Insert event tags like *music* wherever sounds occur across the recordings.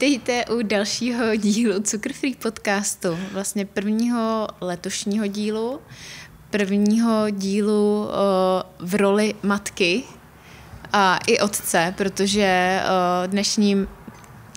Vítejte u dalšího dílu Cukrfree podcastu, vlastně prvního letošního dílu, prvního dílu o, v roli matky a i otce, protože o, dnešním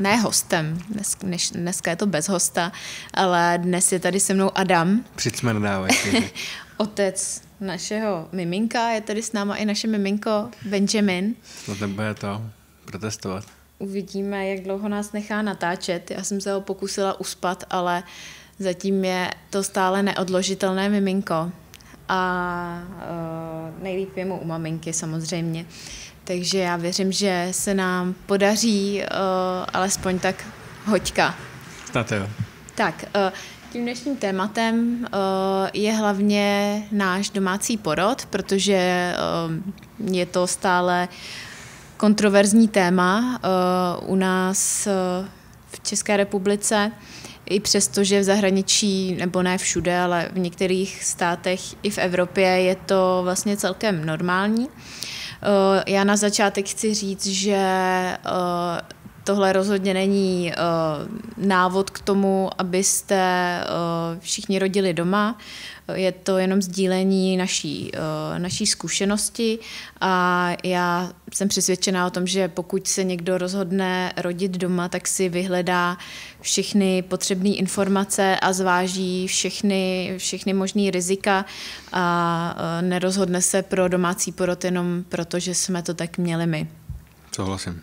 ne hostem, dnes, dnes, dneska je to bez hosta, ale dnes je tady se mnou Adam. Přicmrdávaj. *laughs* Otec našeho miminka, je tady s náma i naše miminko Benjamin. No to bude to, protestovat uvidíme, jak dlouho nás nechá natáčet. Já jsem se ho pokusila uspat, ale zatím je to stále neodložitelné miminko. A uh, nejlíp je mu u maminky samozřejmě. Takže já věřím, že se nám podaří uh, alespoň tak hoďka. Snad jo. Tak, uh, tím dnešním tématem je hlavně náš domácí porod, protože je to stále kontroverzní téma eh, u nás eh, v České republice, i přesto, že v zahraničí, nebo ne všude, ale v některých státech i v Evropě je to vlastně celkem normální. Eh, já na začátek chci říct, že tohle rozhodně není uh, návod k tomu, abyste uh, všichni rodili doma. Je to jenom sdílení naší, uh, naší zkušenosti a já jsem přesvědčená o tom, že pokud se někdo rozhodne rodit doma, tak si vyhledá všechny potřebné informace a zváží všechny, všechny možné rizika a nerozhodne se pro domácí porod jenom proto, že jsme to tak měli my. Souhlasím.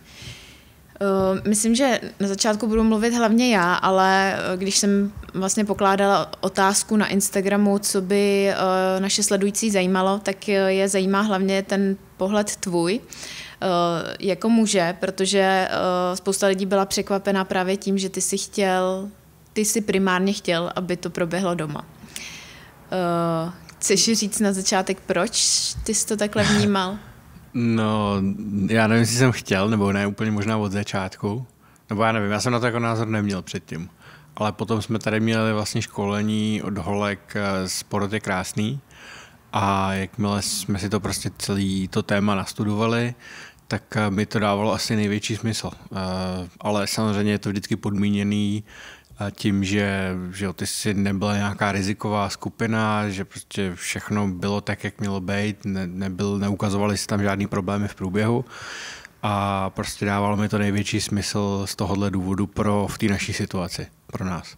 Eh, myslím, že na začátku budu mluvit hlavně já, ale eh, když jsem vlastně pokládala otázku na Instagramu, co by eh, naše sledující zajímalo, tak je zajímá hlavně ten pohled tvůj jako muže, protože spousta lidí byla překvapená právě tím, že ty si chtěl, ty si primárně chtěl, aby to proběhlo doma. Chceš říct na začátek, proč ty jsi to takhle vnímal? *laughs* No, já nevím, jestli jsem chtěl, nebo ne úplně možná od začátku. Nebo já nevím, já jsem na to jako názor neměl předtím. Ale potom jsme tady měli vlastně školení od holek z eh, je krásný. A jakmile jsme si to prostě celý to téma nastudovali, tak eh, mi to dávalo asi největší smysl. Eh, ale samozřejmě je to vždycky podmíněný tím, že, že ty jsi nebyla nějaká riziková skupina, že prostě všechno bylo tak, jak mělo být, ne, nebyl, neukazovali si tam žádný problémy v průběhu a prostě dávalo mi to největší smysl z tohohle důvodu pro v té naší situaci, pro nás.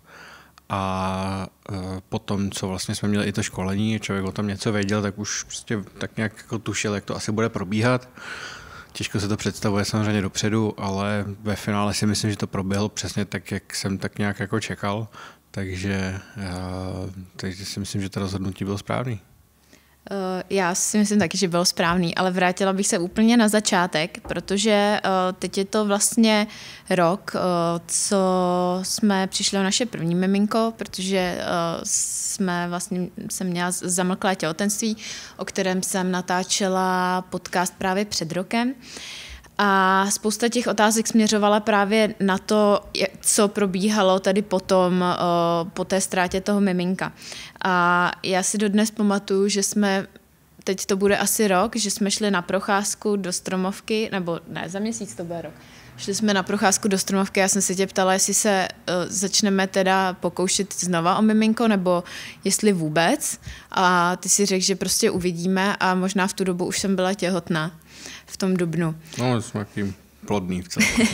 A e, potom, co vlastně jsme měli i to školení, člověk o tom něco věděl, tak už prostě tak nějak jako tušil, jak to asi bude probíhat Těžko se to představuje samozřejmě dopředu, ale ve finále si myslím, že to proběhlo přesně tak, jak jsem tak nějak jako čekal. Takže, eh, takže si myslím, že to rozhodnutí bylo správný. Eh, já si myslím taky, že byl správný, ale vrátila bych se úplně na začátek, protože eh, teď je to vlastně rok, eh, co jsme přišli o naše první miminko, protože jsme vlastně, jsem měla zamlklé těhotenství, o kterém jsem natáčela podcast právě před rokem. A spousta těch otázek směřovala právě na to, co probíhalo tady potom, eh, po té ztrátě toho miminka. A já si dodnes pamatuju, že jsme teď to bude asi rok, že jsme šli na procházku do Stromovky, nebo ne, za měsíc to bude rok. Šli jsme na procházku do Stromovky, já jsem se tě ptala, jestli se uh, začneme teda pokoušet znova o miminko, nebo jestli vůbec. A ty si řekl, že prostě uvidíme a možná v tu dobu už jsem byla těhotná v tom dubnu. No, jsme jakým plodný v celém. *laughs*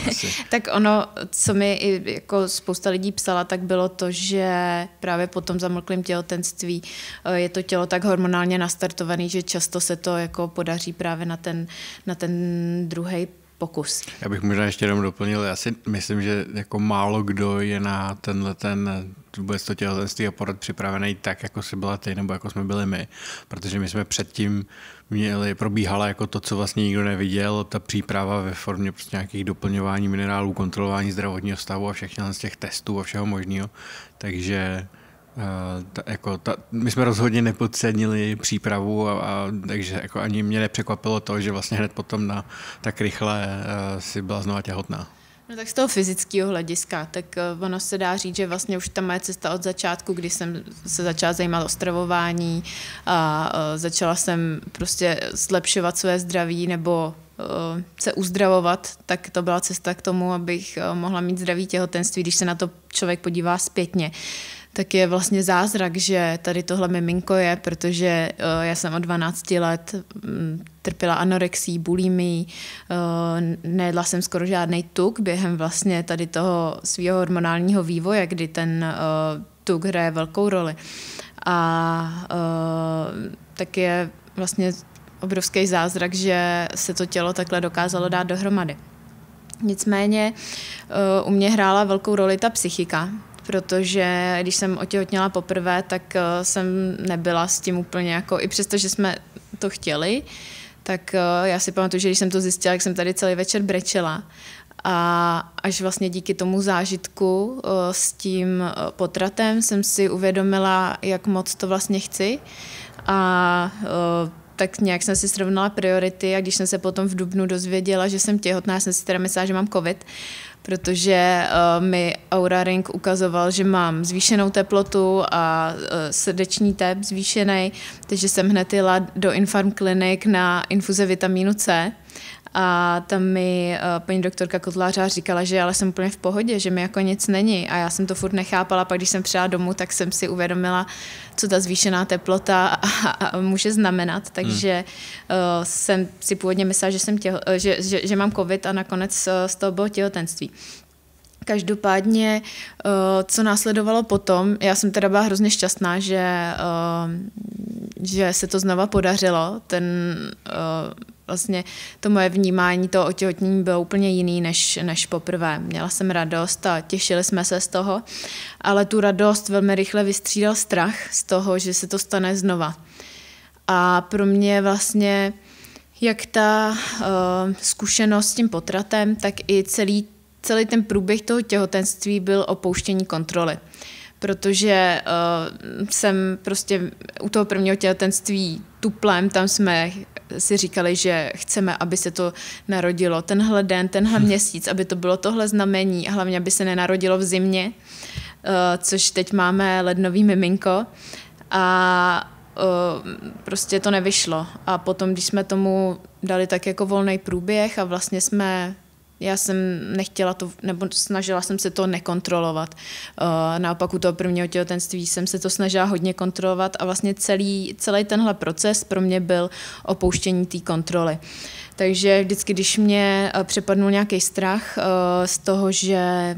tak ono, co mi i jako spousta lidí psala, tak bylo to, že právě po tom zamlklém těhotenství eh, je to tělo tak hormonálně nastartované, že často se to jako podaří právě na ten, na ten druhý pokus. Já bych možná ještě jenom doplnil, já si myslím, že jako málo kdo je na tenhle ten vůbec to těhotenství a porod připravený tak, jako si byla ty, nebo jako jsme byli my, protože my jsme předtím měli, probíhala jako to, co vlastně nikdo neviděl, ta příprava ve formě prostě nějakých doplňování minerálů, kontrolování zdravotního stavu a všechno z těch testů a všeho možného. Takže Eh, ta, jako ta, my jsme rozhodně nepodcenili přípravu, a, a, takže jako ani mě nepřekvapilo to, že vlastně hned potom na, tak rychle uh, si byla znova těhotná. No tak z toho fyzického hlediska, tak eh, ono se dá říct, že vlastně už ta moje cesta od začátku, kdy jsem se začala zajímat o stravování a začala jsem prostě zlepšovat své zdraví nebo se uzdravovat, tak to byla cesta k tomu, abych mohla mít zdravý těhotenství, když se na to člověk podívá zpětně tak je vlastně zázrak, že tady tohle miminko je, protože eh, já jsem od 12 let mm, trpěla anorexí, bulími, eh, nejedla jsem skoro žádný tuk během vlastně tady toho svého hormonálního vývoje, kdy ten eh, tuk hraje velkou roli. A tak je vlastně obrovský zázrak, že se to tělo takhle dokázalo dát dohromady. Nicméně u mě hrála velkou roli ta psychika, protože když jsem otěhotněla poprvé, tak eh, jsem nebyla s tím úplně jako, i přesto, že jsme to chtěli, tak eh, já si pamatuju, že když jsem to zjistila, jak jsem tady celý večer brečela. A až vlastně díky tomu zážitku eh, s tím potratem jsem si uvědomila, jak moc to vlastně chci. A tak nějak jsem si srovnala priority a když jsem se potom v Dubnu dozvěděla, že jsem těhotná, jsem si teda myslela, že mám covid, protože uh, mi Aura Ring ukazoval, že mám zvýšenou teplotu a uh, srdeční tep zvýšený, takže jsem hned jela do Infarm Clinic na infuze vitamínu C a tam mi eh, paní doktorka Kotlářá říkala, že ale jsem úplně v pohodě, že mi jako nic není. A já jsem to furt nechápala, pak když jsem přijela domů, tak jsem si uvědomila, co ta zvýšená teplota *laughs* a, a může znamenat. Hmm. Takže hmm. uh, jsem si původně myslela, že, jsem těho, eh, že, že, že mám covid a nakonec z toho bylo těhotenství. Každopádně, eh, co následovalo potom, já jsem teda byla hrozně šťastná, že, eh, že se to znova podařilo. Ten, eh, vlastně to moje vnímání toho otěhotnění bylo úplně jiný než, než poprvé. Měla jsem radost a těšili jsme se z toho, ale tu radost velmi rychle vystřídal strach z toho, že se to stane znova. A pro mě vlastně jak ta uh, zkušenost s tím potratem, tak i celý celý ten průběh toho těhotenství byl opouštění kontroly protože uh, jsem prostě u toho prvního těhotenství tuplem, tam jsme si říkali, že chceme, aby se to narodilo tenhle den, tenhle hm. měsíc, aby to bylo tohle znamení a hlavně, aby se nenarodilo v zimě, uh, což teď máme lednový miminko a uh, prostě to nevyšlo. A potom, když jsme tomu dali tak jako volný průběh a vlastně jsme já jsem nechtěla to, nebo snažila jsem se to nekontrolovat. Eh, naopak u toho prvního těhotenství jsem se to snažila hodně kontrolovat a vlastně celý, celý tenhle proces pro mě byl opouštění té kontroly. Takže vždycky, když mě eh, přepadnul nějaký strach eh, z toho, že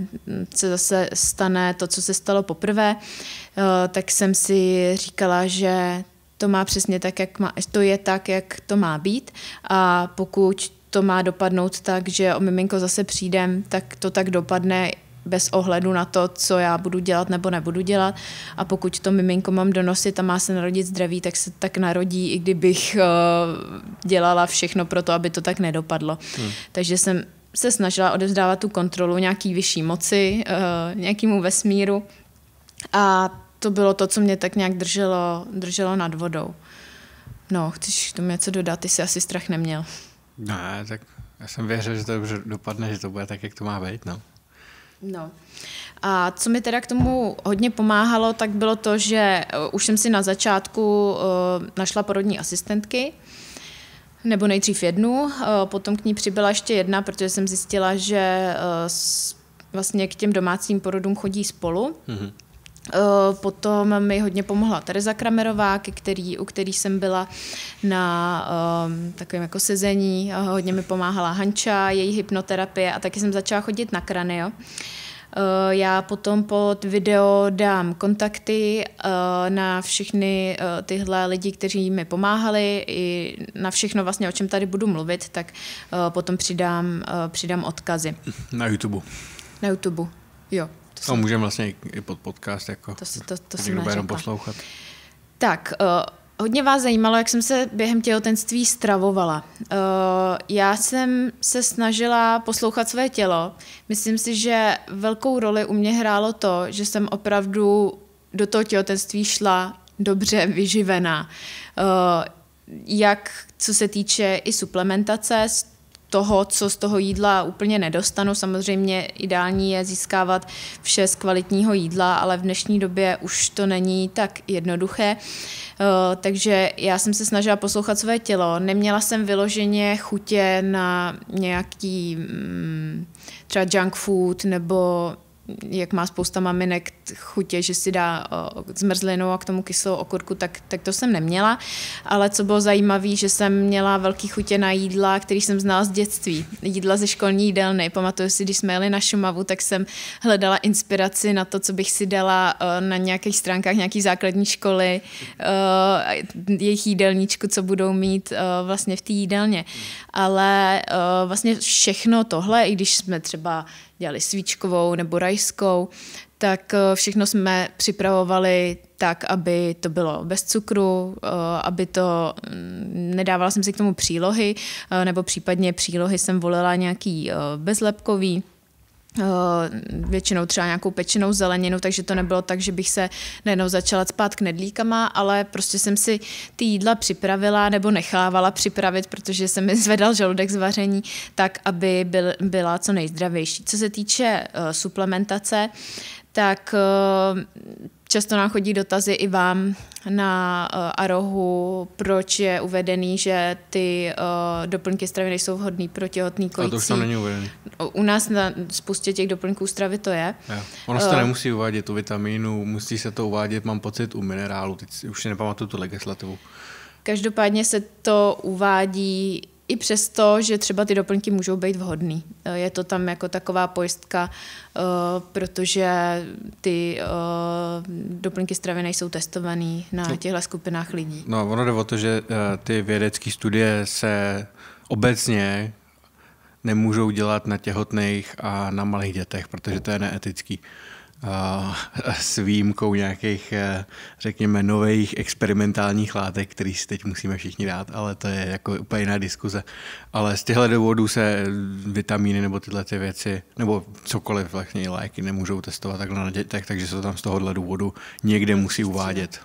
se zase stane to, co se stalo poprvé, tak jsem si říkala, že to má přesně tak, jak má, to je tak, jak to má být a pokud to má dopadnout tak, že o miminko zase přijdem, tak to tak dopadne bez ohledu na to, co já budu dělat nebo nebudu dělat. A pokud to miminko mám donosit a má se narodit zdraví, tak se tak narodí, i kdybych uh, dělala všechno pro to, aby to tak nedopadlo. Hmm. Takže jsem se snažila odevzdávat tu kontrolu nějaký vyšší moci, uh, eh, nějakému vesmíru. A to bylo to, co mě tak nějak drželo, drželo nad vodou. No, chceš k tomu něco dodat? Ty jsi asi strach neměl. No, tak já jsem věřil, že to dobře dopadne, že to bude tak, jak to má být, no. No. A co mi teda k tomu hodně pomáhalo, tak bylo to, že eh, už jsem si na začátku eh, našla porodní asistentky, nebo nejdřív jednu, eh, potom k ní přibyla ještě jedna, protože jsem zjistila, že vlastně k těm domácím porodům chodí spolu. Mm-hmm. Eh, potom mi hodně pomohla Tereza Kramerová, který, u který jsem byla na um, takovém jako sezení. Eh, hodně mi pomáhala Hanča, její hypnoterapie a taky jsem začala chodit na kranio. Eh, já potom pod video dám kontakty na všechny tyhle lidi, kteří mi pomáhali i na všechno vlastně, o čem tady budu mluvit, tak potom přidám, přidám odkazy. Na YouTube. Na YouTube, jo. To, to no, můžeme vlastně i pod podcast, jako to, to, to, to někdo jenom poslouchat. Tak, uh, hodně vás zajímalo, jak jsem se během těhotenství stravovala. Uh, já jsem se snažila poslouchat své tělo. Myslím si, že velkou roli u mě hrálo to, že jsem opravdu do toho těhotenství šla dobře *laughs* vyživená. Uh, jak co se týče i suplementace, toho, co z toho jídla úplně nedostanu. Samozřejmě ideální je získávat vše z kvalitního jídla, ale v dnešní době už to není tak jednoduché. Eh, takže já jsem se snažila poslouchat své tělo. Neměla jsem vyloženě chutě na nějaký mm, třeba junk food nebo jak má spousta maminek chutě, že si dá zmrzlinu a k tomu kyslou okurku, tak, tak to jsem neměla. Ale co bylo zajímavé, že jsem měla velký chutě na jídla, který jsem znala z dětství. Jídla ze školní jídelny. Pamatuju si, když jsme jeli na Šumavu, tak jsem hledala inspiraci na to, co bych si dala na nějakých stránkách nějaký základní školy, jejich jídelníčku, co budou mít vlastně v té jídelně. Ale vlastně všechno tohle, i když jsme třeba dělali svíčkovou nebo rajskou, tak eh, všechno jsme připravovali tak, aby to bylo bez cukru, eh, aby to, mm, nedávala jsem si k tomu přílohy, eh, nebo případně přílohy jsem volila nějaký bezlepkový, Eh, většinou třeba nějakou pečenou zeleninu, takže to nebylo tak, že bych se najednou začala spát nedlíkama, ale prostě jsem si ty jídla připravila nebo nechávala připravit, protože se mi *laughs* zvedal žaludek z vaření, tak aby byl, byla co nejzdravější. Co se týče uh, suplementace, uh, tak eh, často nám chodí dotazy i vám na eh, Arohu, proč je uvedený, že ty eh, doplňky stravy nejsou vhodný pro těhotný kojící. A to už tam není uvedený. U nás na spoustě těch doplňků stravy to je. Ja. Ono se to nemusí uvádět u vitamínu, musí se to uvádět, mám pocit, u minerálu. Teď už si nepamatuju tu legislativu. Každopádně se to uvádí i přesto, že třeba ty doplňky můžou být vhodný. Eh, je to tam jako taková pojistka, eh, protože ty eh, doplňky stravy nejsou testované na no. těchto skupinách lidí. No, ono jde o to, že ty vědecké studie se obecně nemůžou dělat na těhotných a na malých dětech, protože to je neetický. Eh, s výjimkou nějakých, eh, řekněme, nových experimentálních látek, který si teď musíme všichni dát, ale to je jako úplně jiná diskuze. Ale z těchto důvodů se vitamíny nebo tyhle ty věci, nebo cokoliv, vlastně léky nemůžou testovat takhle na dětech, takže se to tam z tohohle důvodu někde musí uvádět.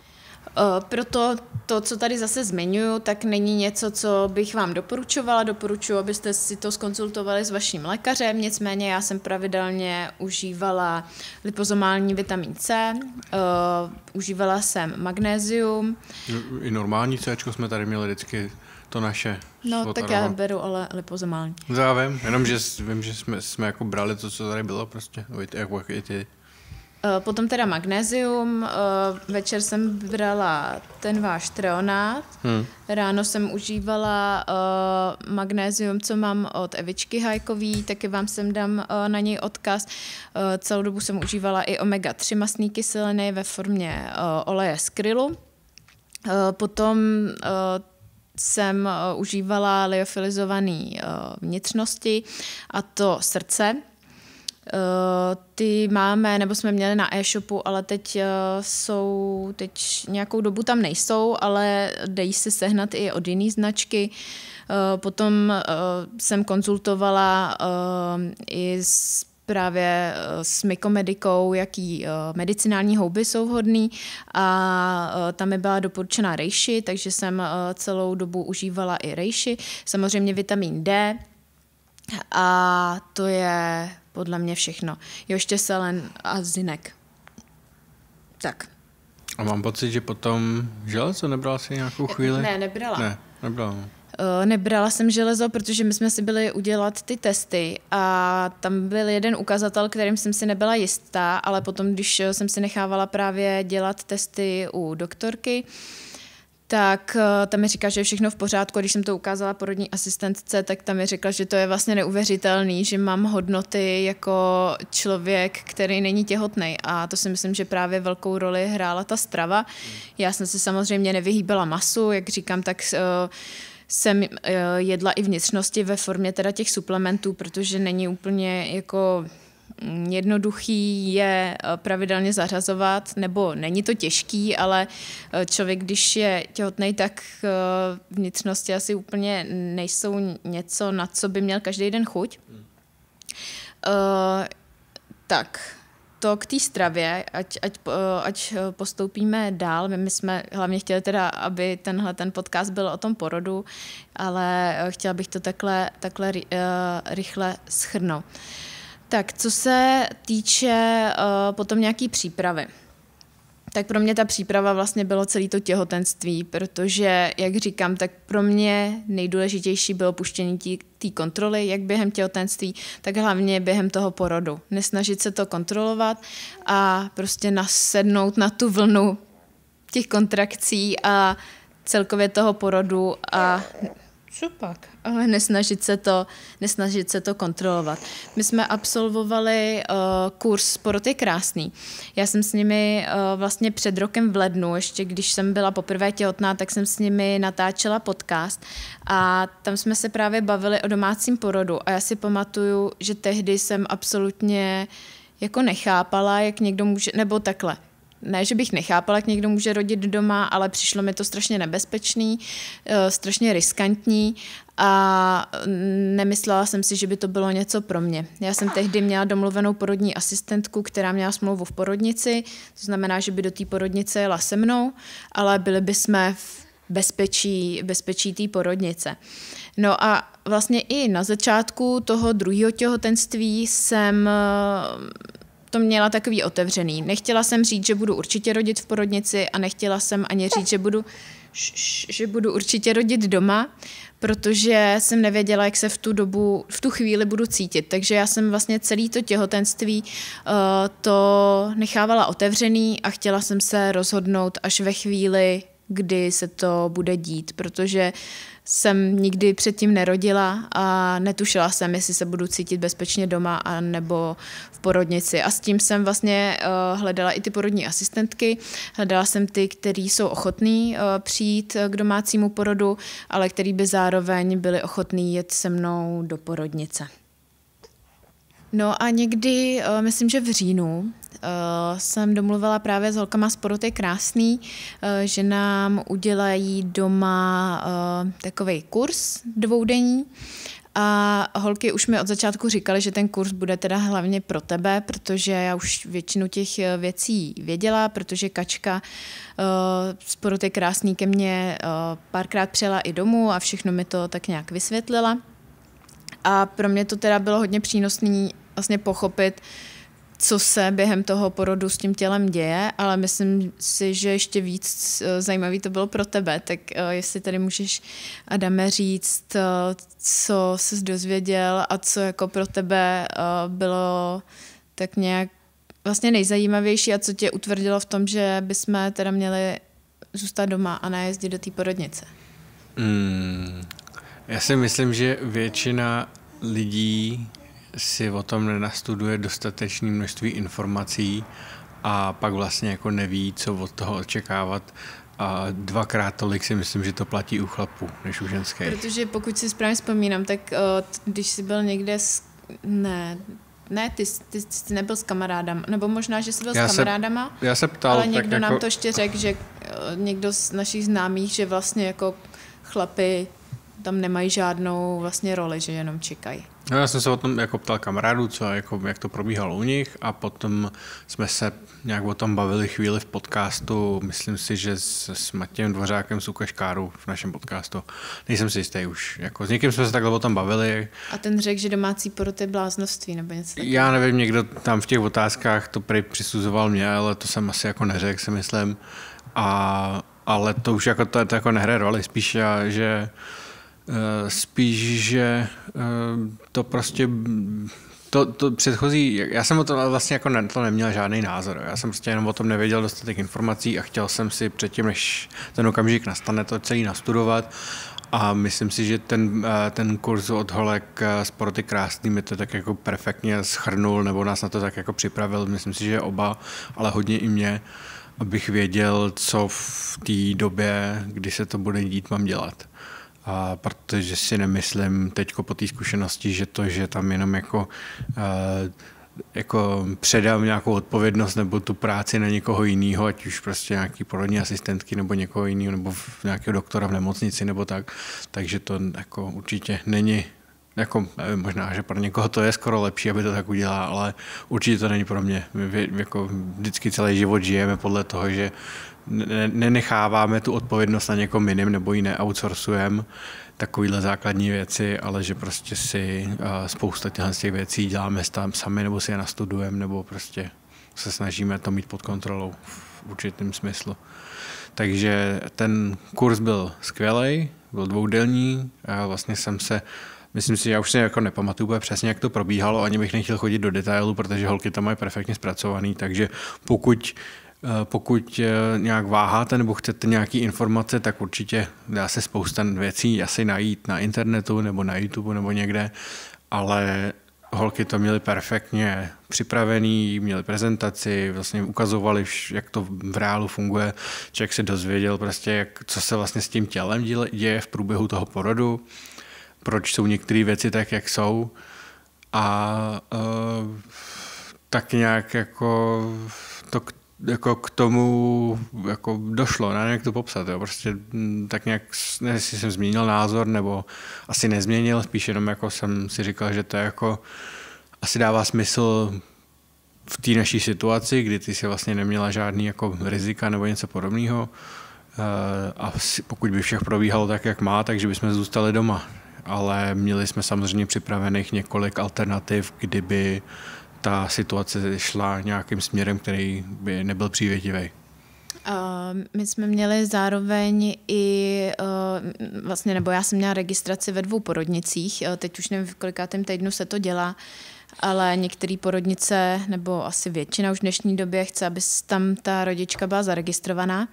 Eh, proto to, co tady zase zmiňuju, tak není něco, co bych vám doporučovala. Doporučuji, abyste si to skonzultovali s vaším lékařem. Nicméně já jsem pravidelně užívala lipozomální vitamin C, uh, užívala jsem magnézium. I normální C jsme tady měli vždycky to naše. No, tak já beru ale lipozomální. Já vím, jenom že vím, že jsme, jsme jako brali to, co tady bylo prostě, jako i ty Eh, potom teda magnézium, eh, večer jsem brala ten váš treonát, hmm. ráno jsem užívala eh, magnézium, co mám od Evičky Hajkový, taky vám sem dám na něj odkaz. Celou dobu jsem užívala i omega-3 masné kyseliny ve formě oleje z krylu. Potom jsem užívala liofilizované vnitřnosti, a to srdce, ty máme, nebo jsme měli na e-shopu, ale teď eh, jsou, teď nějakou dobu tam nejsou, ale dejí se sehnat i od jiný značky. Eh, potom eh, jsem konzultovala i s právě s mykomedikou, jaký medicinální houby jsou vhodný a tam mi byla doporučena rejši, takže jsem celou dobu užívala i rejši. Samozřejmě vitamin D a to je podle mě všechno. Joště Selen a Zinek. Tak. A mám pocit, že potom železo nebrala si nějakou chvíli? Ne, nebrala. Ne, nebrala. Eh, nebrala jsem železo, protože my jsme si byli udělat ty testy a tam byl jeden ukazatel, kterým jsem si nebyla jistá, ale potom, když jsem si nechávala právě dělat testy u doktorky, tak eh, tam mi říká, že je všechno v pořádku. Když jsem to ukázala porodní asistentce, tak tam mi řekla, že to je vlastně neuvěřitelný, že mám hodnoty jako člověk, který není těhotný. A to si myslím, že právě velkou roli hrála ta strava. Já jsem se samozřejmě nevyhýbala masu, jak říkám, tak eh, jsem eh, jedla i vnitřnosti ve formě teda těch suplementů, protože není úplně jako Jednoduchý je eh, pravidelně zařazovat, nebo není to těžký, ale eh, člověk, když je těhotný, tak eh, vnitřnosti asi úplně nejsou něco, na co by měl každý den chuť. tak, to k té stravě, ať, ať, ať postoupíme dál. My, my jsme hlavně chtěli teda, aby tenhle ten podcast byl o tom porodu, ale chtěla bych to takhle, takhle rychle schrnout. Tak co se týče uh, potom nějaký přípravy, tak pro mě ta příprava vlastně bylo celé to těhotenství, protože, jak říkám, tak pro mě nejdůležitější bylo puštění té kontroly, jak během těhotenství, tak hlavně během toho porodu. Nesnažit se to kontrolovat a prostě nasednout na tu vlnu těch kontrakcí a celkově toho porodu a Šupak, ale nesnažit se to, nesnažit se to kontrolovat. My jsme absolvovali uh, kurz je krásný. Já jsem s nimi uh, vlastně před rokem v lednu, ještě když jsem byla poprvé těhotná, tak jsem s nimi natáčela podcast a tam jsme se právě bavili o domácím porodu a já si pamatuju, že tehdy jsem absolutně jako nechápala, jak někdo může, nebo takhle, ne, že bych nechápala, jak někdo může rodit doma, ale přišlo mi to strašně nebezpečný, eh, strašně riskantní a nemyslela jsem si, že by to bylo něco pro mě. Já jsem tehdy měla domluvenou porodní asistentku, která měla smlouvu v porodnici, to znamená, že by do té porodnice jela se mnou, ale byli jsme v bezpečí, bezpečí té porodnice. No a vlastně i na začátku toho druhého těhotenství jsem to měla takový otevřený. Nechtěla jsem říct, že budu určitě rodit v porodnici a nechtěla jsem ani říct, že budu, že budu určitě rodit doma, protože jsem nevěděla, jak se v tu dobu, v tu chvíli budu cítit. Takže já jsem vlastně celý to těhotenství uh, to nechávala otevřený a chtěla jsem se rozhodnout až ve chvíli, kdy se to bude dít, protože uh, jsem nikdy předtím nerodila a netušila jsem, jestli se budu cítit bezpečně doma a nebo v porodnici. A s tím jsem vlastně eh, hledala i ty porodní asistentky, hledala jsem ty, kteří jsou ochotní eh, přijít k domácímu porodu, ale který by zároveň byli ochotní jet se mnou do porodnice. No a někdy, eh, myslím, že v říjnu, Eh, jsem domluvila právě s holkama z je krásný, eh, že nám udělají doma eh, takový kurz dvoudenní, a holky už mi od začátku říkali, že ten kurz bude teda hlavně pro tebe, protože já už většinu těch věcí věděla, protože Kačka uh, z poroty krásný ke mně uh, párkrát přijela i domů a všechno mi to tak nějak vysvětlila. A pro mě to teda bylo hodně přínosné vlastně pochopit, uh, co se během toho porodu s tím tělem děje, ale myslím si, že ještě víc eh, zajímavý to bylo pro tebe, tak eh, jestli tady můžeš, Adame, říct, eh, co jsi dozvěděl a co jako pro tebe bylo tak nějak vlastně nejzajímavější a co tě utvrdilo v tom, že bychom teda měli zůstat doma a nejezdit do té porodnice? Hmm. já si myslím, že většina lidí si o tom nenastuduje dostatečné množství informací a pak vlastně jako neví, co od toho očekávat, a dvakrát tolik si myslím, že to platí u chlapů, než u ženské. Protože pokud si správně vzpomínám, tak eh, když jsi byl někde s... Ne, ne, ty, ty, jsi nebyl s kamarádama, nebo možná, že jsi byl já s kamarádama, se, já se ptal, ale někdo jako... nám to ještě řekl, že eh, někdo z našich známých, že vlastně jako chlapy tam nemají žádnou vlastně roli, že jenom čekají. No, já jsem se o tom jako ptal kamarádů, co, jako, jak to probíhalo u nich a potom jsme se nějak o tom bavili chvíli v podcastu, myslím si, že s, s Matějem Dvořákem z Ukaškáru v našem podcastu. Nejsem si jistý už. Jako, s někým jsme se takhle o tom bavili. A ten řekl, že domácí porod je bláznoství nebo něco takového. Já nevím, někdo tam v těch otázkách to prý přisuzoval mě, ale to jsem asi jako neřekl, si myslím. A, ale to už jako to, to jako nehraje roli, spíš já, že Eh, spíš, že eh, to prostě to, to předchozí, já jsem o tom vlastně jako ne, to neměl žádný názor. Já jsem prostě jenom o tom nevěděl dostatek informací a chtěl jsem si předtím, než ten okamžik nastane, to celý nastudovat. A myslím si, že ten, eh, ten kurz od Holek Sporty krásný mi to tak jako perfektně schrnul, nebo nás na to tak jako připravil. Myslím si, že oba, ale hodně i mě, abych věděl, co v té době, kdy se to bude dít, mám dělat a protože si nemyslím teď po té zkušenosti, že to, že tam jenom jako eh, jako předám nějakou odpovědnost nebo tu práci na někoho jiného, ať už prostě nějaký porodní asistentky nebo někoho jiného, nebo nějakého doktora v nemocnici nebo tak. Takže to jako určitě není, jako nevím, možná, že pro někoho to je skoro lepší, aby to tak udělal, ale určitě to není pro mě. My jako vždycky celý život žijeme podle toho, že ne- nenecháváme tu odpovědnost na někom jiným nebo ji neoutsourcujeme, takovýhle základní věci, ale že prostě si eh, spousta těch, těch věcí děláme sami nebo si je nastudujeme nebo prostě se snažíme to mít pod kontrolou v určitém smyslu. Takže ten kurz byl skvělý, byl dvoudelní, a vlastně jsem se Myslím si, já už si jako nepamatuju přesně, jak to probíhalo, ani bych nechtěl chodit do detailu, protože holky to mají perfektně zpracovaný, takže pokud Eh, pokud eh, nějak váháte nebo chcete nějaké informace, tak určitě dá se spousta věcí asi najít na internetu nebo na YouTube nebo někde, ale holky to měly perfektně připravený, měly prezentaci, vlastně ukazovali, jak to v reálu funguje. Člověk se dozvěděl prostě, jak, co se vlastně s tím tělem děje v průběhu toho porodu, proč jsou některé věci tak, jak jsou a uh, tak nějak jako jako k tomu jako došlo, nevím, jak to popsat. Jo. Prostě hm, tak nějak, nevím, jestli jsem změnil názor, nebo asi nezměnil, spíš jenom jako jsem si říkal, že to je jako asi dává smysl v té naší situaci, kdy ty si vlastně neměla žádný jako rizika nebo něco podobného eh, a pokud by všech probíhalo tak, jak má, takže bychom zůstali doma. Ale měli jsme samozřejmě připravených několik alternativ, kdyby ta situace šla nějakým směrem, který by nebyl přívětivý? Ehm, my jsme měli zároveň i ehm, vlastně, nebo já jsem měla registraci ve dvou porodnicích, eh, teď už nevím, v kolikátém týdnu se to dělá, ale některé porodnice, nebo asi většina už v dnešní době chce, aby tam ta rodička byla zaregistrovaná.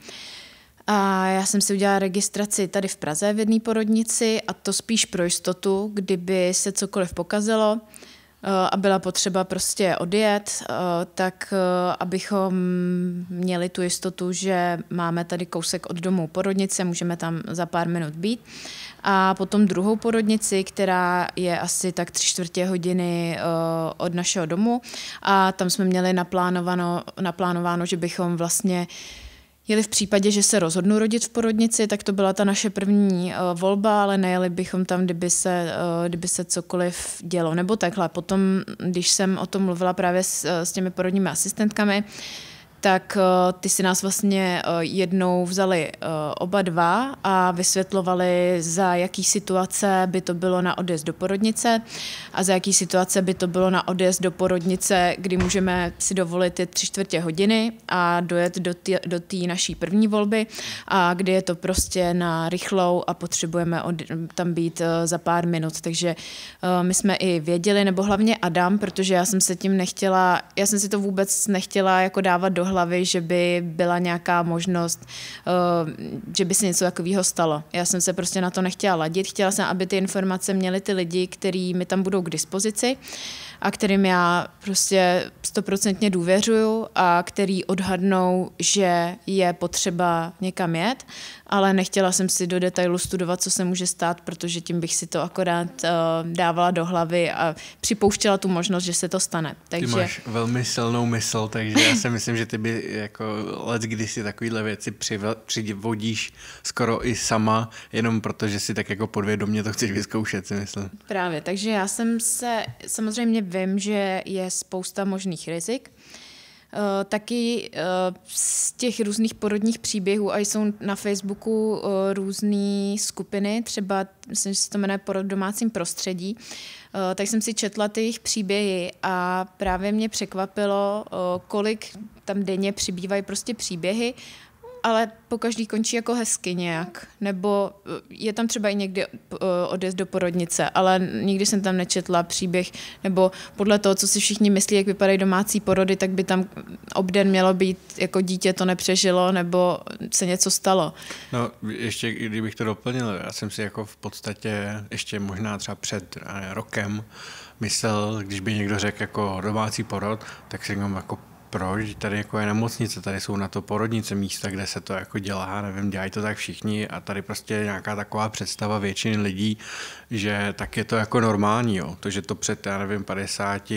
A já jsem si udělala registraci tady v Praze v jedné porodnici a to spíš pro jistotu, kdyby se cokoliv pokazilo, a byla potřeba prostě odjet, eh, tak eh, abychom měli tu jistotu, že máme tady kousek od domu porodnice, můžeme tam za pár minut být. A potom druhou porodnici, která je asi tak tři čtvrtě hodiny eh, od našeho domu a tam jsme měli naplánováno, naplánováno že bychom vlastně uh, jeli v případě, že se rozhodnu rodit v porodnici, tak to byla ta naše první uh, volba, ale nejeli bychom tam, kdyby se, uh, kdyby se cokoliv dělo. Nebo takhle. Potom, když jsem o tom mluvila právě s, eh, s těmi porodními asistentkami, uh, tak eh, ty si nás vlastně eh, jednou vzali eh, oba dva a vysvětlovali, za jaký situace by to bylo na odjezd do porodnice a za jaký situace by to bylo na odjezd do porodnice, kdy můžeme si dovolit je tři čtvrtě hodiny a dojet do té do naší první volby a kdy je to prostě na rychlou a potřebujeme od, tam být za pár minut. Takže my jsme i věděli, nebo hlavně Adam, protože já jsem se tím nechtěla, já jsem si to vůbec nechtěla jako dávat do hlavy, že by byla nějaká možnost, eh, že by se něco takového stalo. Já jsem se prostě na to nechtěla ladit, chtěla jsem, aby ty informace měli ty lidi, kteří mi tam budou k dispozici a kterým já prostě stoprocentně důvěřuju a který odhadnou, že je potřeba někam jet, ale nechtěla jsem si do detailu studovat, co se může stát, protože tím bych si to akorát uh, dávala do hlavy a připouštěla tu možnost, že se to stane. Takže... Ty máš velmi silnou mysl, takže já si myslím, že ty by jako let, když si takovýhle věci přivodíš skoro i sama, jenom protože si tak jako podvědomě to chceš vyzkoušet, si myslím. Právě, takže já jsem se, samozřejmě vím, že je spousta možných rizik, Eh, taky eh, z těch různých porodních příběhů a jsou na Facebooku eh, různé skupiny, třeba myslím, že se to jmenuje Porod v domácím prostředí, tak jsem si četla ty jejich příběhy a právě mě překvapilo, kolik tam denně přibývají prostě příběhy ale po každý končí jako hezky nějak. Nebo eh, je tam třeba i někdy eh, odjezd do porodnice, ale nikdy jsem tam nečetla příběh, nebo podle toho, co si všichni myslí, jak vypadají domácí porody, tak by tam obden mělo být, jako dítě to nepřežilo, nebo se něco stalo. No, ještě kdybych to doplnil, já jsem si jako v podstatě ještě možná třeba před eh, rokem myslel, když by někdo řekl jako domácí porod, tak si jenom jako proč, tady jako je nemocnice, tady jsou na to porodnice, místa, kde se to jako dělá, nevím, dělají to tak všichni a tady prostě je nějaká taková představa většiny lidí, že tak je to jako normální, jo. To, že to před, já nevím, 50,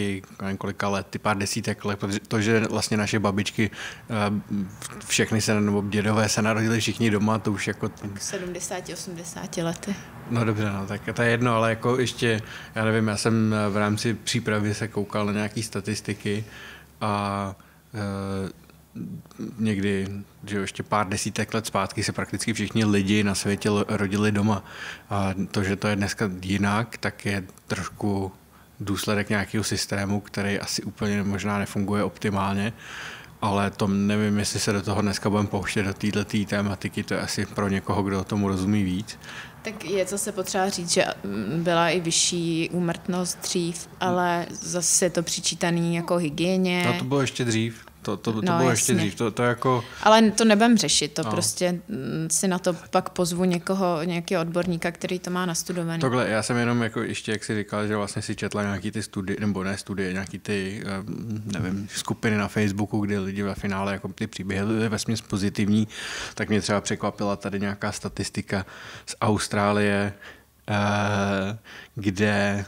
několika lety, pár desítek let, to, že vlastně naše babičky, eh, všechny se, nebo dědové se narodili všichni doma, to už jako... Tak 70, 80 lety. No dobře, no, tak to je jedno, ale jako ještě, já nevím, já jsem v rámci přípravy se koukal na nějaký statistiky, a eh, někdy, že ještě pár desítek let zpátky se prakticky všichni lidi na světě rodili doma. A to, že to je dneska jinak, tak je trošku důsledek nějakého systému, který asi úplně možná nefunguje optimálně, ale to nevím, jestli se do toho dneska budeme pouštět, do této tématiky, to je asi pro někoho, kdo tomu rozumí víc. Tak je zase potřeba říct, že mm, byla i vyšší úmrtnost dřív, hmm. ale zase je to přičítaný jako hygieně. No to bylo ještě dřív. To, to, to no, bylo jasně. ještě dřív. To, to jako... Ale to nebudem řešit, to no. prostě mm, si na to pak pozvu někoho, nějakého odborníka, který to má nastudovaný. Tohle, já jsem jenom jako ještě, jak si říkal, že vlastně si četla nějaký ty studie, nebo ne studie, nějaký ty, eh, nevím, skupiny na Facebooku, kde lidi ve finále jako ty příběhy byly vesměs pozitivní, tak mě třeba překvapila tady nějaká statistika z Austrálie, eh, kde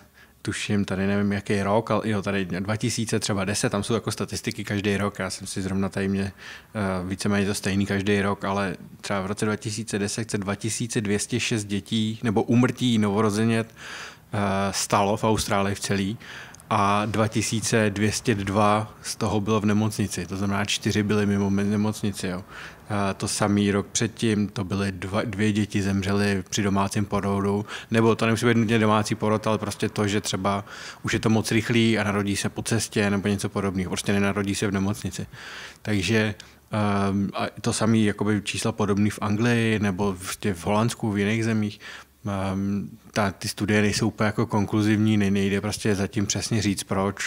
tuším, tady nevím, jaký rok, ale jo, tady 2000 třeba 10, tam jsou jako statistiky každý rok, já jsem si zrovna tady mě eh, víceméně to stejný každý rok, ale třeba v roce 2010 se 2206 dětí nebo umrtí novorozenět eh, stalo v Austrálii v celý a 2202 z toho bylo v nemocnici, to znamená čtyři byly mimo nemocnici. Jo. Eh, to samý rok předtím, to byly dva, dvě děti zemřely při domácím porodu, nebo to nemusí být nutně domácí porod, ale prostě to, že třeba už je to moc rychlý a narodí se po cestě nebo něco podobného, prostě nenarodí se v nemocnici. Takže um, a to samé jakoby čísla podobné v Anglii nebo v, v Holandsku, v jiných zemích, um, ta, ty studie nejsou úplně jako konkluzivní, nejde prostě zatím přesně říct proč,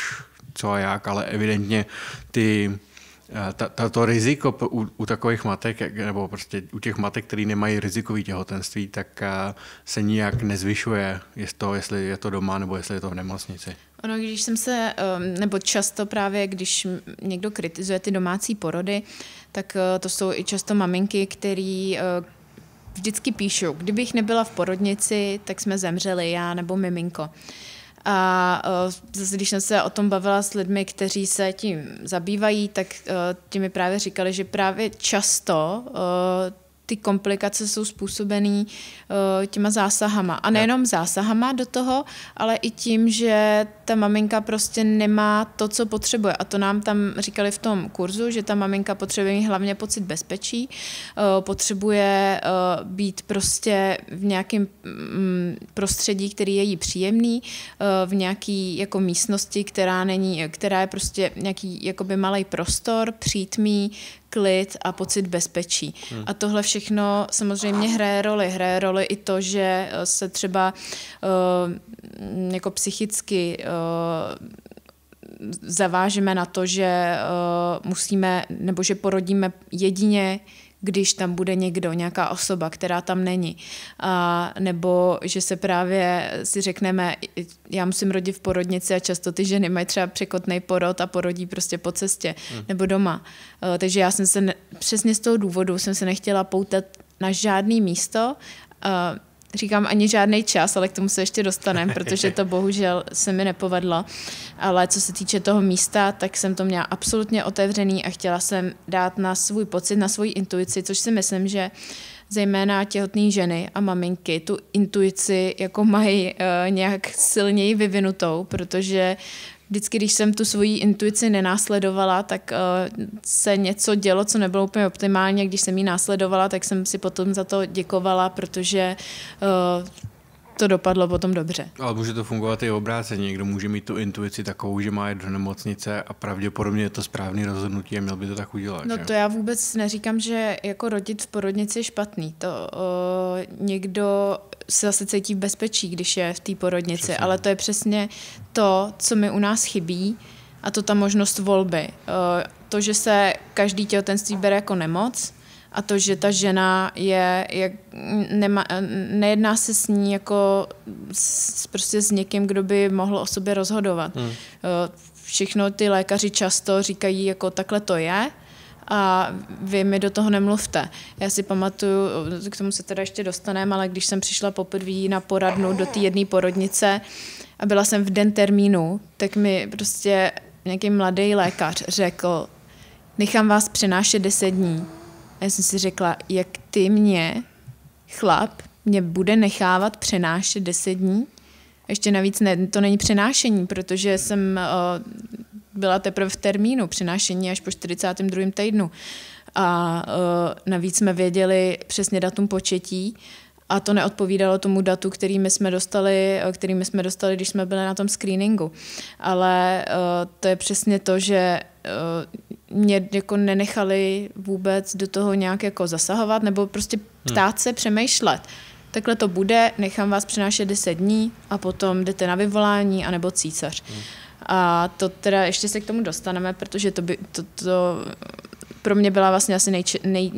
co a jak, ale evidentně ty ta, to riziko u, u takových matek, nebo prostě u těch matek, které nemají rizikový těhotenství, tak se nijak nezvyšuje, jest to, jestli je to doma nebo jestli je to v nemocnici. Ono, když jsem se, um, nebo často právě, když někdo kritizuje ty domácí porody, tak uh, to jsou i často maminky, které uh, vždycky píšou, kdybych nebyla v porodnici, tak jsme zemřeli já nebo miminko. A e, zase, když jsem se o tom bavila s lidmi, kteří se tím zabývají, tak e, ti mi právě říkali, že právě často e, ty komplikace jsou způsobené uh, eh, těma zásahama. A nejenom zásahama do toho, ale i tím, že ta maminka prostě nemá to, co potřebuje. A to nám tam říkali v tom kurzu, že ta maminka potřebuje mít hlavně pocit bezpečí, uh, potřebuje uh, být prostě v nějakém um, mm, prostředí, který je jí příjemný, v nějaký jako místnosti, která není, která je prostě nějaký malý prostor, přítmí klid a pocit bezpečí. Hmm. A tohle všechno samozřejmě hraje roli. Hraje roli i to, že eh, se třeba uh, jako psychicky uh, zavážeme na to, že uh, musíme, nebo že porodíme jedině když tam bude někdo, nějaká osoba, která tam není. A, nebo že se právě si řekneme, já musím rodit v porodnici a často ty ženy mají třeba překotný porod a porodí prostě po cestě hmm. nebo doma. A, e, takže já jsem se ne, přesně z toho důvodu jsem se nechtěla poutat na žádný místo, a, e, říkám ani žádný čas, ale k tomu se ještě dostaneme, *laughs* protože to bohužel se mi nepovedlo. Ale co se týče toho místa, tak jsem to měla absolutně otevřený a chtěla jsem dát na svůj pocit, na svoji intuici, což si myslím, že zejména těhotné ženy a maminky tu intuici jako mají uh, nějak silněji vyvinutou, protože vždycky, když jsem tu svoji intuici nenásledovala, tak uh, se něco dělo, co nebylo úplně optimálně. Když jsem ji následovala, tak jsem si potom za to děkovala, protože uh, to dopadlo potom dobře. Ale může to fungovat i obráceně. Někdo může mít tu intuici takovou, že má jít do nemocnice a pravděpodobně je to správný rozhodnutí a měl by to tak udělat. No že? to já vůbec neříkám, že jako rodit v porodnici je špatný. To o, někdo se zase cítí v bezpečí, když je v té porodnici, přesně. ale to je přesně to, co mi u nás chybí a to ta možnost volby. to, že se každý těhotenství bere jako nemoc, a to, že ta žena je, jak nema, nejedná se s ní jako s, prostě s někým, kdo by mohl o sobě rozhodovat. Hmm. Eh, všechno ty lékaři často říkají, jako takhle to je, a vy mi do toho nemluvte. Já si pamatuju, k tomu se teda ještě dostaneme, ale když jsem přišla poprvé na poradnu do té jedné porodnice a byla jsem v den termínu, tak mi prostě nějaký mladý lékař řekl, nechám vás přenášet deset dní a já jsem si řekla, jak ty mě, chlap, mě bude nechávat přenášet deset dní. Ještě navíc ne, to není přenášení, protože jsem uh, byla teprve v termínu přenášení až po 42. týdnu. A uh, navíc jsme věděli přesně datum početí, a to neodpovídalo tomu datu, kterými jsme dostali, eh, kterými jsme dostali, když jsme byli na tom screeningu. Ale eh, to je přesně to, že eh, mě jako nenechali vůbec do toho nějak jako zasahovat nebo prostě hmm. ptát hmm. přemýšlet. Takhle to bude, nechám vás přenášet 10 dní a potom jdete na vyvolání anebo císař. Hmm. A to teda ještě se k tomu dostaneme, protože to by to, to pro mě byla vlastně asi nejč, nej,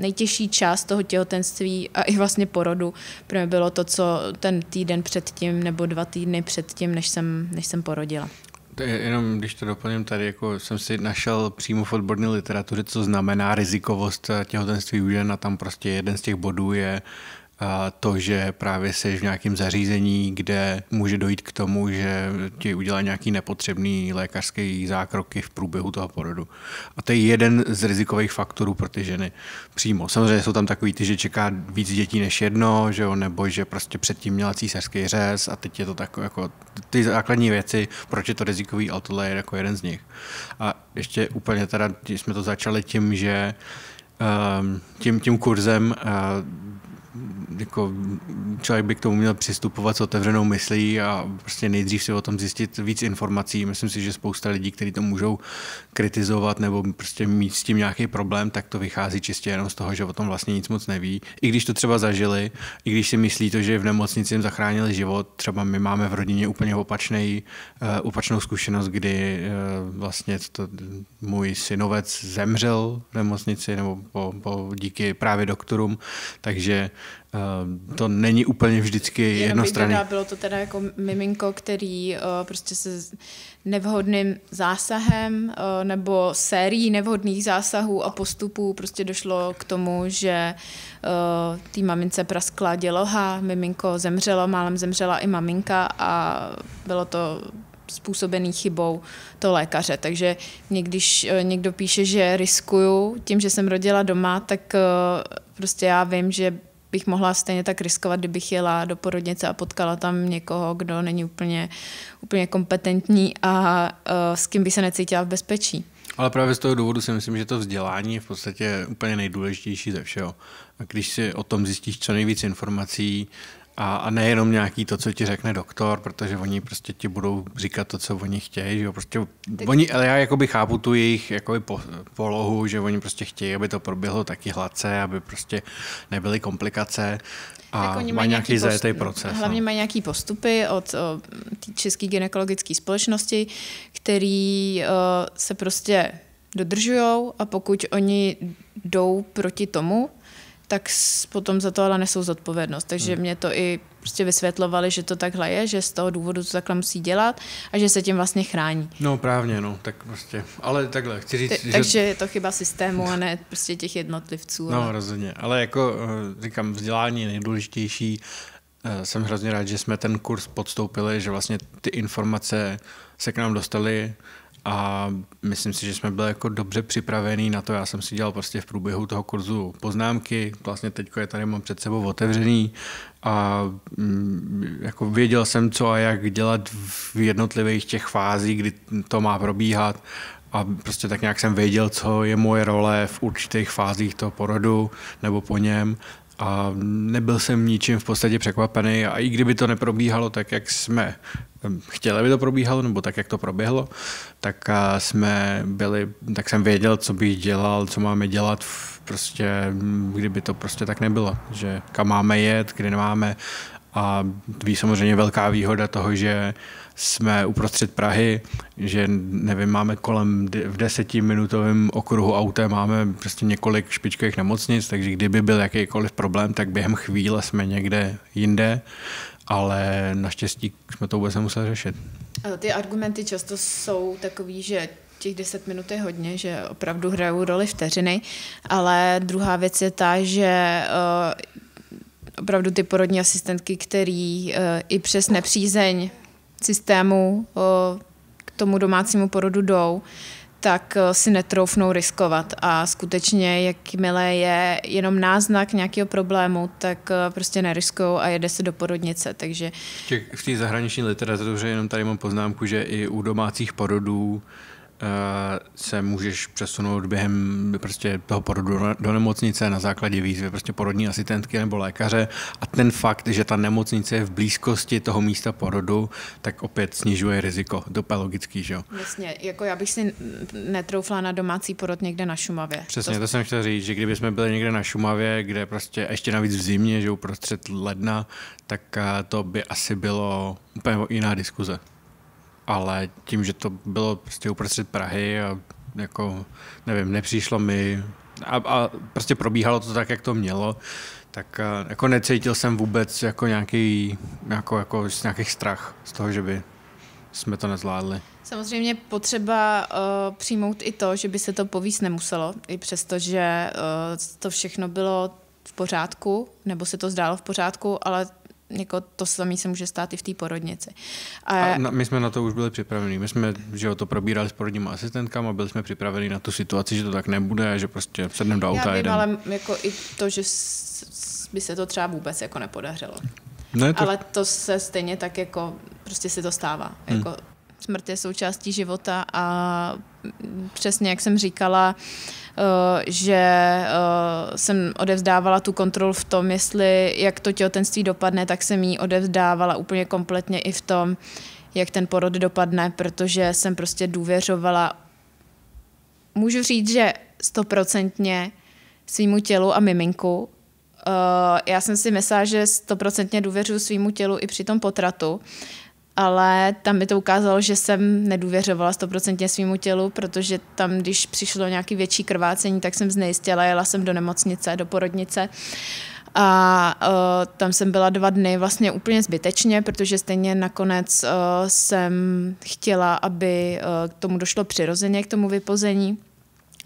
nejtěžší část toho těhotenství a i vlastně porodu. Pro mě bylo to, co ten týden předtím nebo dva týdny předtím, než jsem, než jsem porodila. To je, jenom když to doplním tady, jako jsem si našel přímo v odborné literatuře, co znamená rizikovost těhotenství u žen a tam prostě jeden z těch bodů je uh, a to, že právě jsi v nějakém zařízení, kde může dojít k tomu, že ti udělá nějaký nepotřebný lékařský zákroky v průběhu toho porodu. A to je jeden z rizikových faktorů pro ty ženy přímo. Samozřejmě jsou tam takový ty, že čeká víc dětí než jedno, že jo, nebo že prostě předtím měla císařský řez a teď je to takové jako ty základní věci, proč je to rizikový, ale tohle je jako jeden z nich. A ještě úplně teda jsme to začali tím, že ehm, tím, tím kurzem jako člověk by k tomu měl přistupovat s otevřenou myslí a prostě nejdřív si o tom zjistit víc informací. Myslím si, že spousta lidí, kteří to můžou kritizovat nebo prostě mít s tím nějaký problém, tak to vychází čistě jenom z toho, že o tom vlastně nic moc neví. I když to třeba zažili, i když si myslí to, že v nemocnici jim zachránili život, třeba my máme v rodině úplně opačnej, uh, opačnou zkušenost, kdy uh, vlastně to, můj synovec zemřel v nemocnici nebo po, po, díky právě doktorům, takže Ehm, to není úplně vždycky Jenom jednostranný. Jenom bylo to teda jako miminko, který eh, prostě se nevhodným zásahem eh, nebo sérií nevhodných zásahů a postupů prostě došlo k tomu, že eh, tý té mamince praskla děloha, miminko zemřelo, málem zemřela i maminka a bylo to způsobený chybou to lékaře. Takže mě, když někdo píše, že riskuju tím, že jsem rodila doma, tak prostě já vím, že bych mohla stejně tak riskovat, kdybych jela do porodnice a potkala tam někoho, kdo není úplně, úplně kompetentní a uh, s kým by se necítila v bezpečí. Ale právě z toho důvodu si myslím, že to vzdělání je v podstatě úplně nejdůležitější ze všeho. A když si o tom zjistíš co nejvíc informací, a, a nejenom nějaký to, co ti řekne doktor, protože oni prostě ti budou říkat to, co oni chtějí, že jo, prostě tak... oni, ale já jakoby chápu tu jejich jakoby po, polohu, že oni prostě chtějí, aby to proběhlo taky hladce, aby prostě nebyly komplikace a tak oni mají nějaký, nějaký postup, proces. No. Hlavně no. mají nějaký postupy od České gynekologické společnosti, který o, se prostě dodržujou a pokud oni jdou proti tomu, tak potom za to ale nesou zodpovědnost. Takže hmm. mě to i prostě vysvětlovali, že to takhle je, že z toho důvodu to takhle musí dělat a že se tím vlastně chrání. No právně, no, tak prostě, ale takhle, chci říct, Ty, že... Takže je to chyba systému a ne prostě těch jednotlivců. No ale... rozhodně, ale jako eh, říkám, vzdělání je nejdůležitější. Eh, jsem hrozně rád, že jsme ten kurz podstoupili, že vlastně ty informace se k nám dostaly a myslím si, že jsme byli jako dobře připravení na to. Já jsem si dělal prostě v průběhu toho kurzu poznámky, vlastně teď je tady mám před sebou otevřený a mm, jako věděl jsem, co a jak dělat v jednotlivých těch fázích, kdy to má probíhat a prostě tak nějak jsem věděl, co je moje role v určitých fázích toho porodu nebo po něm a nebyl jsem ničím v podstatě překvapený a i kdyby to neprobíhalo tak, jak jsme chtěli, aby to probíhalo, nebo tak, jak to proběhlo, tak jsme byli, tak jsem věděl, co bych dělal, co máme dělat, prostě, kdyby to prostě tak nebylo, že kam máme jet, kde nemáme a ví samozřejmě velká výhoda toho, že jsme uprostřed Prahy, že nevím, máme kolem v desetiminutovém okruhu auta máme prostě několik špičkových nemocnic, takže kdyby byl jakýkoliv problém, tak během chvíle jsme někde jinde ale naštěstí jsme to vůbec nemuseli řešit. Ale ty argumenty často jsou takový, že těch 10 minut je hodně, že opravdu hrajou roli vteřiny, ale druhá věc je ta, že eh, opravdu ty porodní asistentky, který eh, i přes nepřízeň systému eh, k tomu domácímu porodu jdou, tak eh, si netroufnou riskovat a skutečně, jakmile je jenom náznak nějakého problému, tak eh, prostě neriskou a jede se do porodnice. Takže... V té zahraniční literatuře jenom tady mám poznámku, že i u domácích porodů Eh, se můžeš přesunout během prostě toho porodu do nemocnice na základě výzvy prostě porodní asistentky nebo lékaře a ten fakt, že ta nemocnice je v blízkosti toho místa porodu, tak opět snižuje riziko. je logický, že jo? Jasně, jako já bych si netroufla na domácí porod někde na Šumavě. Přesně, to, to jsem chtěl říct, že kdyby jsme byli někde na Šumavě, kde prostě ještě navíc v zimě, že uprostřed ledna, tak eh, to by asi bylo úplně jiná diskuze ale tím, že to bylo prostě uprostřed Prahy a jako, nevím, nepřišlo mi a, a prostě probíhalo to tak, jak to mělo, tak eh, jako necítil jsem vůbec jako nějaký, jako, jako z nějakých strach z toho, že by jsme to nezvládli. Samozřejmě potřeba uh, přijmout i to, že by se to povíst nemuselo, i přesto, že uh, to všechno bylo v pořádku, nebo se to zdálo v pořádku, ale jako to samé se může stát i v té porodnici. A, a na, my jsme na to už byli připraveni. My jsme že to probírali s asistentkami a byli jsme připraveni na tu situaci, že to tak nebude, že prostě sedneme do auta. Já vím, ale jako i to, že by se to třeba vůbec jako nepodařilo. Ne, no to... Ale to se stejně tak jako prostě se to stává. Hmm. Jako smrt je součástí života a přesně jak jsem říkala, uh, Eh, že eh, jsem odevzdávala tu kontrolu v tom, jestli jak to těhotenství dopadne, tak jsem ji odevzdávala úplně kompletně i v tom, jak ten porod dopadne, protože jsem prostě důvěřovala. Můžu říct, že stoprocentně svýmu tělu a miminku. Eh, já jsem si myslela, že stoprocentně důvěřuji svýmu tělu i při tom potratu, ale tam mi to ukázalo, že jsem nedůvěřovala stoprocentně svýmu tělu, protože tam, když přišlo nějaké větší krvácení, tak jsem znejistěla, jela jsem do nemocnice, do porodnice a uh, tam jsem byla dva dny vlastně úplně zbytečně, protože stejně nakonec uh, jsem chtěla, aby uh, k tomu došlo přirozeně, k tomu vypození.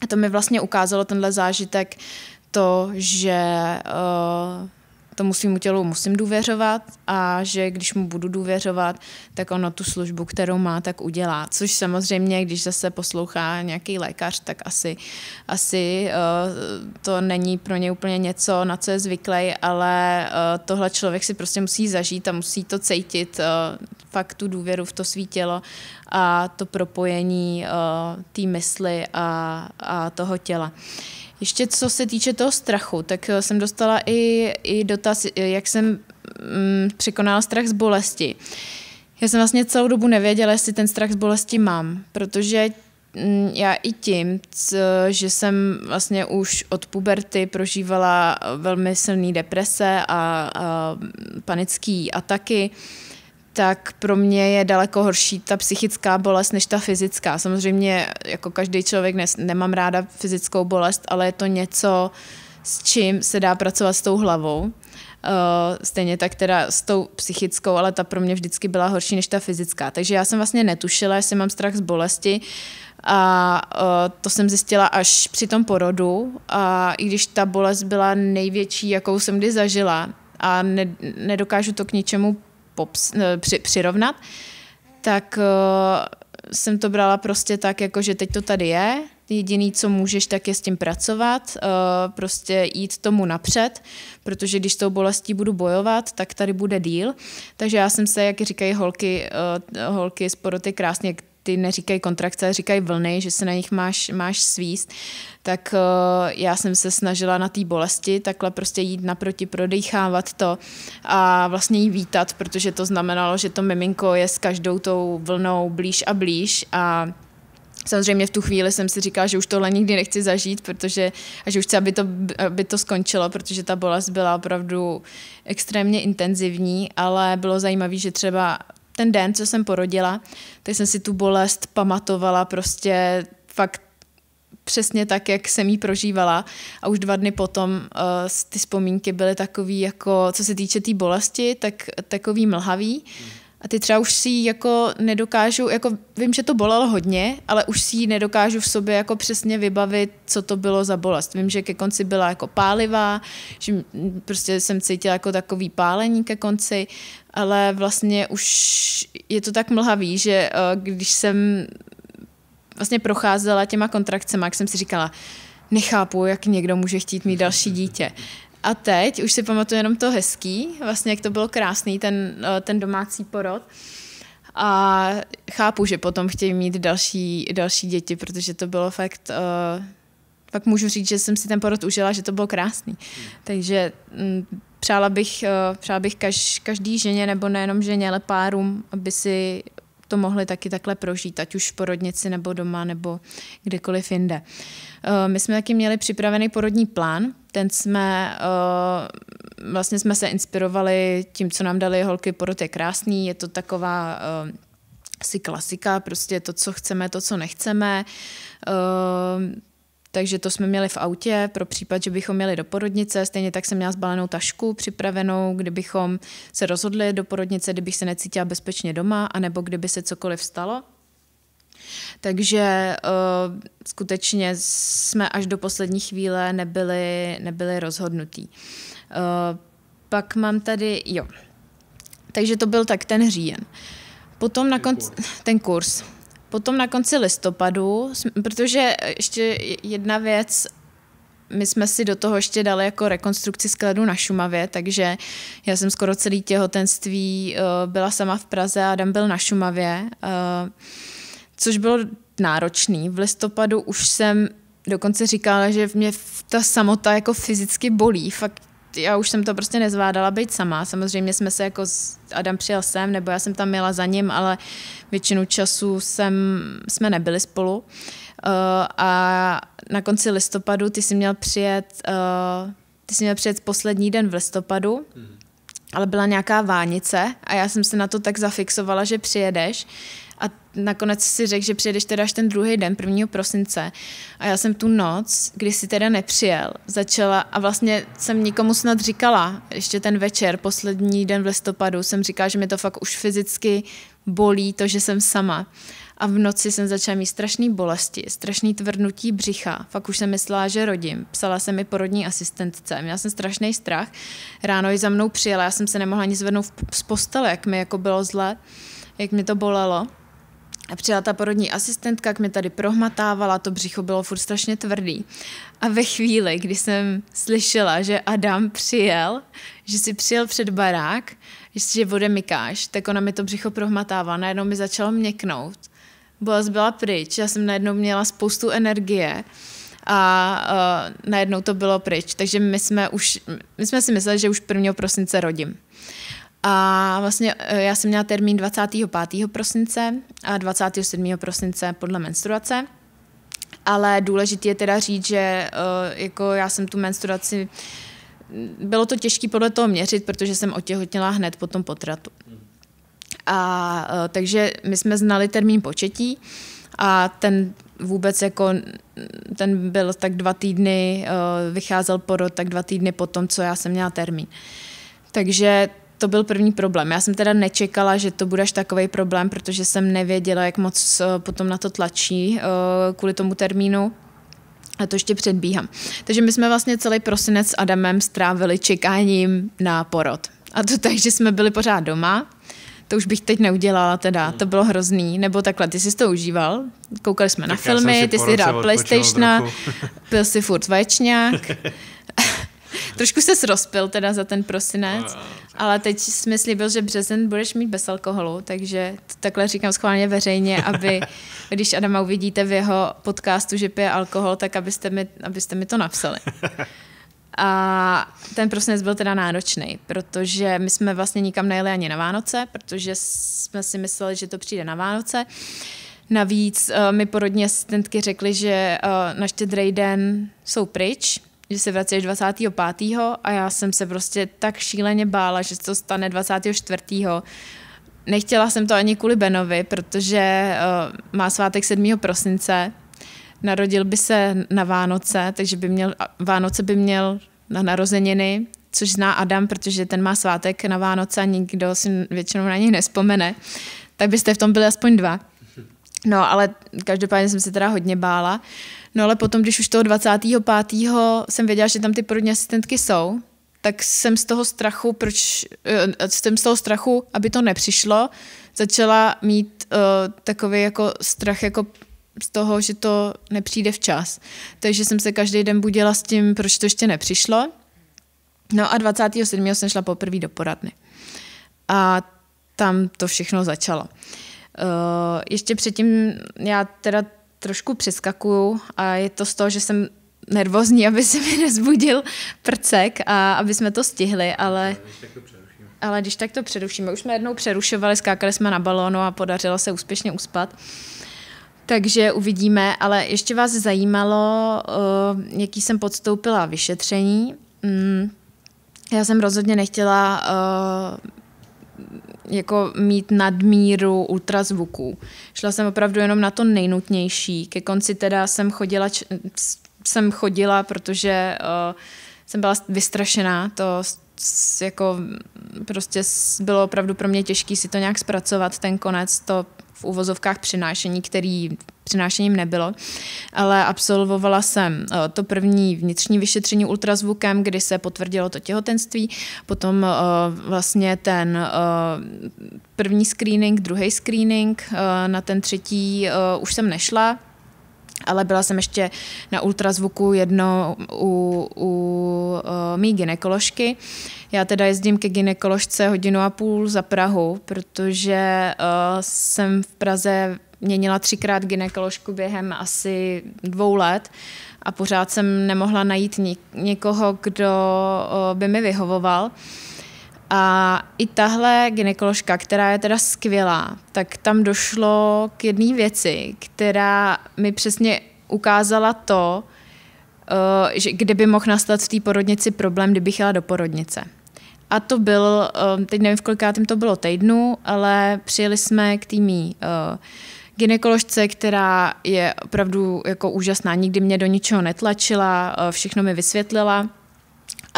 A to mi vlastně ukázalo tenhle zážitek to, že uh, tomu svým tělu musím důvěřovat a že když mu budu důvěřovat, tak ono tu službu, kterou má, tak udělá. Což samozřejmě, když zase poslouchá nějaký lékař, tak asi, asi uh, to není pro ně úplně něco, na co je zvyklý, ale uh, tohle člověk si prostě musí zažít a musí to cítit, uh, fakt tu důvěru v to svý tělo a to propojení uh, té mysli a, a toho těla. Uh, ještě co se týče toho strachu, tak eh, jsem dostala i, i dotaz, eh, jak jsem mm, překonala strach z bolesti. Já jsem vlastně celou dobu nevěděla, jestli ten strach z bolesti mám, protože mm, já i tím, že jsem vlastně už od puberty prožívala eh, velmi silné deprese a, a mm, panické ataky, tak pro mě je daleko horší ta psychická bolest než ta fyzická. Samozřejmě jako každý člověk ne, nemám ráda fyzickou bolest, ale je to něco, s čím se dá pracovat s tou hlavou. Uh, stejně tak teda s tou psychickou, ale ta pro mě vždycky byla horší než ta fyzická. Takže já jsem vlastně netušila, jestli mám strach z bolesti a uh, to jsem zjistila až při tom porodu a i když ta bolest byla největší, jakou jsem kdy zažila a ne, nedokážu to k ničemu pops, eh, při, přirovnat, tak uh, jsem to brala prostě tak, jako že teď to tady je, jediný, co můžeš, tak je s tím pracovat, uh, prostě jít tomu napřed, protože když s tou bolestí budu bojovat, tak tady bude díl. Takže já jsem se, jak říkají holky, uh, holky z poroty krásně, ty neříkají kontrakce, říkají vlny, že se na nich máš, máš svíst, tak eh, já jsem se snažila na té bolesti takhle prostě jít naproti, prodechávat to a vlastně jí vítat, protože to znamenalo, že to miminko je s každou tou vlnou blíž a blíž a Samozřejmě v tu chvíli jsem si říkala, že už tohle nikdy nechci zažít, protože a že už chci, aby to, aby to skončilo, protože ta bolest byla opravdu extrémně intenzivní, ale bylo zajímavé, že třeba ten den, co jsem porodila, tak jsem si tu bolest pamatovala prostě fakt přesně tak, jak jsem ji prožívala. A už dva dny potom uh, ty vzpomínky byly takový, jako co se týče té tý bolesti, tak takový mlhavý. Mm a ty třeba už si ji jako nedokážu, jako vím, že to bolelo hodně, ale už si ji nedokážu v sobě jako přesně vybavit, co to bylo za bolest. Vím, že ke konci byla jako pálivá, že prostě jsem cítila jako takový pálení ke konci, ale vlastně už je to tak mlhavý, že eh, když jsem vlastně procházela těma kontrakcemi, jak jsem si říkala, nechápu, jak někdo může chtít mít další dítě. A teď už si pamatuju jenom to hezký, vlastně jak to bylo krásný, ten, eh, ten domácí porod. A chápu, že potom chtějí mít další, další děti, protože to bylo fakt, uh, fakt můžu říct, že jsem si ten porod užila, že to bylo krásný. Hmm. Takže m, mm, přála bych, uh, přála bych kaž, každý ženě, nebo nejenom ženě, ale párům, aby si to mohli taky takhle prožít, ať už v porodnici nebo doma nebo kdekoliv jinde. Eh, my jsme taky měli připravený porodní plán, ten jsme, eh, vlastně jsme se inspirovali tím, co nám dali holky porod je krásný, je to taková eh, si klasika, prostě to, co chceme, to, co nechceme. Takže to jsme měli v autě pro případ, že bychom měli do porodnice. Stejně tak jsem měla zbalenou tašku připravenou, kdybychom se rozhodli do porodnice, kdybych se necítila bezpečně doma, anebo kdyby se cokoliv stalo. Takže uh, skutečně jsme až do poslední chvíle nebyli, nebyli rozhodnutí. Uh, pak mám tady, jo. Takže to byl tak ten říjen. Potom na konci, ten kurz. Potom na konci listopadu, protože ještě jedna věc, my jsme si do toho ještě dali jako rekonstrukci skladu na Šumavě, takže já jsem skoro celý těhotenství eh, byla sama v Praze a Adam byl na Šumavě, eh, což bylo náročný. V listopadu už jsem dokonce říkala, že mě ta samota jako fyzicky bolí, fakt já už jsem to prostě nezvládala být sama. Samozřejmě jsme se jako Adam přijel sem, nebo já jsem tam měla za ním, ale většinu času jsem, jsme nebyli spolu. Uh, a na konci listopadu ty jsi měl přijet, uh, ty jsi měl přijet poslední den v listopadu, mm. ale byla nějaká vánice a já jsem se na to tak zafixovala, že přijedeš. A nakonec si řekl, že přijedeš teda až ten druhý den, 1. prosince. A já jsem tu noc, kdy si teda nepřijel, začala a vlastně jsem nikomu snad říkala, ještě ten večer, poslední den v listopadu, jsem říkala, že mi to fakt už fyzicky bolí to, že jsem sama. A v noci jsem začala mít strašný bolesti, strašný tvrdnutí břicha. Fakt už jsem myslela, že rodím. Psala jsem mi porodní asistentce. Měla jsem strašný strach. Ráno ji za mnou přijela, já jsem se nemohla ani zvednout z postele, jak mi jako bylo zle, jak mi to bolelo přijela ta porodní asistentka, jak mi tady prohmatávala, to břicho bylo furt strašně tvrdý. A ve chvíli, kdy jsem slyšela, že Adam přijel, že si přijel před barák, že mikáš, tak ona mi to břicho prohmatávala. najednou mi začalo měknout. Bolest byla pryč, já jsem najednou měla spoustu energie a uh, najednou to bylo pryč. Takže my jsme, už, my jsme si mysleli, že už 1. prosince rodím. A vlastně e, já jsem měla termín 25. prosince a 27. prosince podle menstruace. Ale důležité je teda říct, že e, jako já jsem tu menstruaci, bylo to těžké podle toho měřit, protože jsem otěhotněla hned po tom potratu. A e, takže my jsme znali termín početí a ten vůbec jako ten byl tak dva týdny, vycházel porod tak dva týdny po tom, co já jsem měla termín. Takže to byl první problém. Já jsem teda nečekala, že to bude až takový problém, protože jsem nevěděla, jak moc eh, potom na to tlačí eh, kvůli tomu termínu. A to ještě předbíhám. Takže my jsme vlastně celý prosinec s Adamem strávili čekáním na porod. A to tak, že jsme byli pořád doma, to už bych teď neudělala teda, hmm. to bylo hrozný, nebo takhle, ty jsi to užíval, koukali jsme tak na filmy, ty jsi hrál Playstationa, pil si furt vaječňák, *laughs* Trošku se rozpil teda za ten prosinec, no, no, no. ale teď jsme slíbil, že březen budeš mít bez alkoholu, takže takhle říkám schválně veřejně, aby *laughs* když Adama uvidíte v jeho podcastu, že pije alkohol, tak abyste mi, abyste mi to napsali. A ten prosinec byl teda náročný, protože my jsme vlastně nikam nejeli ani na Vánoce, protože jsme si mysleli, že to přijde na Vánoce. Navíc uh, eh, mi porodní asistentky řekly, že uh, na štědrý den jsou pryč, že se vracíš 25. a já jsem se prostě tak šíleně bála, že se to stane 24. Nechtěla jsem to ani kvůli Benovi, protože uh, má svátek 7. prosince, narodil by se na Vánoce, takže by měl, Vánoce by měl na narozeniny, což zná Adam, protože ten má svátek na Vánoce a nikdo si většinou na něj nespomene, tak byste v tom byli aspoň dva. No, ale každopádně jsem se teda hodně bála. Uh, No ale potom, když už toho 25. jsem věděla, že tam ty porodní asistentky jsou, tak jsem z toho strachu, proč, eh, jsem z toho strachu, aby to nepřišlo, začala mít uh, takový jako strach jako z toho, že to nepřijde včas. Takže jsem se každý den budila s tím, proč to ještě nepřišlo. No a 27. jsem šla poprvé do poradny. A tam to všechno začalo. Uh, ještě předtím, já teda trošku přeskakuju a je to z toho, že jsem nervózní, *laughs* aby se mi nezbudil prcek a aby jsme to stihli, ale... Ale když tak to přerušíme. Už jsme jednou přerušovali, skákali jsme na balónu a podařilo se úspěšně uspat. Takže uvidíme, ale ještě vás zajímalo, eh, jaký jsem podstoupila vyšetření. Mm, já jsem rozhodně nechtěla eh, jako mít nadmíru ultrazvuků. Šla jsem opravdu jenom na to nejnutnější. Ke konci teda jsem chodila, jsem chodila protože uh, jsem byla vystrašená, to jako prostě bylo opravdu pro mě těžké si to nějak zpracovat, ten konec, to v uvozovkách přinášení, který přinášením nebylo, ale absolvovala jsem eh, to první vnitřní vyšetření ultrazvukem, kdy se potvrdilo to těhotenství, potom eh, vlastně ten eh, první screening, druhý screening, na ten třetí už jsem nešla, ale byla jsem ještě na ultrazvuku jedno u, u uh, mý ginekoložky. Já teda jezdím ke ginekoložce hodinu a půl za Prahu, protože uh, jsem v Praze měnila třikrát ginekoložku během asi dvou let a pořád jsem nemohla najít někoho, kdo uh, by mi vyhovoval. Uh, a i tahle ginekoložka, která je teda skvělá, tak tam došlo k jedné věci, která mi přesně ukázala to, eh, že kdyby mohl nastat v té porodnici problém, kdybych jela do porodnice. A to byl, eh, teď nevím, v kolikátém to bylo týdnu, ale přijeli jsme k týmí eh, ginekoložce, která je opravdu jako úžasná, nikdy mě do ničeho netlačila, všechno mi vysvětlila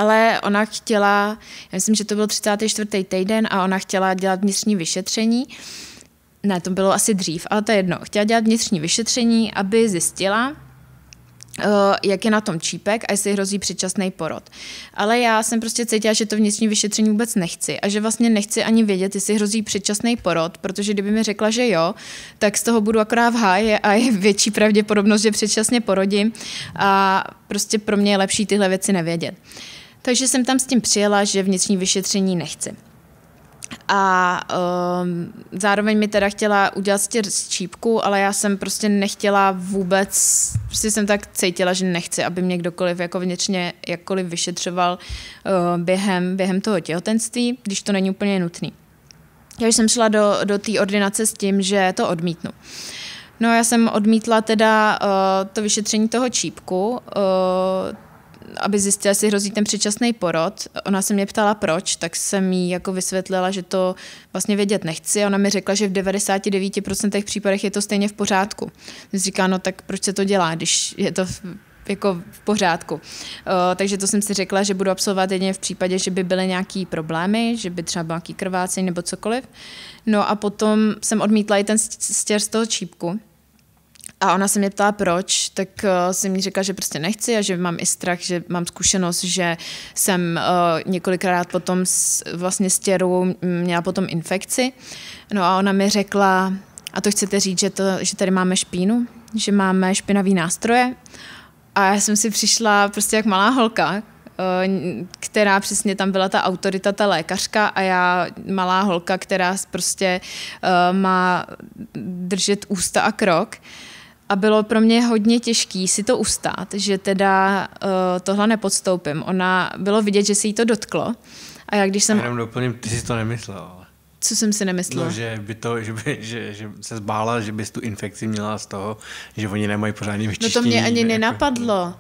ale ona chtěla, já myslím, že to byl 34. týden a ona chtěla dělat vnitřní vyšetření. Ne, to bylo asi dřív, ale to je jedno. Chtěla dělat vnitřní vyšetření, aby zjistila, eh, jak je na tom čípek a jestli hrozí předčasný porod. Ale já jsem prostě cítila, že to vnitřní vyšetření vůbec nechci a že vlastně nechci ani vědět, jestli hrozí předčasný porod, protože kdyby mi řekla, že jo, tak z toho budu akorát v háje a je větší pravděpodobnost, že předčasně porodím a prostě pro mě je lepší tyhle věci nevědět. Uh, takže jsem tam s tím přijela, že vnitřní vyšetření nechci. A um, zároveň mi teda chtěla udělat z čípku, ale já jsem prostě nechtěla vůbec, prostě jsem tak cítila, že nechci, aby mě kdokoliv jako vnitřně jakkoliv vyšetřoval uh, během, během toho těhotenství, když to není úplně nutný. Já jsem šla do, do té ordinace s tím, že to odmítnu. No já jsem odmítla teda uh, to vyšetření toho čípku, uh, aby zjistila, jestli hrozí ten předčasný porod. Ona se mě ptala, proč, tak jsem jí jako vysvětlila, že to vlastně vědět nechci. Ona mi řekla, že v 99% případech je to stejně v pořádku. říká, no tak proč se to dělá, když je to jako v pořádku. O, eh, takže to jsem si řekla, že budu absolvovat jedině v případě, že by byly nějaké problémy, že by třeba nějaký krvácení nebo cokoliv. No a potom jsem odmítla i ten stěr z toho čípku, a ona se mě ptala, proč, tak uh, jsem mi řekla, že prostě nechci a že mám i strach, že mám zkušenost, že jsem uh, několikrát potom s, vlastně s těrou měla potom infekci. No a ona mi řekla, a to chcete říct, že, to, že tady máme špínu, že máme špinavý nástroje. A já jsem si přišla prostě jak malá holka, eh, která přesně tam byla ta autorita, ta lékařka a já malá holka, která prostě má držet ústa a krok a bylo pro mě hodně těžký si to ustát, že teda uh, tohle nepodstoupím. Ona, bylo vidět, že se jí to dotklo a já když jsem... Já jenom doplním, ty jsi to nemyslela. Co jsem si nemyslela? No, že by to, že by, že, že se zbála, že bys tu infekci měla z toho, že oni nemají pořádný vyčištění. No to mě ani jako- nenapadlo.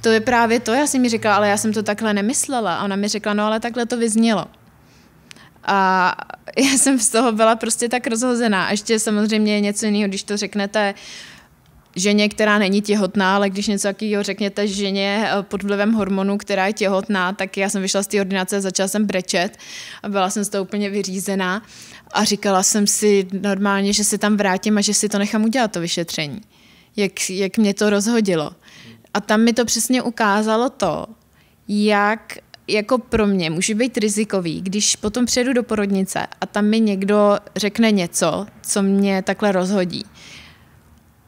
To je právě to, já jsem mi říkala, ale já jsem to takhle nemyslela. A ona mi řekla, no ale takhle to vyznělo. A *laughs* já jsem z toho byla prostě tak rozhozená. A ještě samozřejmě něco jiného, když to řeknete uh, ženě, která není těhotná, ale když něco takového řekněte ženě eh, pod vlivem hormonu, která je těhotná, tak já jsem vyšla z té ordinace a začala jsem brečet a byla jsem z toho úplně vyřízená a říkala jsem si normálně, že se tam vrátím a že si to nechám udělat, to vyšetření. Jak, jak mě to rozhodilo. A tam mi to přesně ukázalo to, jak jako pro mě může být rizikový, když potom přejdu do porodnice a tam mi někdo řekne něco, co mě takhle rozhodí.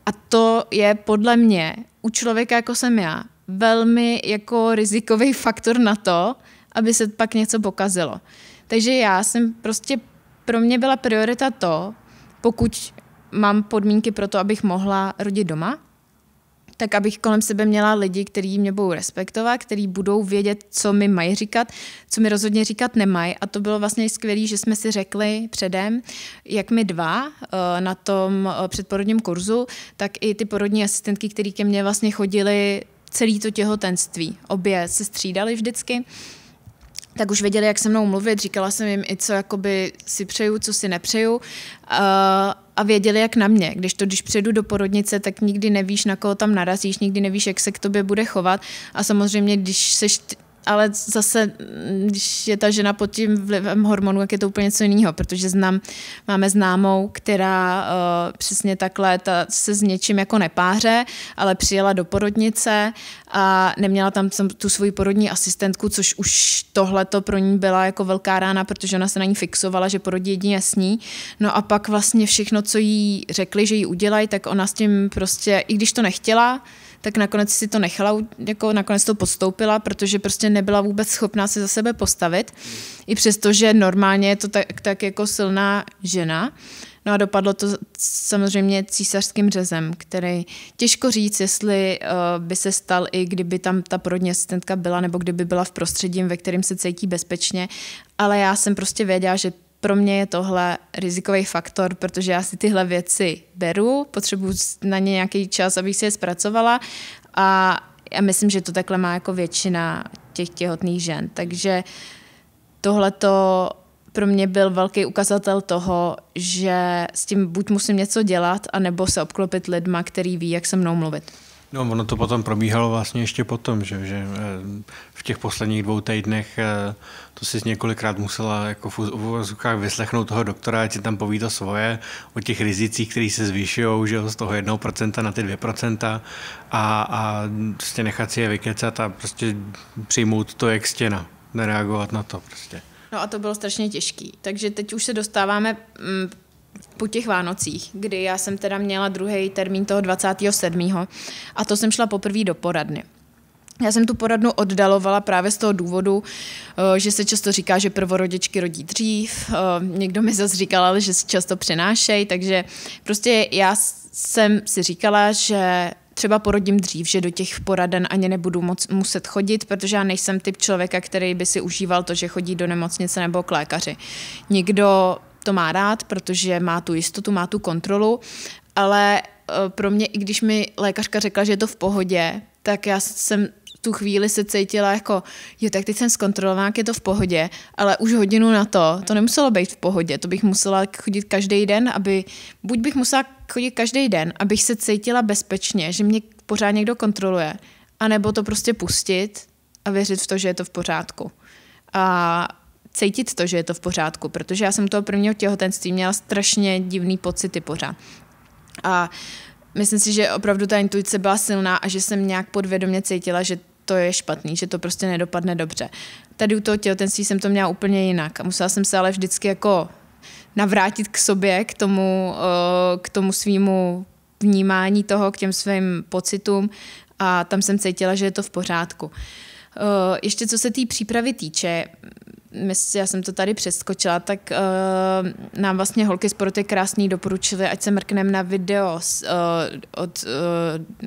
A to je podle mě u člověka, jako jsem já, velmi jako rizikový faktor na to, aby se pak něco pokazilo. Takže já jsem prostě, pro mě byla priorita to, pokud mám podmínky pro to, abych mohla rodit doma, tak abych kolem sebe měla lidi, kteří mě budou respektovat, kteří budou vědět, co mi mají říkat, co mi rozhodně říkat nemají. A to bylo vlastně skvělé, že jsme si řekli předem, jak my dva eh, na tom eh, předporodním kurzu, tak i ty porodní asistentky, které ke mně vlastně chodily celý to těhotenství. Obě se střídali vždycky tak už věděli, jak se mnou mluvit, říkala jsem jim i co jakoby si přeju, co si nepřeju. Uh, a věděli, jak na mě. Když to, když přijdu do porodnice, tak nikdy nevíš, na koho tam narazíš, nikdy nevíš, jak se k tobě bude chovat. A samozřejmě, když seš ale zase, mm, když je ta žena pod tím vlivem hormonů, tak je to úplně něco jiného, protože znám, máme známou, která uh, přesně takhle ta se s něčím jako nepáře, ale přijela do porodnice a neměla tam tu svoji porodní asistentku, což už tohle to pro ní byla jako velká rána, protože ona se na ní fixovala, že porodí jedině s ní. No a pak vlastně všechno, co jí řekli, že jí udělají, tak ona s tím prostě, i když to nechtěla, tak nakonec si to nechala, jako nakonec to postoupila, protože prostě nebyla vůbec schopná se za sebe postavit, i přesto, že normálně je to tak, tak jako silná žena. No a dopadlo to samozřejmě císařským řezem, který těžko říct, jestli uh, by se stal i kdyby tam ta porodní asistentka byla, nebo kdyby byla v prostředí, ve kterém se cítí bezpečně, ale já jsem prostě věděla, že pro mě je tohle rizikový faktor, protože já si tyhle věci beru, potřebuji na ně nějaký čas, abych si je zpracovala a já myslím, že to takhle má jako většina těch těhotných žen. Takže tohle to pro mě byl velký ukazatel toho, že s tím buď musím něco dělat, anebo se obklopit lidma, který ví, jak se mnou mluvit. No, ono to potom probíhalo vlastně ještě potom, že, že eh, v těch posledních dvou týdnech eh, to si několikrát musela jako v uvozovkách vyslechnout toho doktora, ať si tam poví to svoje, o těch rizicích, které se zvyšují, že z toho 1% na ty 2% a, a prostě nechat si je vykecat a prostě přijmout to jak stěna, nereagovat na to prostě. No a to bylo strašně těžký. Takže teď už se dostáváme mm, po těch Vánocích, kdy já jsem teda měla druhý termín toho 27. a to jsem šla poprvé do poradny. Já jsem tu poradnu oddalovala právě z toho důvodu, eh, že se často říká, že prvorodičky rodí dřív. Eh, někdo mi zase říkal, ale že se často přenášejí, takže prostě já jsem si říkala, že třeba porodím dřív, že do těch poraden ani nebudu moc muset chodit, protože já nejsem typ člověka, který by si užíval to, že chodí do nemocnice nebo k lékaři. Někdo to má rád, protože má tu jistotu, má tu kontrolu, ale eh, pro mě, i když mi lékařka řekla, že je to v pohodě, tak já jsem tu chvíli se cítila jako, jo, tak teď jsem zkontrolovaná, jak je to v pohodě, ale už hodinu na to, to nemuselo být v pohodě, to bych musela chodit každý den, aby, buď bych musela chodit každý den, abych se cítila bezpečně, že mě pořád někdo kontroluje, anebo to prostě pustit a věřit v to, že je to v pořádku. A cítit to, že je to v pořádku, protože já jsem toho prvního těhotenství měla strašně divný pocity pořád. A myslím si, že opravdu ta intuice byla silná a že jsem nějak podvědomě cítila, že to je špatný, že to prostě nedopadne dobře. Tady u toho těhotenství jsem to měla úplně jinak. Musela jsem se ale vždycky jako navrátit k sobě, k tomu, eh, k tomu svýmu vnímání toho, k těm svým pocitům a tam jsem cítila, že je to v pořádku. Eh, ještě co se té přípravy týče, my, já jsem to tady přeskočila, tak uh, nám vlastně holky z Poroty krásný doporučili, ať se mrkneme na video z, uh, eh, od uh,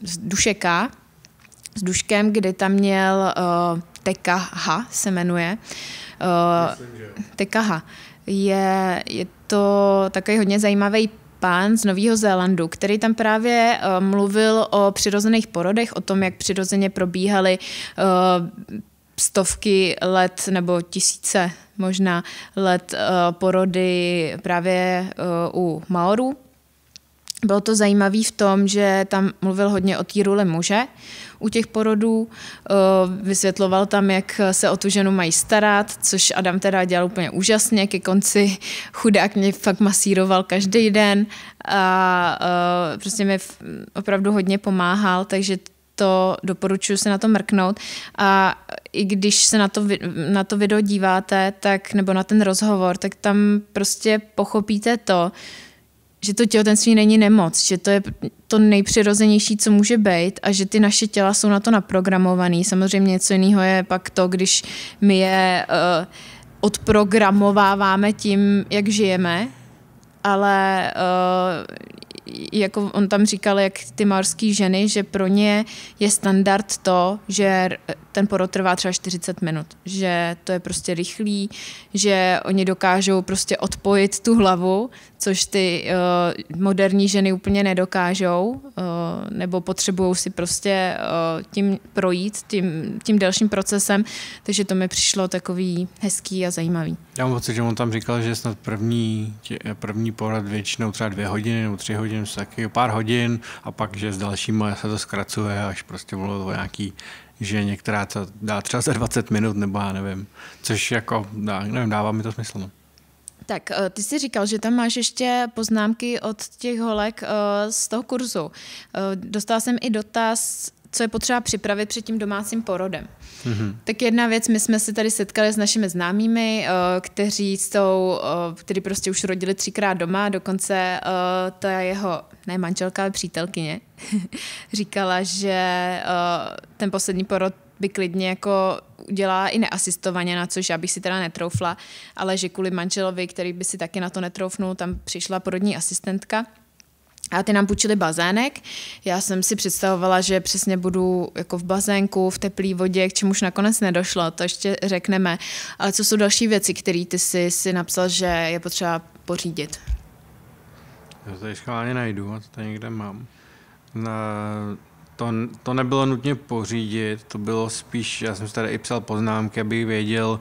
z Dušeka, s Duškem, kdy tam měl uh, TKH, se jmenuje. Uh, TKH. Je, je to takový hodně zajímavý pán z Nového Zélandu, který tam právě uh, mluvil o přirozených porodech, o tom, jak přirozeně probíhaly uh, stovky let nebo tisíce možná let eh, porody právě eh, u Maorů. Bylo to zajímavé v tom, že tam mluvil hodně o té roli muže u těch porodů, eh, vysvětloval tam, jak se o tu ženu mají starat, což Adam teda dělal úplně úžasně, ke konci chudák mě fakt masíroval každý den a prostě mi opravdu hodně pomáhal, takže to doporučuji se na to mrknout. A i když se na to, na to video díváte, tak nebo na ten rozhovor, tak tam prostě pochopíte to, že to těhotenství není nemoc, že to je to nejpřirozenější, co může být a že ty naše těla jsou na to naprogramované. Samozřejmě něco jiného je pak to, když my je uh, odprogramováváme tím, jak žijeme, ale uh, jako on tam říkal, jak ty morské ženy, že pro ně je standard to, že ten porod trvá třeba 40 minut, že to je prostě rychlý, že oni dokážou prostě odpojit tu hlavu, což ty uh, moderní ženy úplně nedokážou, uh, nebo potřebují si prostě uh, tím projít, tím, tím delším procesem, takže to mi přišlo takový hezký a zajímavý. Já mám pocit, že on tam říkal, že snad první, tě, první porad většinou třeba dvě hodiny nebo tři hodiny, taky pár hodin a pak, že s dalšíma se to zkracuje, až prostě bylo to nějaký že některá to dá třeba za 20 minut, nebo já nevím. Což jako, dá, nevím, dává mi to smysl. No. Tak eh, ty jsi říkal, že tam máš ještě poznámky od těch holek eh, z toho kurzu. Eh, Dostal jsem i dotaz, co je potřeba připravit před tím domácím porodem. Mm-hmm. Tak jedna věc, my jsme se tady setkali s našimi známými, eh, kteří jsou, eh, kteří prostě už rodili třikrát doma, dokonce eh, ta jeho, ne manželka, ale přítelkyně, *laughs* říkala, že ten poslední porod by klidně jako udělala i neasistovaně, na což já bych si teda netroufla, ale že kvůli manželovi, který by si taky na to netroufnul, tam přišla porodní asistentka a ty nám půjčili bazének. Já jsem si představovala, že přesně budu jako v bazénku, v teplé vodě, k čemuž nakonec nedošlo, to ještě řekneme. Ale co jsou další věci, které ty jsi si napsal, že je potřeba pořídit? Já to tady schválně najdu, a to tady někde mám. Na, to, to nebylo nutně pořídit, to bylo spíš, já jsem si tady i psal poznámky, abych věděl,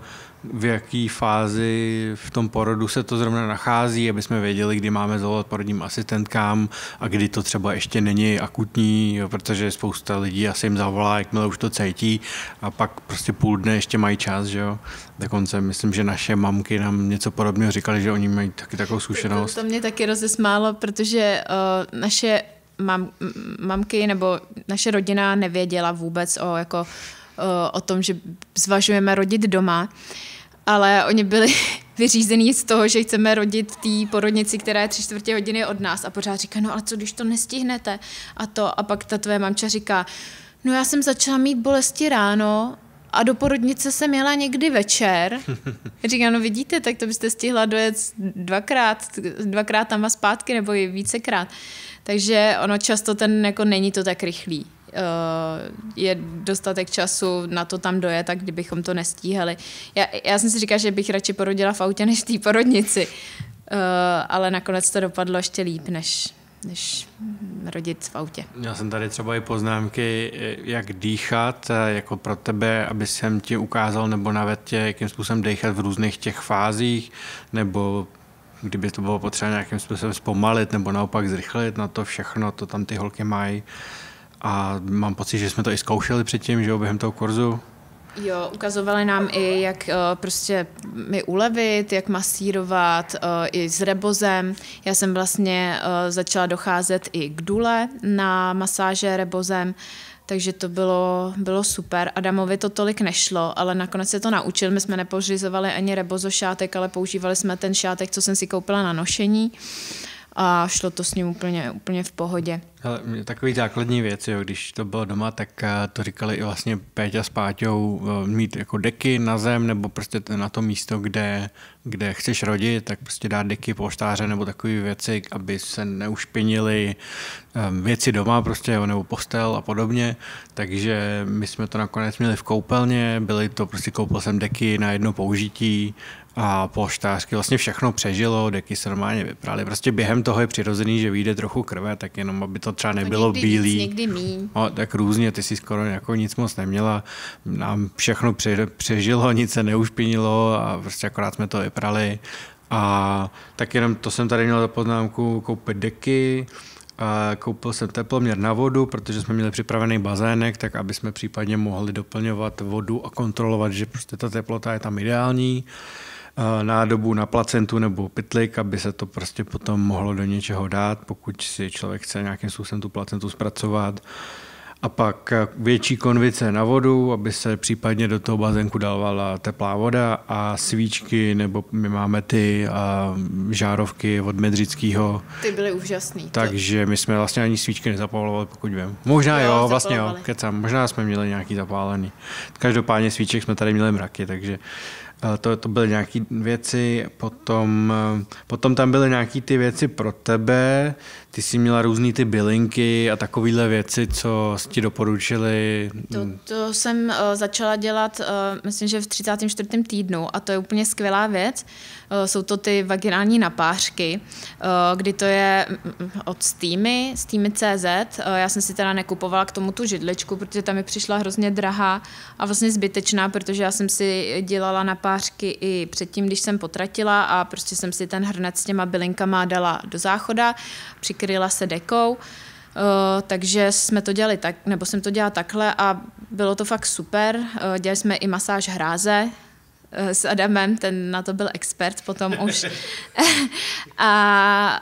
v jaký fázi v tom porodu se to zrovna nachází, aby jsme věděli, kdy máme zavolat porodním asistentkám a kdy to třeba ještě není akutní, jo, protože spousta lidí asi jim zavolá, jakmile už to cítí a pak prostě půl dne ještě mají čas, že jo. Dokonce myslím, že naše mamky nám něco podobného říkali, že oni mají taky takovou zkušenost. To, to mě taky rozesmálo, protože uh, naše mam, mamky nebo naše rodina nevěděla vůbec o, jako, o, o tom, že zvažujeme rodit doma, ale oni byli *laughs* vyřízený z toho, že chceme rodit té porodnici, která je tři čtvrtě hodiny od nás a pořád říká, no a co když to nestihnete a to a pak ta tvoje mamča říká, no já jsem začala mít bolesti ráno a do porodnice jsem jela někdy večer. *laughs* Říkám, no vidíte, tak to byste stihla dojet dvakrát, dvakrát tam a zpátky nebo i vícekrát. Takže ono často ten jako není to tak rychlý. Eh, je dostatek času na to tam doje, tak kdybychom to nestíhali. Já, já jsem si říkala, že bych radši porodila v autě než v té porodnici, eh, ale nakonec to dopadlo ještě líp, než, než rodit v autě. Já jsem tady třeba i poznámky, jak dýchat, eh, jako pro tebe, aby jsem ti ukázal nebo navedl tě, jakým způsobem dýchat v různých těch fázích, nebo kdyby to bylo potřeba nějakým způsobem zpomalit nebo naopak zrychlit, na to všechno, to tam ty holky mají. A mám pocit, že jsme to i zkoušeli předtím, že jo, během toho kurzu. Jo, ukazovali nám i, jak eh, prostě mi ulevit, jak masírovat, eh, i s rebozem. Já jsem vlastně eh, začala docházet i k dule na masáže rebozem, takže to bylo, bylo super. Adamovi to tolik nešlo, ale nakonec se to naučil. My jsme nepořizovali ani rebozo šátek, ale používali jsme ten šátek, co jsem si koupila na nošení a šlo to s ním úplně, úplně v pohodě. Ale takový základní věc, jo, když to bylo doma, tak eh, to říkali i vlastně Péťa s Páťou, eh, mít jako deky na zem nebo prostě na to místo, kde kde chceš rodit, tak prostě dát deky, poštáře nebo takové věci, aby se neušpinili ehm, věci doma prostě, nebo postel a podobně. Takže my jsme to nakonec měli v koupelně, byly to prostě koupil jsem deky na jedno použití, a poštářky, vlastně všechno přežilo, deky se normálně vyprali. Prostě během toho je přirozený, že vyjde trochu krve, tak jenom aby to třeba nebylo no, někdy bílý. Nic, někdy mí. No, tak různě, ty si skoro jako nic moc neměla. Nám všechno pře- přežilo, nic se neušpinilo a prostě akorát jsme to vyprali. A tak jenom to jsem tady měl za poznámku, koupit deky, a koupil jsem teploměr na vodu, protože jsme měli připravený bazének, tak aby jsme případně mohli doplňovat vodu a kontrolovat, že prostě ta teplota je tam ideální. Eh, nádobu na placentu nebo pytlik, aby se to prostě potom mohlo do něčeho dát, pokud si člověk chce nějakým způsobem tu placentu zpracovat. A pak eh, větší konvice na vodu, aby se případně do toho bazénku dávala teplá voda a svíčky, nebo my máme ty a eh, žárovky od Medřického. Ty byly úžasné. Takže my jsme vlastně ani svíčky nezapalovali, pokud vím. Možná jo, jo vlastně jo, kecám, možná jsme měli nějaký zapálený. Každopádně svíček jsme tady měli mraky, takže Eh, to, to byly nějaké věci, potom, eh, potom tam byly nějaké ty věci pro tebe, ty jsi měla různé ty bylinky a takovéhle věci, co ti doporučili. To, to jsem uh, začala dělat, uh, myslím, že v 34. týdnu a to je úplně skvělá věc, Eh, jsou to ty vaginální napářky, eh, kdy to je mm, mm, od Steamy, Steamy.cz. Eh, já jsem si teda nekupovala k tomu tu židličku, protože tam mi přišla hrozně drahá a vlastně zbytečná, protože já jsem si dělala napářky i předtím, když jsem potratila a prostě jsem si ten hrnec s těma bylinkama dala do záchoda, přikryla se dekou. Uh, takže jsme to dělali tak, nebo jsem to dělala takhle a bylo to fakt super. Uh, dělali jsme i masáž hráze, Eh, s Adamem, ten na to byl expert potom už. *laughs* a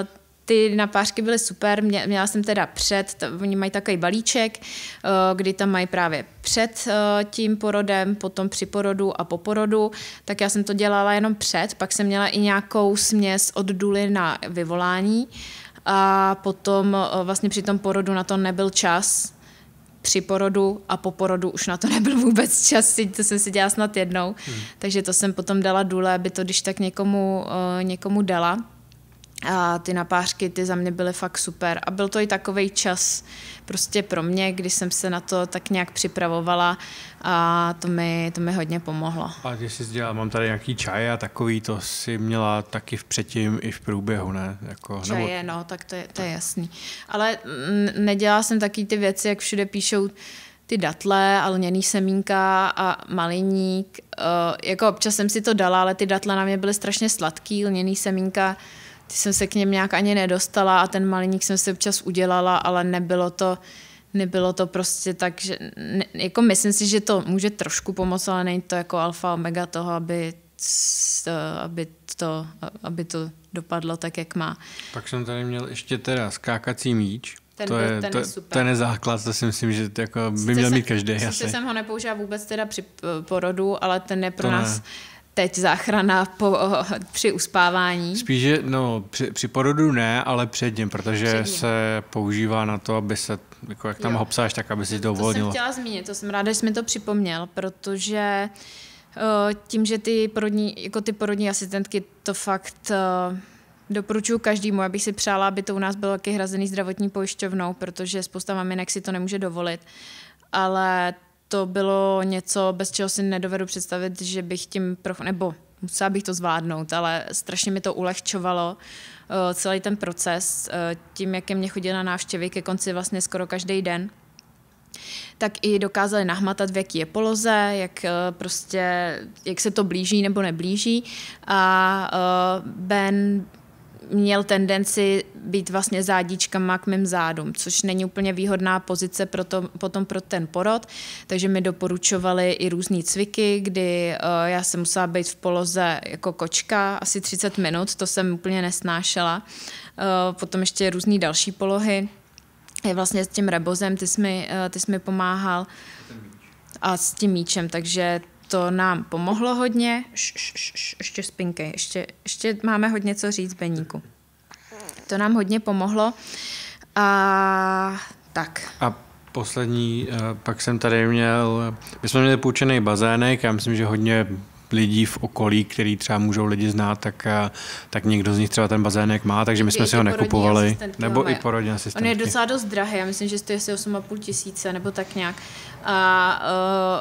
uh, ty napářky byly super, Mě, měla jsem teda před, to, oni mají takový balíček, eh, kdy tam mají právě před tím porodem, potom při porodu a po porodu, tak já jsem to dělala jenom před, pak jsem měla i nějakou směs od duly na vyvolání a potom vlastně při tom porodu na to nebyl čas, při porodu a po porodu už na to nebyl vůbec čas, to jsem si dělala snad jednou, hmm. takže to jsem potom dala důle, aby to když tak někomu, eh, někomu dala a ty napářky, ty za mě byly fakt super. A byl to i takový čas prostě pro mě, když jsem se na to tak nějak připravovala a to mi, to mi hodně pomohlo. A ty jsi dělala, mám tady nějaký čaj a takový, to si měla taky v předtím i v průběhu, ne? Jako, čaje, nebo... no, tak to je, to je jasný. Ale mm, nedělala jsem taky ty věci, jak všude píšou, ty datle a lněný semínka a maliník. E, jako občas jsem si to dala, ale ty datle na mě byly strašně sladký, lněný semínka ty jsem se k něm nějak ani nedostala a ten maliník jsem si občas udělala, ale nebylo to, nebylo to prostě tak, že ne, jako myslím si, že to může trošku pomoct, ale není to jako alfa omega toho, aby aby to, aby to dopadlo tak, jak má. Pak jsem tady měl ještě teda skákací míč. Ten, to, je, ten, to, je super. ten je základ, to si myslím, že jako by měl mít každý. Já jsem ho nepoužila vůbec teda při porodu, ale ten je pro to nás ne teď záchrana po, při uspávání? Spíše, no, při, při porodu ne, ale před ním, protože před ním. se používá na to, aby se, jako jak tam jo. hopsáš, tak aby si to uvolnilo. To jsem chtěla zmínit, to jsem ráda, že jsi mi to připomněl, protože tím, že ty porodní, jako ty porodní asistentky to fakt doporučuji každému, abych si přála, aby to u nás bylo taky hrazený zdravotní pojišťovnou, protože spousta maminek si to nemůže dovolit. Ale to bylo něco, bez čeho si nedovedu představit, že bych tím, prof... nebo musela bych to zvládnout, ale strašně mi to ulehčovalo uh, celý ten proces, uh, tím, jak je mě chodila na návštěvy ke konci vlastně skoro každý den, tak i dokázali nahmatat, v jaký je poloze, jak eh, prostě, jak se to blíží nebo neblíží. A uh, Ben měl tendenci být vlastně zádičkama k mým zádům, což není úplně výhodná pozice pro to, potom pro ten porod, takže mi doporučovali i různé cviky, kdy uh, já jsem musela být v poloze jako kočka asi 30 minut, to jsem úplně nesnášela. Uh, potom ještě různé další polohy. Je vlastně s tím rebozem, ty jsi mi, uh, ty jsi mi pomáhal a s tím míčem, takže to nám pomohlo hodně. Š, š, š, š. ještě spinkej, ještě, ještě máme hodně co říct Beníku. To nám hodně pomohlo. A tak. A poslední, eh, pak jsem tady měl, my jsme měli půjčený bazének, já myslím, že hodně lidí v okolí, který třeba můžou lidi znát, tak, eh, tak někdo z nich třeba ten bazének má, takže my jsme si ho nekupovali. Nebo i porodní asistentky. On je docela dost drahý, já myslím, že to je asi 8,5 tisíce nebo tak nějak a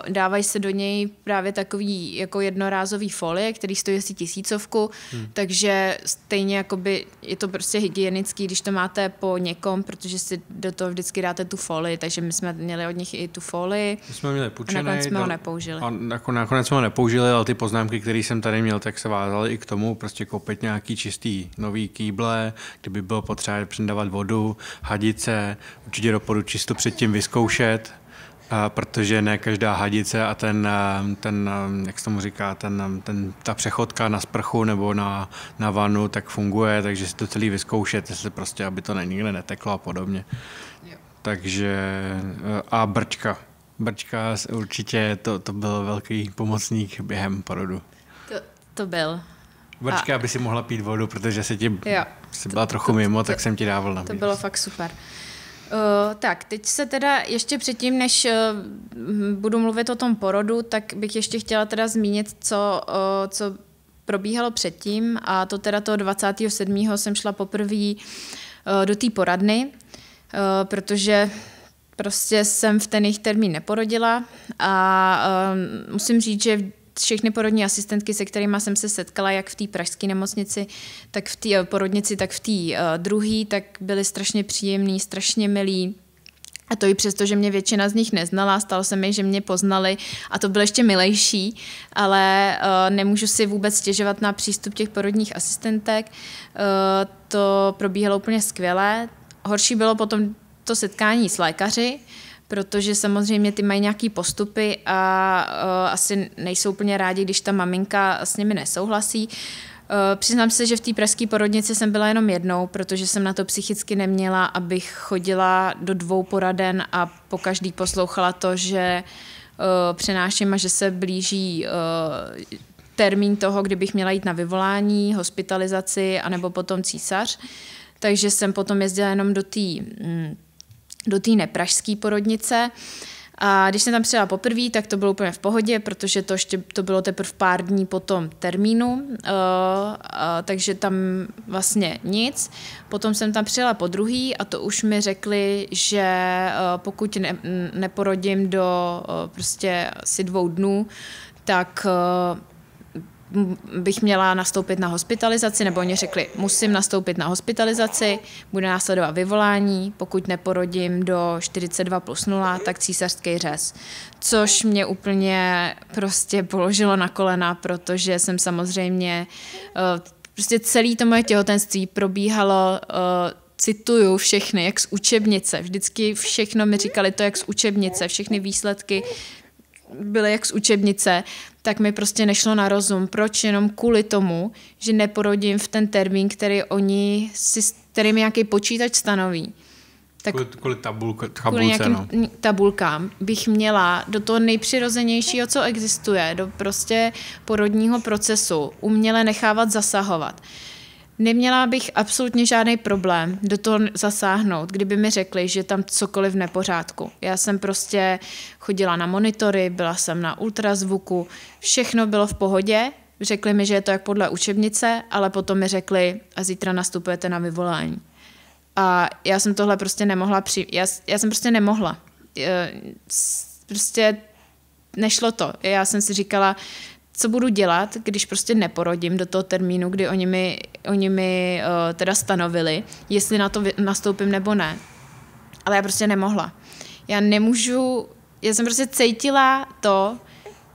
uh, dávají se do něj právě takový jako jednorázový folie, který stojí asi tisícovku, hmm. takže stejně jakoby je to prostě hygienický, když to máte po někom, protože si do toho vždycky dáte tu folii, takže my jsme měli od nich i tu folii. My jsme měli půjčený, a nakonec jsme ho nepoužili. A jako nakonec jsme ho nepoužili, ale ty poznámky, které jsem tady měl, tak se vázaly i k tomu prostě koupit nějaký čistý nový kýble, kdyby bylo potřeba předávat vodu, hadice, určitě doporučuji si to předtím vyzkoušet, protože ne každá hadice a ten, ten jak se tomu říká, ten, ten, ta přechodka na sprchu nebo na, na vanu tak funguje, takže si to celý vyzkoušet, jestli prostě, aby to nikde neteklo a podobně. Jo. Takže a brčka. Brčka určitě, to, to byl velký pomocník během porodu. To, to byl. Brčka, a... aby si mohla pít vodu, protože se ti, jo. jsi byla to, trochu to, mimo, to, tak jsem ti dával na To bylo fakt super. Eh, tak, teď se teda ještě předtím, než uh, budu mluvit o tom porodu, tak bych ještě chtěla teda zmínit, co, uh, co probíhalo předtím a to teda toho 27. jsem šla poprvé do té poradny, protože prostě jsem v ten jejich termín neporodila a musím říct, že všechny porodní asistentky, se kterými jsem se setkala, jak v té pražské nemocnici, tak v té eh, porodnici, tak v té eh, druhé, tak byly strašně příjemný, strašně milí. A to i přesto, že mě většina z nich neznala, stalo se mi, že mě poznali a to bylo ještě milejší, ale uh, nemůžu si vůbec stěžovat na přístup těch porodních asistentek. Uh, to probíhalo úplně skvěle. Horší bylo potom to setkání s lékaři, uh, protože samozřejmě ty mají nějaký postupy a uh, asi nejsou úplně rádi, když ta maminka s nimi nesouhlasí. Eh, přiznám se, že v té pražské porodnici jsem byla jenom jednou, protože jsem na to psychicky neměla, abych chodila do dvou poraden a po každý poslouchala to, že eh, přenáším a že se blíží termín toho, kdybych měla jít na vyvolání, hospitalizaci anebo potom císař. Takže jsem potom jezdila jenom do té mm, do té nepražské porodnice. A když jsem tam přijela poprvé, tak to bylo úplně v pohodě, protože to ještě to bylo teprve pár dní po tom termínu, uh, uh, takže tam vlastně nic. Potom jsem tam přijela po druhý a to už mi řekli, že uh, pokud ne, neporodím do uh, prostě asi dvou dnů, tak bych měla nastoupit na hospitalizaci, nebo oni řekli, musím nastoupit na hospitalizaci, bude následovat vyvolání, pokud neporodím do 42 plus 0, tak císařský řez. Což mě úplně prostě položilo na kolena, protože jsem samozřejmě, eh, prostě celé to moje těhotenství probíhalo eh, cituju všechny, jak z učebnice. Vždycky všechno mi říkali to, jak z učebnice. Všechny výsledky byly jak z učebnice tak mi prostě nešlo na rozum, proč jenom kvůli tomu, že neporodím v ten termín, který oni si, kterým nějaký počítač stanoví. Tak kvůli, kvůli, tabulka, tabulce, kvůli nějakým no. tabulkám bych měla do toho nejpřirozenějšího, co existuje, do prostě porodního procesu, uměle nechávat zasahovat. Neměla bych absolutně žádný problém do toho zasáhnout, kdyby mi řekli, že tam cokoliv v nepořádku. Já jsem prostě chodila na monitory, byla jsem na ultrazvuku, všechno bylo v pohodě, řekli mi, že je to jak podle učebnice, ale potom mi řekli, a zítra nastupujete na vyvolání. A já jsem tohle prostě nemohla přijít. Já, já jsem prostě nemohla. Prostě nešlo to. Já jsem si říkala, co budu dělat, když prostě neporodím do toho termínu, kdy oni mi, oni mi uh, teda stanovili, jestli na to nastoupím nebo ne. Ale já prostě nemohla. Já nemůžu, já jsem prostě cítila to,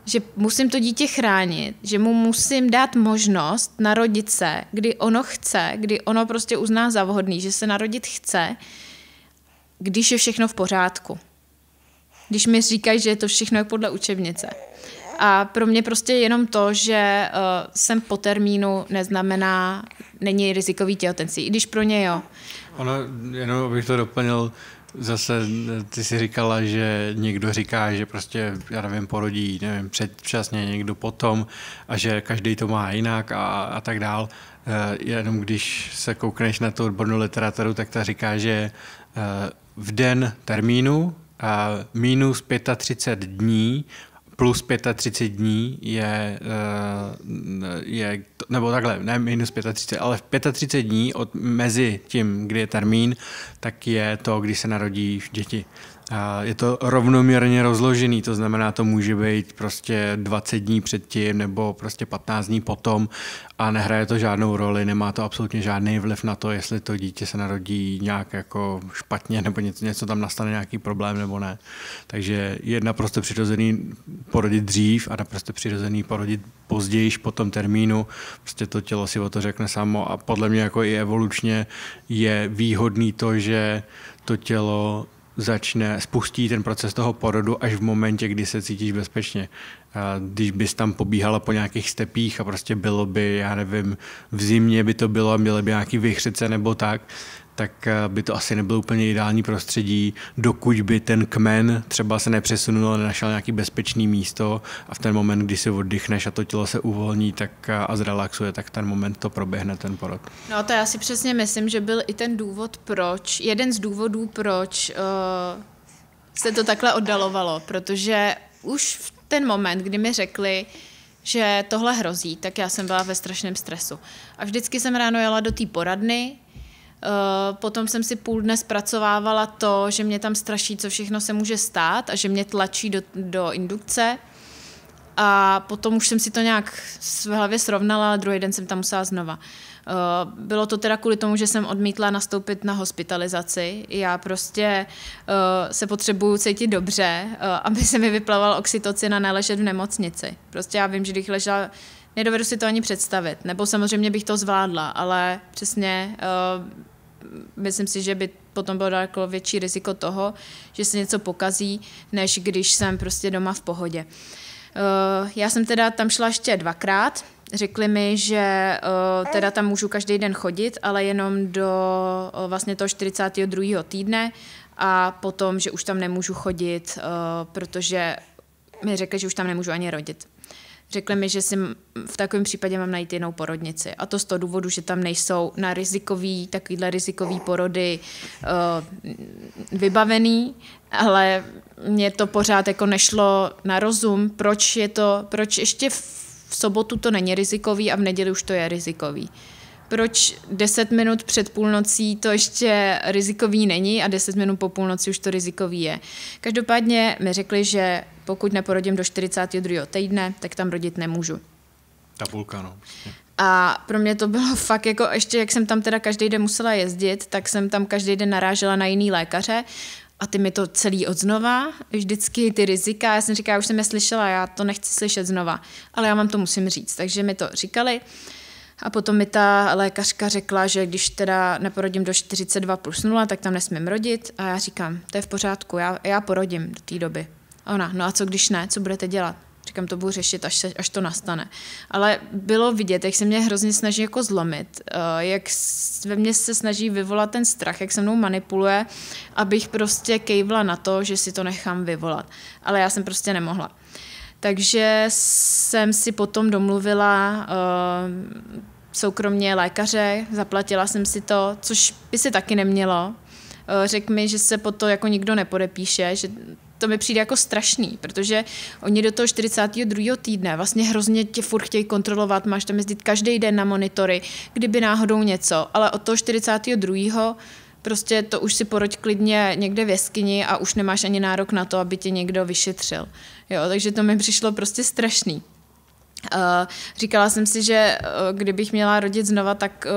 že musím to dítě chránit, že mu musím dát možnost narodit se, kdy ono chce, kdy ono prostě uzná za vhodný, že se narodit chce, když je všechno v pořádku. Když mi říkají, že je to všechno podle učebnice. A pro mě prostě jenom to, že uh, eh, jsem po termínu, neznamená, není rizikový těhotenství, i když pro ně jo. Ono, jenom abych to doplnil, zase eh, ty si říkala, že někdo říká, že prostě, já nevím, porodí, nevím, předčasně někdo potom a že každý to má jinak a, a tak dál. Uh, jenom když se koukneš na tu odbornou literaturu, tak ta říká, že uh, v den termínu a minus 35 dní plus 35 dní je, eh, je, nebo takhle, ne minus 35, ale v 35 dní od mezi tím, kdy je termín, tak je to, kdy se narodí děti. Je to rovnoměrně rozložený, to znamená, to může být prostě 20 dní předtím nebo prostě 15 dní potom a nehraje to žádnou roli, nemá to absolutně žádný vliv na to, jestli to dítě se narodí nějak jako špatně nebo něco, něco tam nastane, nějaký problém nebo ne. Takže je naprosto přirozený porodit dřív a naprosto přirozený porodit později po tom termínu. Prostě to tělo si o to řekne samo a podle mě jako i evolučně je výhodný to, že to tělo začne, spustí ten proces toho porodu až v momentě, kdy se cítíš bezpečně. Když bys tam pobíhala po nějakých stepích a prostě bylo by, já nevím, v zimě by to bylo a měly by nějaký vychřice nebo tak, tak eh, by to asi nebylo úplně ideální prostředí, dokud by ten kmen třeba se nepřesunul a nenašel nějaký bezpečný místo a v ten moment, kdy si oddychneš a to tělo se uvolní tak eh, a zrelaxuje, tak ten moment to proběhne ten porod. No to já si přesně myslím, že byl i ten důvod, proč, jeden z důvodů, proč uh, se to takhle oddalovalo, protože už v ten moment, kdy mi řekli, že tohle hrozí, tak já jsem byla ve strašném stresu. A vždycky jsem ráno jela do té poradny, Eh, potom jsem si půl dne zpracovávala to, že mě tam straší, co všechno se může stát a že mě tlačí do, do indukce. A potom už jsem si to nějak v hlavě srovnala, ale druhý den jsem tam musela znova. Eh, bylo to teda kvůli tomu, že jsem odmítla nastoupit na hospitalizaci. Já prostě eh, se potřebuju cítit dobře, aby se mi vyplaval oxytocin a neležet v nemocnici. Prostě já vím, že když ležela nedovedu si to ani představit. Nebo samozřejmě bych to zvládla, ale přesně uh, myslím si, že by potom bylo daleko větší riziko toho, že se něco pokazí, než když jsem prostě doma v pohodě. Uh, já jsem teda tam šla ještě dvakrát, řekli mi, že uh, teda tam můžu každý den chodit, ale jenom do uh, vlastně toho 42. týdne a potom, že už tam nemůžu chodit, uh, protože mi řekli, že už tam nemůžu ani rodit. Řekli mi, že si v takovém případě mám najít jinou porodnici. A to z toho důvodu, že tam nejsou na rizikový, takovýhle rizikový porody uh, vybavený, ale mě to pořád jako nešlo na rozum, proč je to, proč ještě v sobotu to není rizikový a v neděli už to je rizikový proč 10 minut před půlnocí to ještě rizikový není a 10 minut po půlnoci už to rizikový je. Každopádně mi řekli, že pokud neporodím do 42. týdne, tak tam rodit nemůžu. Tabulka, no. A pro mě to bylo *laughs* fakt jako ještě, jak jsem tam teda každý den musela jezdit, tak jsem tam každý den narážela na jiný lékaře a ty mi to celý odznova, vždycky ty rizika, já jsem říkala, já už jsem je slyšela, já to nechci slyšet znova, ale já vám to musím říct, takže mi to říkali. A potom mi ta lékařka řekla, že když teda neporodím do 42 plus 0, tak tam nesmím rodit. A já říkám, to je v pořádku, já, já porodím do té doby. A ona, no a co když ne, co budete dělat? Říkám, to budu řešit, až, se, až to nastane. Ale bylo vidět, jak se mě hrozně snaží jako zlomit, eh, jak ve mně se snaží vyvolat ten strach, jak se mnou manipuluje, abych prostě kejvla na to, že si to nechám vyvolat. Ale já jsem prostě nemohla. Takže jsem si potom domluvila uh, soukromně lékaře, zaplatila jsem si to, což by se taky nemělo. Uh, řekl mi, že se po to jako nikdo nepodepíše, že to mi přijde jako strašný, protože oni do toho 42. týdne vlastně hrozně tě furt chtějí kontrolovat, máš tam jezdit každý den na monitory, kdyby náhodou něco, ale od toho 42. Prostě to už si poroď klidně někde v jeskyni a už nemáš ani nárok na to, aby tě někdo vyšetřil. Jo, takže to mi přišlo prostě strašný. Eh, říkala jsem si, že eh, kdybych měla rodit znova, tak eh,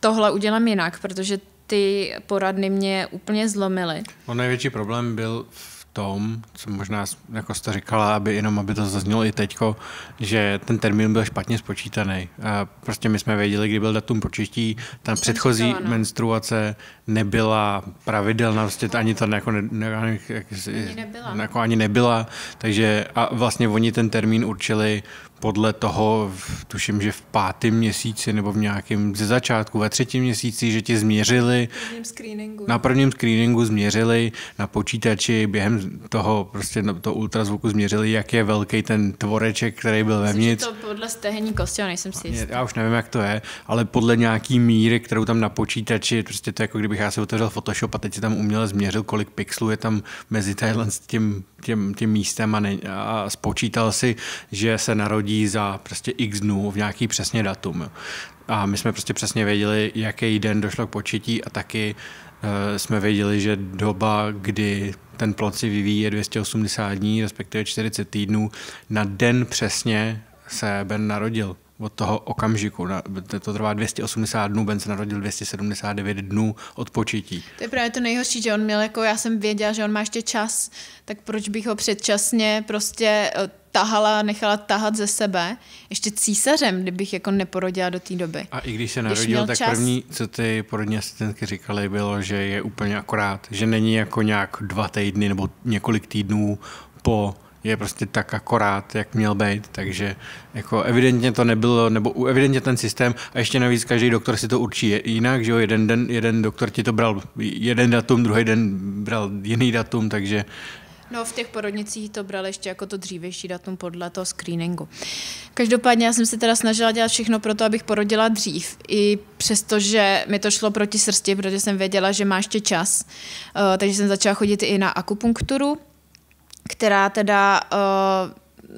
tohle udělám jinak, protože ty poradny mě úplně zlomily. On největší problém byl v tom, co možná, jako jste říkala, aby jenom aby to zaznělo i teďko, že ten termín byl špatně spočítaný. A prostě my jsme věděli, kdy byl datum početí, tam Jsem předchozí říkala, no. menstruace nebyla pravidelná, prostě ani to jako, ne, ne, jak, ani, nebyla. jako no. ani nebyla, takže a vlastně oni ten termín určili podle toho, tuším, že v pátém měsíci nebo v nějakém ze začátku, ve třetím měsíci, že ti změřili prvním na prvním screeningu změřili na počítači během toho prostě to ultrazvuku změřili, jak je velký ten tvoreček, který byl ve mně. to podle stehení kosti, nejsem si jistý. Já už nevím, jak to je, ale podle nějaký míry, kterou tam na počítači, prostě to je jako kdybych já si otevřel Photoshop a teď si tam uměle změřil, kolik pixelů je tam mezi tadyhle tím, tím, tím místem a, ne, a spočítal si, že se narodí hodí za prostě x dnů v nějaký přesně datum. Jo. A my jsme prostě přesně věděli, jaký den došlo k početí a taky eh, jsme věděli, že doba, kdy ten plot si vyvíjí je 280 dní, respektive 40 týdnů. Na den přesně se Ben narodil od toho okamžiku. to trvá 280 dnů, Ben se narodil 279 dnů od početí. To je právě to nejhorší, že on měl jako, já jsem věděla, že on má ještě čas, tak proč bych ho předčasně prostě eh, tahala, nechala tahat ze sebe, ještě císařem, kdybych jako neporodila do té doby. A i když se narodil, když tak čas... první, co ty porodní asistentky říkaly, bylo, že je úplně akorát, že není jako nějak dva týdny nebo několik týdnů po je prostě tak akorát, jak měl být, takže jako evidentně to nebylo, nebo evidentně ten systém, a ještě navíc každý doktor si to určí jinak, že jo, jeden, den, jeden doktor ti to bral jeden datum, druhý den bral jiný datum, takže No, v těch porodnicích to brali ještě jako to dřívější datum podle toho screeningu. Každopádně já jsem se teda snažila dělat všechno pro to, abych porodila dřív. I přesto, že mi to šlo proti srsti, protože jsem věděla, že má ještě čas. Uh, takže jsem začala chodit i na akupunkturu, která teda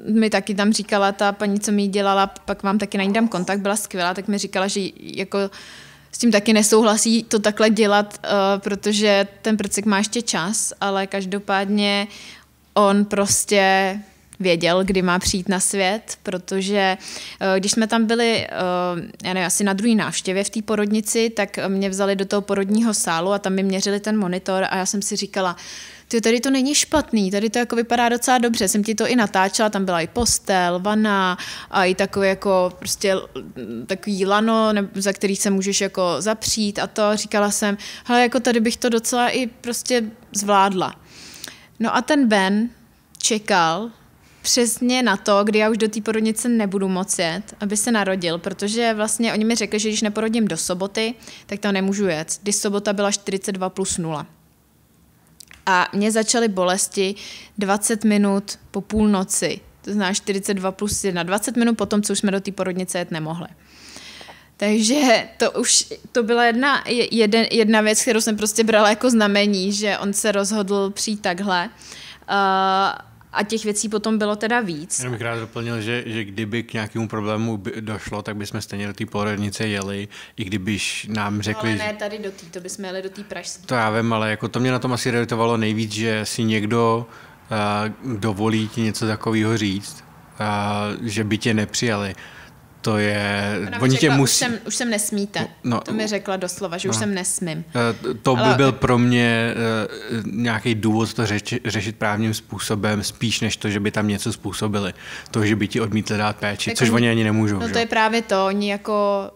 uh, mi taky tam říkala ta paní, co mi dělala, pak vám taky na ní dám kontakt, byla skvělá, tak mi říkala, že jako s tím taky nesouhlasí to takhle dělat, uh, protože ten prcek má ještě čas, ale každopádně on prostě věděl, kdy má přijít na svět, protože eh, když jsme tam byli, eh, já nevím, asi na druhé návštěvě v té porodnici, tak mě vzali do toho porodního sálu a tam mi měřili ten monitor a já jsem si říkala, ty tady to není špatný, tady to jako vypadá docela dobře, jsem ti to i natáčela, tam byla i postel, vana a i takový jako prostě takový lano, za který se můžeš jako zapřít a to, říkala jsem, hele, jako tady bych to docela i prostě zvládla. No a ten Ben čekal přesně na to, kdy já už do té porodnice nebudu moc jet, aby se narodil, protože vlastně oni mi řekli, že když neporodím do soboty, tak tam nemůžu jet. Když sobota byla 42 plus 0 a mě začaly bolesti 20 minut po půlnoci, to znamená 42 plus 1, 20 minut po tom, co už jsme do té porodnice jet nemohli. Takže to už to byla jedna, jeden, jedna věc, kterou jsem prostě brala jako znamení, že on se rozhodl přijít takhle. Uh, a těch věcí potom bylo teda víc. Já bych rád doplnil, že, že kdyby k nějakému problému došlo, tak bychom stejně do té porodnice jeli, i kdybyš nám no, řekli... Ale ne tady do té, to bychom jeli do té pražské. To já vím, ale jako to mě na tom asi reditovalo nejvíc, že si někdo uh, dovolí ti něco takového říct, uh, že by tě nepřijali to je... Ona oni řekla, tě musí... už, jsem, už jsem nesmíte. No, no, to mi řekla doslova, že no. už jsem nesmím. Eh, to by Ale... byl pro mě eh, nějaký důvod to řeč, řešit právním způsobem, spíš než to, že by tam něco způsobili. To, že by ti odmítli dát péči, tak což oni ani nemůžou. No že? to je právě to, oni jako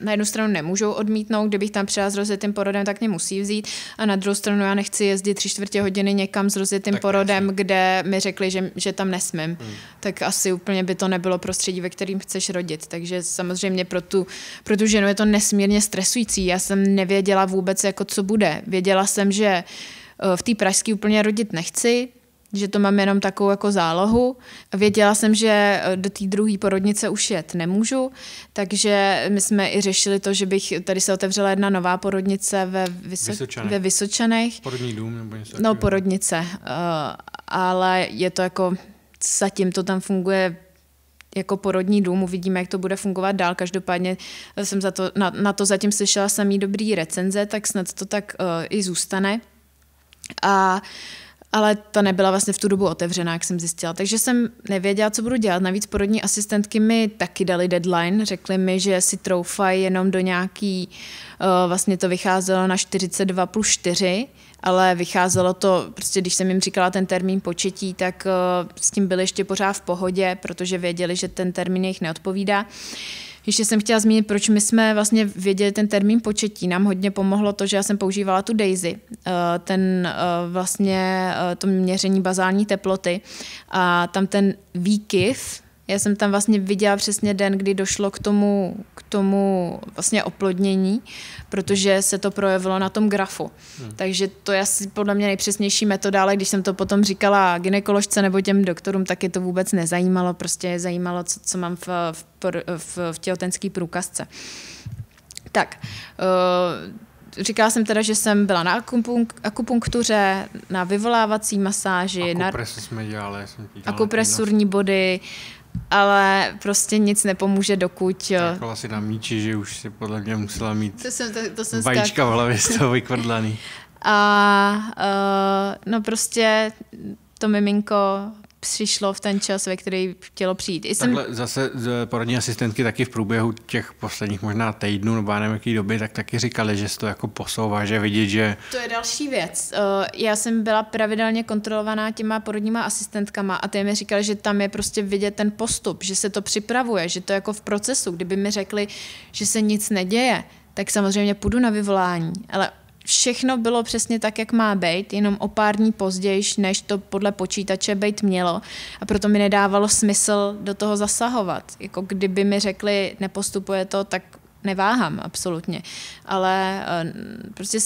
na jednu stranu nemůžou odmítnout, kdybych tam přijela s rozjetým porodem, tak mě musí vzít a na druhou stranu já nechci jezdit tři čtvrtě hodiny někam s rozjetým tak porodem, nejsem. kde mi řekli, že, že tam nesmím. Hmm. Tak asi úplně by to nebylo prostředí, ve kterým chceš rodit. Takže samozřejmě pro tu, pro tu ženu je to nesmírně stresující. Já jsem nevěděla vůbec, jako co bude. Věděla jsem, že eh, v té pražské úplně rodit nechci, že to mám jenom takovou jako zálohu. Věděla jsem, že eh, do té druhé porodnice už jet nemůžu, takže my jsme i řešili to, že bych, tady se otevřela jedna nová porodnice ve, Vyso- Vysočanech. ve Vysočanech. Porodní dům nebo něco No, porodnice. Uh, ale je to jako, zatím to tam funguje jako porodní dům, uvidíme, jak to bude fungovat dál. Každopádně eh, jsem za to, na, na to zatím slyšela samý dobrý recenze, tak snad to tak uh, i zůstane. A uh, ale ta nebyla vlastně v tu dobu otevřená, jak jsem zjistila. Takže jsem nevěděla, co budu dělat. Navíc porodní asistentky mi taky dali deadline, řekli mi, že si troufají jenom do nějaký, eh, vlastně to vycházelo na 42 plus 4, ale vycházelo to, prostě když jsem jim říkala ten termín početí, tak eh, s tím byli ještě pořád v pohodě, protože věděli, že ten termín jejich neodpovídá. Ještě jsem chtěla zmínit, proč my jsme vlastně věděli ten termín početí. Nám hodně pomohlo to, že já jsem používala tu Daisy, eh, ten eh, vlastně eh, to měření bazální teploty a tam ten výkyv já jsem tam vlastně viděla přesně den, kdy došlo k tomu, k tomu vlastně oplodnění, protože se to projevilo na tom grafu. Hmm. Takže to je asi podle mě nejpřesnější metoda, ale když jsem to potom říkala ginekoložce nebo těm doktorům, tak je to vůbec nezajímalo. Prostě je zajímalo, co, co mám v, v, v, v těhotenský průkazce. Tak, eh, říkala jsem teda, že jsem byla na akupunk- akupunktuře, na vyvolávací masáži, akupresu na jsme dělali, jsem akupresurní body, ale prostě nic nepomůže, dokud... Eh, jako asi na míči, že už si podle mě musela mít to jsem, to, to jsem vajíčka v hlavě z toho vykvrdlaný. *laughs* A uh, no prostě to miminko přišlo v ten čas, ve který chtělo přijít. I jsem... Takhle zase porodní asistentky taky v průběhu těch posledních možná týdnů nebo nevím jaký doby, tak taky říkali, že se to jako posouvá, že vidět, že... To je další věc. Eh, já jsem byla pravidelně kontrolovaná těma porodníma asistentkama a ty mi říkali, že tam je prostě vidět ten postup, že se to připravuje, že to je jako v procesu. Kdyby mi řekli, že se nic neděje, tak samozřejmě půjdu na vyvolání, ale všechno bylo přesně tak, jak má být, jenom o pár dní později, než to podle počítače být mělo. A proto mi nedávalo smysl do toho zasahovat. Jako kdyby mi řekli, nepostupuje to, tak neváhám absolutně. Ale eh, prostě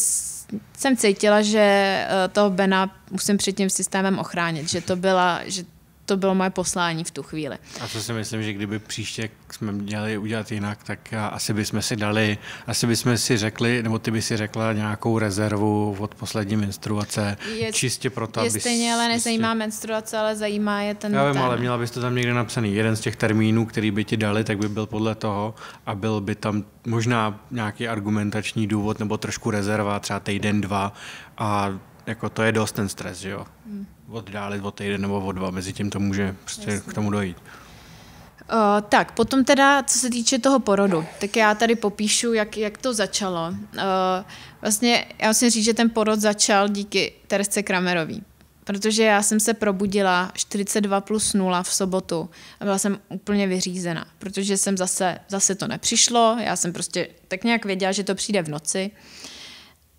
jsem cítila, že eh, toho Bena musím před tím systémem ochránit, že to byla, že to bylo moje poslání v tu chvíli. A co si myslím, že kdyby příště jsme měli udělat jinak, tak eh, asi bychom si dali, asi bychom si řekli, nebo ty by si řekla nějakou rezervu od poslední menstruace, je, čistě proto, je aby... stejně, ale nezajímá jistě... menstruace, ale zajímá je ten... Já vím, ten. ale měla bys to tam někde napsaný. Jeden z těch termínů, který by ti dali, tak by byl podle toho a byl by tam možná nějaký argumentační důvod nebo trošku rezerva, třeba týden, dva a jako to je dost ten stres, že jo? Hmm oddálit o týden nebo o dva, mezi tím to může prostě Jasně. k tomu dojít. O, tak, potom teda, co se týče toho porodu, tak já tady popíšu, jak, jak to začalo. O, vlastně já musím říct, že ten porod začal díky Teresce Kramerový, protože já jsem se probudila 42 plus 0 v sobotu a byla jsem úplně vyřízená, protože jsem zase, zase to nepřišlo, já jsem prostě tak nějak věděla, že to přijde v noci. Uh,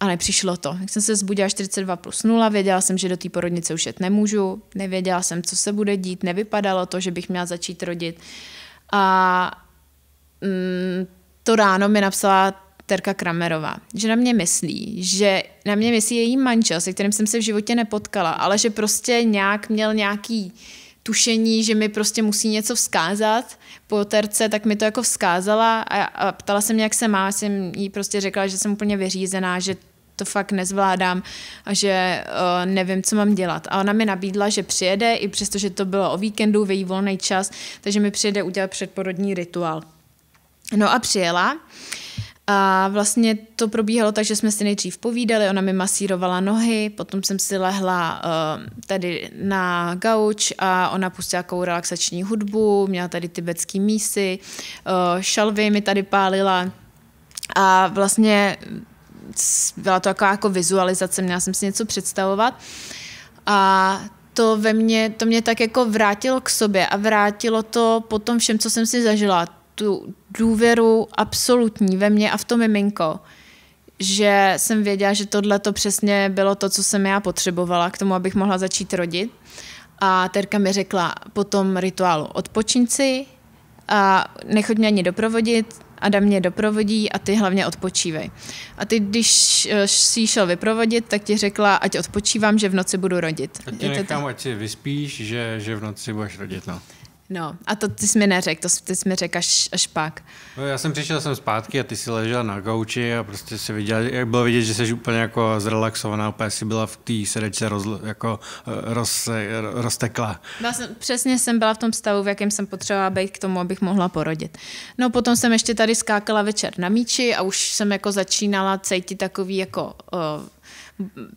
a nepřišlo to. Jak jsem se zbudila 42 plus 0, věděla jsem, že do té porodnice už jet nemůžu, nevěděla jsem, co se bude dít, nevypadalo to, že bych měla začít rodit. A mm, to ráno mi napsala Terka Kramerová, že na mě myslí, že na mě myslí její manžel, se kterým jsem se v životě nepotkala, ale že prostě nějak měl nějaký tušení, že mi prostě musí něco vzkázat po terce, tak mi to jako vzkázala a, a ptala se mě, jak se má, jsem jí prostě řekla, že jsem úplně vyřízená, že to fakt nezvládám a že uh, nevím, co mám dělat. A ona mi nabídla, že přijede, i přestože to bylo o víkendu, v její volný čas, takže mi přijede udělat předporodní rituál. No a přijela. A vlastně to probíhalo tak, že jsme si nejdřív povídali, ona mi masírovala nohy, potom jsem si lehla uh, tady na gauč a ona pustila jakou relaxační hudbu, měla tady tibetský mísy, uh, šalvy mi tady pálila a vlastně byla to taková jako vizualizace, měla jsem si něco představovat. A to ve mně, to mě tak jako vrátilo k sobě a vrátilo to potom všem, co jsem si zažila. Tu důvěru absolutní ve mně a v to miminko. Že jsem věděla, že tohle to přesně bylo to, co jsem já potřebovala k tomu, abych mohla začít rodit. A Terka mi řekla po tom rituálu, odpočin si a nechoď mě ani doprovodit, Adam mě doprovodí a ty hlavně odpočívej. A ty, když eh, jsi šel vyprovodit, tak ti řekla, ať odpočívám, že v noci budu rodit. A ti nechám, to? ať si vyspíš, že, že v noci budeš rodit. No. No, a to ty jsi mi neřekl, to ty jsi mi řekl až, až pak. No, já jsem přišel jsem zpátky a ty si ležela na gauči a prostě si viděl, jak bylo vidět, že jsi úplně jako zrelaxovaná, úplně si byla v té srdce roz, jako eh, roz, roztekla. Byla jsem, přesně jsem byla v tom stavu, v jakém jsem potřebovala být k tomu, abych mohla porodit. No potom jsem ještě tady skákala večer na míči a už jsem jako začínala cítit takový jako uh,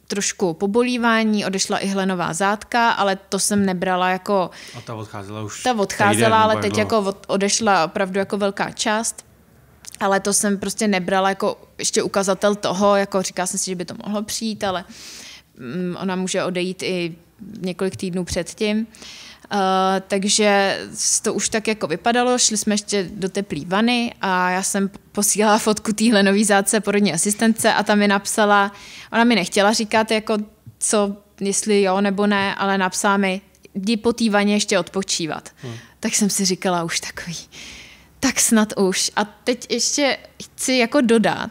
trošku pobolívání, odešla i hlenová zátka, ale to jsem nebrala jako... A ta odcházela už. Ta odcházela, týden, ale teď jako odešla opravdu jako velká část. Ale to jsem prostě nebrala jako ještě ukazatel toho, jako říká jsem si, že by to mohlo přijít, ale mm, ona může odejít i několik týdnů předtím. Uh, takže to už tak jako vypadalo, šli jsme ještě do teplý vany a já jsem posílala fotku téhle nový záce porodní asistence a tam mi napsala, ona mi nechtěla říkat jako co, jestli jo nebo ne, ale napsala mi, jdi po té vaně ještě odpočívat. Hmm. Tak jsem si říkala už takový, tak snad už. A teď ještě chci jako dodat,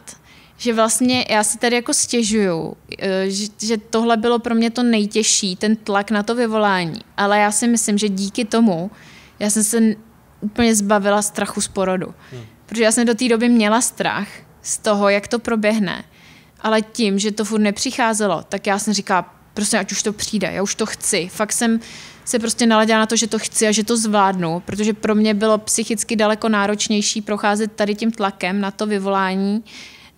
že vlastně já si tady jako stěžuju, eh, že, tohle bylo pro mě to nejtěžší, ten tlak na to vyvolání. Ale já si myslím, že díky tomu já jsem se úplně zbavila strachu z porodu. Hmm. Protože já jsem do té doby měla strach z toho, jak to proběhne. Ale tím, že to furt nepřicházelo, tak já jsem říkala, prostě ať už to přijde, já už to chci. Fakt jsem se prostě naladila na to, že to chci a že to zvládnu, protože pro mě bylo psychicky daleko náročnější procházet tady tím tlakem na to vyvolání,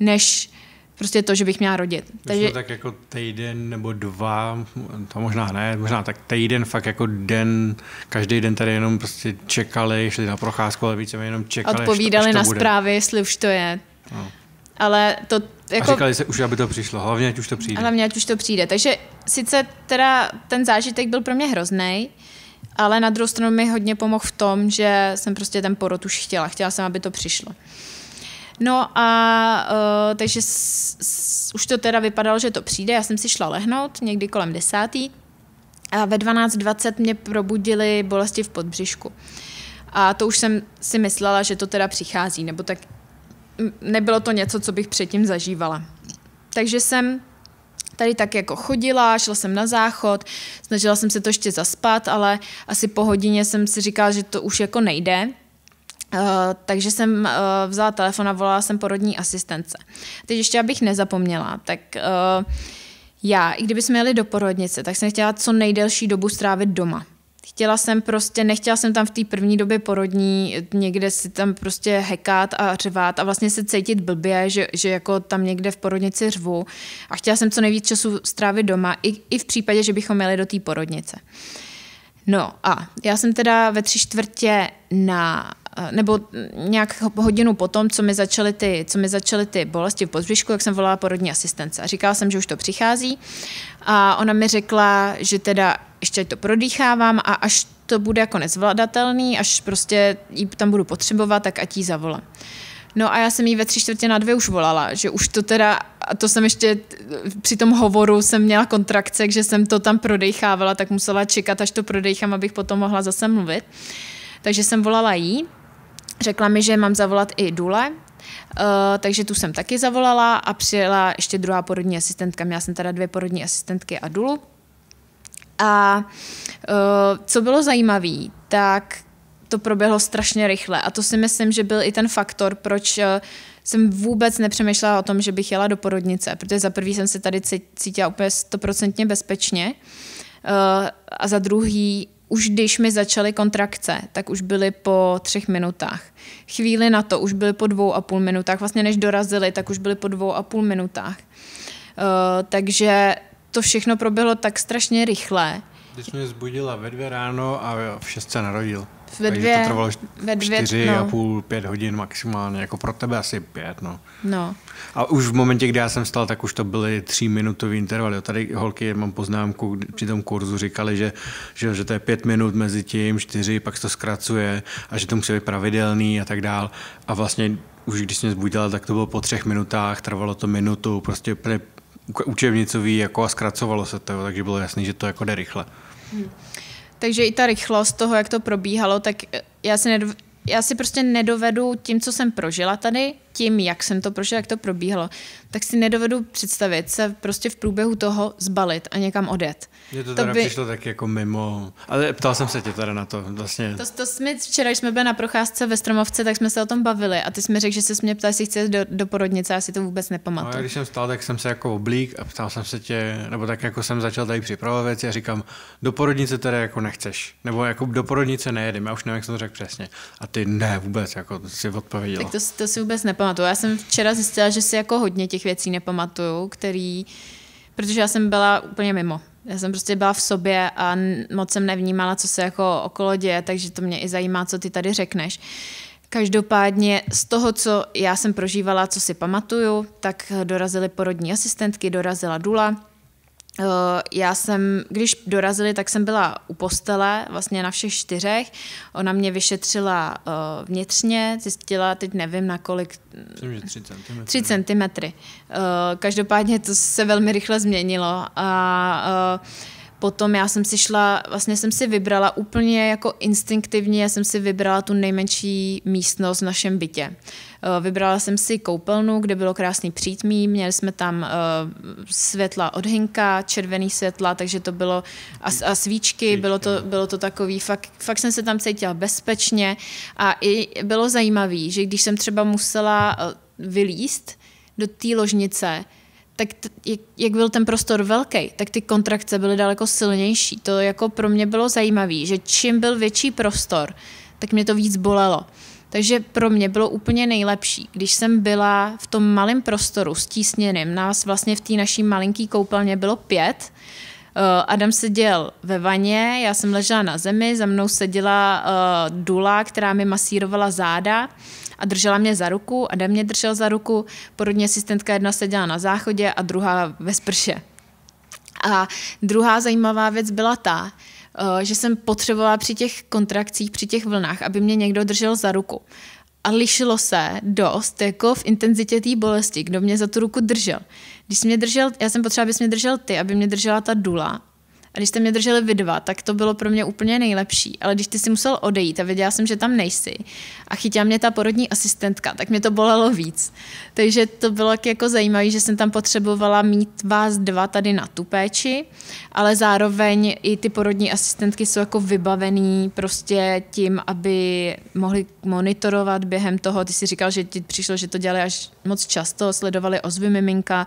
než prostě to, že bych měla rodit. Takže... tak jako týden nebo dva, to možná ne, možná tak týden fakt jako den, každý den tady jenom prostě čekali, šli na procházku, ale více jenom čekali. Odpovídali až to, až to na bude. zprávy, jestli už to je. No. Ale to jako... A říkali se už, aby to přišlo, hlavně ať už to přijde. Hlavně ať už to přijde. Takže sice teda ten zážitek byl pro mě hrozný, ale na druhou stranu mi hodně pomohl v tom, že jsem prostě ten porod už chtěla. Chtěla jsem, aby to přišlo. No a uh, takže s, s, už to teda vypadalo, že to přijde. Já jsem si šla lehnout někdy kolem desátý a ve 12.20 mě probudili, bolesti v podbřišku. A to už jsem si myslela, že to teda přichází, nebo tak nebylo to něco, co bych předtím zažívala. Takže jsem tady tak jako chodila, šla jsem na záchod, snažila jsem se to ještě zaspat, ale asi po hodině jsem si říkala, že to už jako nejde. Uh, takže jsem uh, vzala telefon a volala jsem porodní asistence. Teď ještě, abych nezapomněla, tak uh, já, i kdyby jsme jeli do porodnice, tak jsem chtěla co nejdelší dobu strávit doma. Chtěla jsem prostě, nechtěla jsem tam v té první době porodní někde si tam prostě hekat a řvát a vlastně se cítit blbě, že, že jako tam někde v porodnici řvu. A chtěla jsem co nejvíc času strávit doma, i, i v případě, že bychom jeli do té porodnice. No a já jsem teda ve tři čtvrtě na nebo nějak hodinu potom, co mi začaly ty, co mi začaly ty bolesti v podbřišku, jak jsem volala porodní asistence. A říkala jsem, že už to přichází a ona mi řekla, že teda ještě to prodýchávám a až to bude jako nezvladatelný, až prostě ji tam budu potřebovat, tak ať jí zavolám. No a já jsem jí ve tři čtvrtě na dvě už volala, že už to teda, a to jsem ještě při tom hovoru jsem měla kontrakce, že jsem to tam prodejchávala, tak musela čekat, až to prodejchám, abych potom mohla zase mluvit. Takže jsem volala jí Řekla mi, že mám zavolat i Dule, Uh, takže tu jsem taky zavolala a přijela ještě druhá porodní asistentka. Měla jsem teda dvě porodní asistentky a dulu. A uh, co bylo zajímavé, tak to proběhlo strašně rychle a to si myslím, že byl i ten faktor, proč uh, jsem vůbec nepřemýšlela o tom, že bych jela do porodnice, protože za prvý jsem se tady cítila úplně stoprocentně bezpečně uh, a za druhý už když mi začaly kontrakce, tak už byly po třech minutách. Chvíli na to už byly po dvou a půl minutách. Vlastně než dorazili, tak už byly po dvou a půl minutách. Uh, takže to všechno proběhlo tak strašně rychle. Když mě zbudila ve dvě ráno a v šestce se narodil ve dvě. Takže to trvalo ve dvě, čtyři no. a půl, pět hodin maximálně, jako pro tebe asi pět, no. no. A už v momentě, kdy já jsem stal, tak už to byly tři minutový intervaly. tady holky, mám poznámku, při tom kurzu říkali, že, že, že to je pět minut mezi tím, čtyři, pak se to zkracuje a že to musí být pravidelný a tak dál. A vlastně už když jsem zbudila, tak to bylo po třech minutách, trvalo to minutu, prostě učebnicový jako a zkracovalo se to, takže bylo jasný, že to jako jde rychle. Hmm. Takže i ta rychlost toho, jak to probíhalo, tak já si, nedov- já si prostě nedovedu tím, co jsem prožila tady, tím, jak jsem to prošel, jak to probíhalo, tak si nedovedu představit se prostě v průběhu toho zbalit a někam odjet. Mě to, to teda by... přišlo tak jako mimo, ale ptal jsem se tě teda na to vlastně. To, to jsme, včera, když jsme byli na procházce ve Stromovce, tak jsme se o tom bavili a ty jsme řekl, že se mě ptal, jestli chceš do, do porodnice, já si to vůbec no, nepamatuju. No, když jsem stál, tak jsem se jako oblík a ptal jsem se tě, nebo tak jako jsem začal tady připravovat věci a říkám, do porodnice teda jako nechceš, nebo jako do porodnice nejedem, já už nevím, jak jsem to řekl přesně. A ty ne, vůbec, jako si odpověděl. Tak to, to si vůbec nepamatuju nepamatuju. Já jsem včera zjistila, že si jako hodně těch věcí nepamatuju, který, protože já jsem byla úplně mimo. Já jsem prostě byla v sobě a moc jsem nevnímala, co se jako okolo děje, takže to mě i zajímá, co ty tady řekneš. Každopádně z toho, co já jsem prožívala, co si pamatuju, tak dorazily porodní asistentky, dorazila Dula, Eh, já jsem, když dorazili, tak jsem byla u postele, vlastně na všech čtyřech. Ona mě vyšetřila uh, vnitřně, zjistila, teď nevím na kolik... Myslím, že 3 cm. 3 centimetry. Uh, každopádně to se velmi rychle změnilo a uh, potom já jsem si šla, vlastně jsem si vybrala úplně jako instinktivně, já jsem si vybrala tu nejmenší místnost v našem bytě. Eh, vybrala jsem si koupelnu, kde bylo krásný přítmí, měli jsme tam eh, světla od hinka, červený světla, takže to bylo a, a svíčky, bylo to, no. bylo to takový, fakt, fakt jsem se tam cítila bezpečně a i bylo zajímavé, že když jsem třeba musela eh, vylíst do té ložnice, tak jak, jak byl ten prostor velký, tak ty kontrakce byly daleko silnější. To jako pro mě bylo zajímavé, že čím byl větší prostor, tak mě to víc bolelo. Takže pro mě bylo úplně nejlepší, když jsem byla v tom malém prostoru stísněným. Nás vlastně v té naší malinký koupelně bylo pět. Eh, Adam seděl ve vaně, já jsem ležela na zemi, za mnou seděla eh, Dula, která mi masírovala záda a držela mě za ruku, Adam mě držel za ruku, porodní asistentka jedna seděla na záchodě a druhá ve sprše. A druhá zajímavá věc byla ta, eh, že jsem potřebovala při těch kontrakcích, při těch vlnách, aby mě někdo držel za ruku. A lišilo se dost jako v intenzitě té bolesti, kdo mě za tu ruku držel. Když mě držel, já jsem potřeba, abys mě držel ty, aby mě držela ta dula, a když jste mě drželi vy dva, tak to bylo pro mě úplně nejlepší. Ale když ty si musel odejít a věděla jsem, že tam nejsi a chytila mě ta porodní asistentka, tak mě to bolelo víc. Takže to bylo jako zajímavé, že jsem tam potřebovala mít vás dva tady na tu péči, ale zároveň i ty porodní asistentky jsou jako vybavený prostě tím, aby mohly monitorovat během toho. Ty jsi říkal, že ti přišlo, že to dělali až moc často, sledovali ozvy miminka,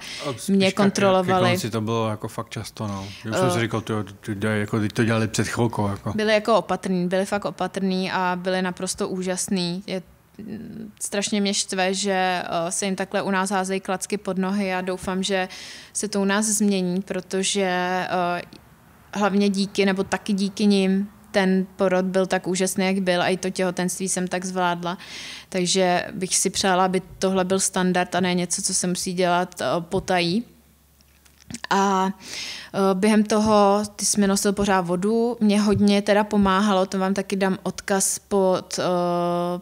mě kontrolovali. Ke konci to bylo jako fakt často, no. Já jsem uh, jsem si eh. říkal, to, to, to, jako, to dělali před chvilkou. Jako. Byli jako opatrní, byli fakt opatrní a byli naprosto úžasný. Je mm, strašně mě štve, že eh, se jim takhle u nás házejí klacky pod nohy. Já doufám, že se to u nás změní, protože eh, hlavně díky, nebo taky díky nim ten porod byl tak úžasný, jak byl a i to těhotenství jsem tak zvládla. Takže bych si přála, aby tohle byl standard a ne něco, co se musí dělat eh, potají. A eh, během toho ty jsi mi nosil pořád vodu, mě hodně teda pomáhalo, to vám taky dám odkaz pod, eh,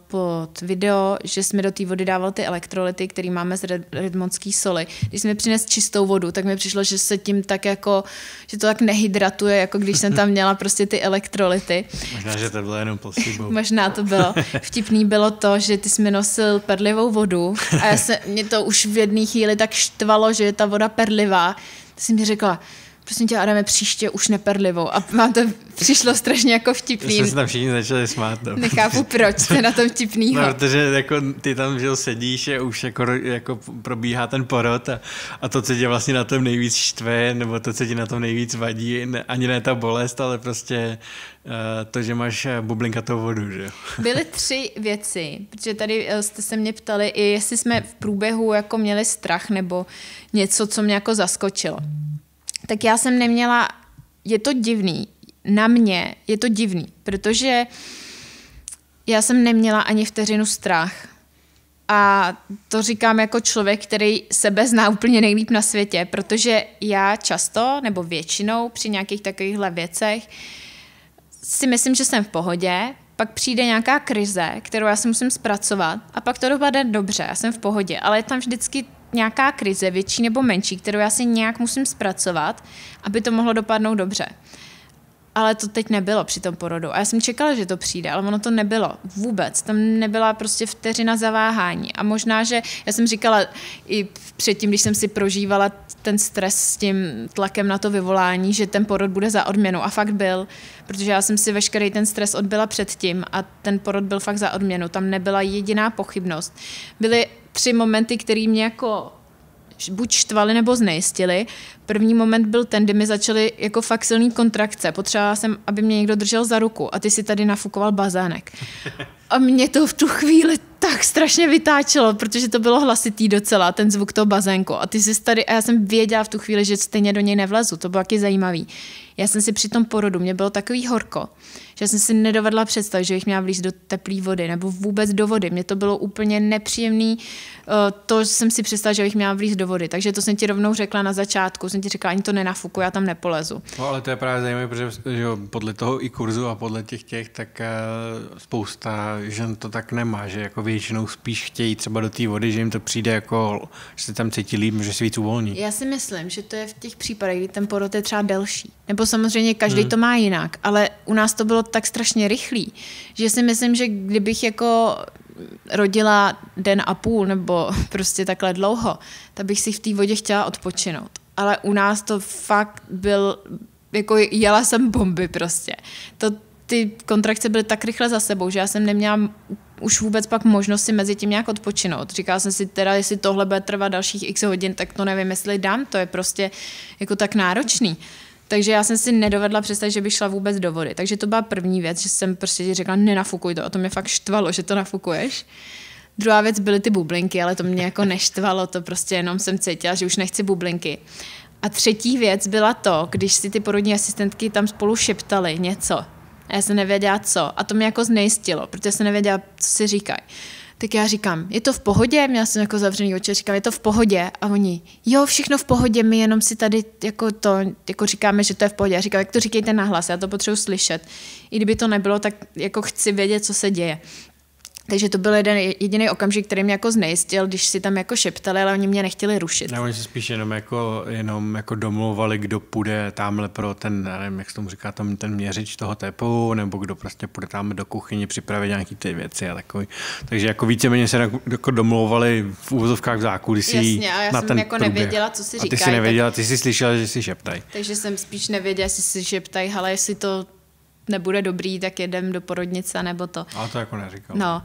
pod video, že jsme do té vody dával ty elektrolyty, které máme z redmonský soli. Když jsme přines čistou vodu, tak mi přišlo, že se tím tak jako, že to tak nehydratuje, jako když jsem tam měla prostě ty elektrolyty. Možná, že to bylo jenom placebo. *laughs* Možná to bylo. Vtipný bylo to, že ty jsi mi nosil perlivou vodu a já se, mě to už v jedné chvíli tak štvalo, že je ta voda perlivá, jsi mi řekla, prosím tě, Adame, příště už neperlivou. A vám to přišlo strašně jako vtipný. Jsme se tam všichni začali smát. No. Nechápu, proč jste na tom vtipný. No, protože jako ty tam že sedíš a už jako, jako probíhá ten porod a, a, to, co tě vlastně na tom nejvíc štve, nebo to, co ti na tom nejvíc vadí, ne, ani ne ta bolest, ale prostě uh, to, že máš eh, bublinkatou vodu, že *laughs* Byly tři věci, protože tady eh, jste se mě ptali, i jestli jsme v průběhu jako měli strach nebo něco, co mě jako zaskočilo tak já jsem neměla, je to divný, na mě je to divný, protože já jsem neměla ani vteřinu strach. A to říkám jako člověk, který sebe zná úplně nejlíp na světě, protože já často nebo většinou při nějakých takovýchhle věcech si myslím, že jsem v pohodě, pak přijde nějaká krize, kterou já si musím zpracovat a pak to dopadne dobře, já jsem v pohodě, ale je tam vždycky nějaká krize, větší nebo menší, kterou já si nějak musím zpracovat, aby to mohlo dopadnout dobře. Ale to teď nebylo při tom porodu. A já jsem čekala, že to přijde, ale ono to nebylo vůbec. Tam nebyla prostě vteřina zaváhání. A možná, že já jsem říkala i předtím, když jsem si prožívala ten stres s tím tlakem na to vyvolání, že ten porod bude za odměnu. A fakt byl, protože já jsem si veškerý ten stres odbyla předtím a ten porod byl fakt za odměnu. Tam nebyla jediná pochybnost. Byly tři momenty, které mě jako buď štvali nebo znejistily. První moment byl ten, kdy mi začaly jako fakt silný kontrakce. Potřebovala jsem, aby mě někdo držel za ruku a ty si tady nafukoval bazánek. A mě to v tu chvíli tak strašně vytáčelo, protože to bylo hlasitý docela, ten zvuk toho bazénku. A ty jsi tady, a já jsem věděla v tu chvíli, že stejně do něj nevlezu. To bylo taky zajímavý. Já jsem si při tom porodu, mě bylo takový horko, že jsem si nedovedla představit, že bych měla vlíz do teplé vody nebo vůbec do vody. Mně to bylo úplně nepříjemné. Eh, to jsem si představila, že bych měla vlíz do vody. Takže to jsem ti rovnou řekla na začátku, jsem ti řekla, ani to nenafuku, já tam nepolezu. No, ale to je právě zajímavé, protože že podle toho i kurzu a podle těch těch, tak eh, spousta žen to tak nemá, že jako většinou spíš chtějí třeba do té vody, že jim to přijde jako, že se tam cítí líp, že se víc uvolní. Já si myslím, že to je v těch případech, kdy ten porod je třeba delší. Nebo samozřejmě každý hmm. to má jinak, ale u nás to bylo tak strašně rychlý, že si myslím, že kdybych jako rodila den a půl nebo *laughs* prostě takhle dlouho, tak bych si v té vodě chtěla odpočinout. Ale u nás to fakt byl, jako jela jsem bomby prostě. To, ty kontrakce byly tak rychle za sebou, že já jsem neměla už vůbec pak možnost si mezi tím nějak odpočinout. Říkala jsem si teda, jestli tohle bude trvat dalších x hodin, tak to nevím, jestli dám, to je prostě jako tak náročný. Takže já jsem si nedovedla představit, že by šla vůbec do vody. Takže to byla první věc, že jsem prostě řekla, nenafukuj to. A to mě fakt štvalo, že to nafukuješ. Druhá věc byly ty bublinky, ale to mě jako neštvalo, to prostě jenom jsem cítila, že už nechci bublinky. A třetí věc byla to, když si ty porodní asistentky tam spolu šeptaly něco. A já jsem nevěděla co. A to mě jako znejistilo, protože jsem nevěděla, co si říkají tak já říkám, je to v pohodě, měla jsem jako zavřený oči, říkám, je to v pohodě a oni, jo, všechno v pohodě, my jenom si tady jako to, jako říkáme, že to je v pohodě. Já říkám, jak to říkejte nahlas, já to potřebuji slyšet. I kdyby to nebylo, tak jako chci vědět, co se děje. Takže to byl jeden jediný okamžik, který mě jako znejistil, když si tam jako šeptali, ale oni mě nechtěli rušit. Ne, oni se spíš jenom jako, jenom jako domlouvali, kdo půjde tamhle pro ten, nevím, jak se tomu říká, tam ten měřič toho tepu, nebo kdo prostě půjde tam do kuchyně připravit nějaké ty věci a takový. Takže jako víceméně se jako domlouvali v úvozovkách v zákulisí. Jasně, a já na jsem ten jako průběh. nevěděla, co si říkají. A ty si nevěděla, tak... ty si slyšela, že si šeptaj. Takže jsem spíš nevěděla, jestli si šeptaj, ale jestli to nebude dobrý, tak jedem do porodnice nebo to. Ale to jako neříkal. No.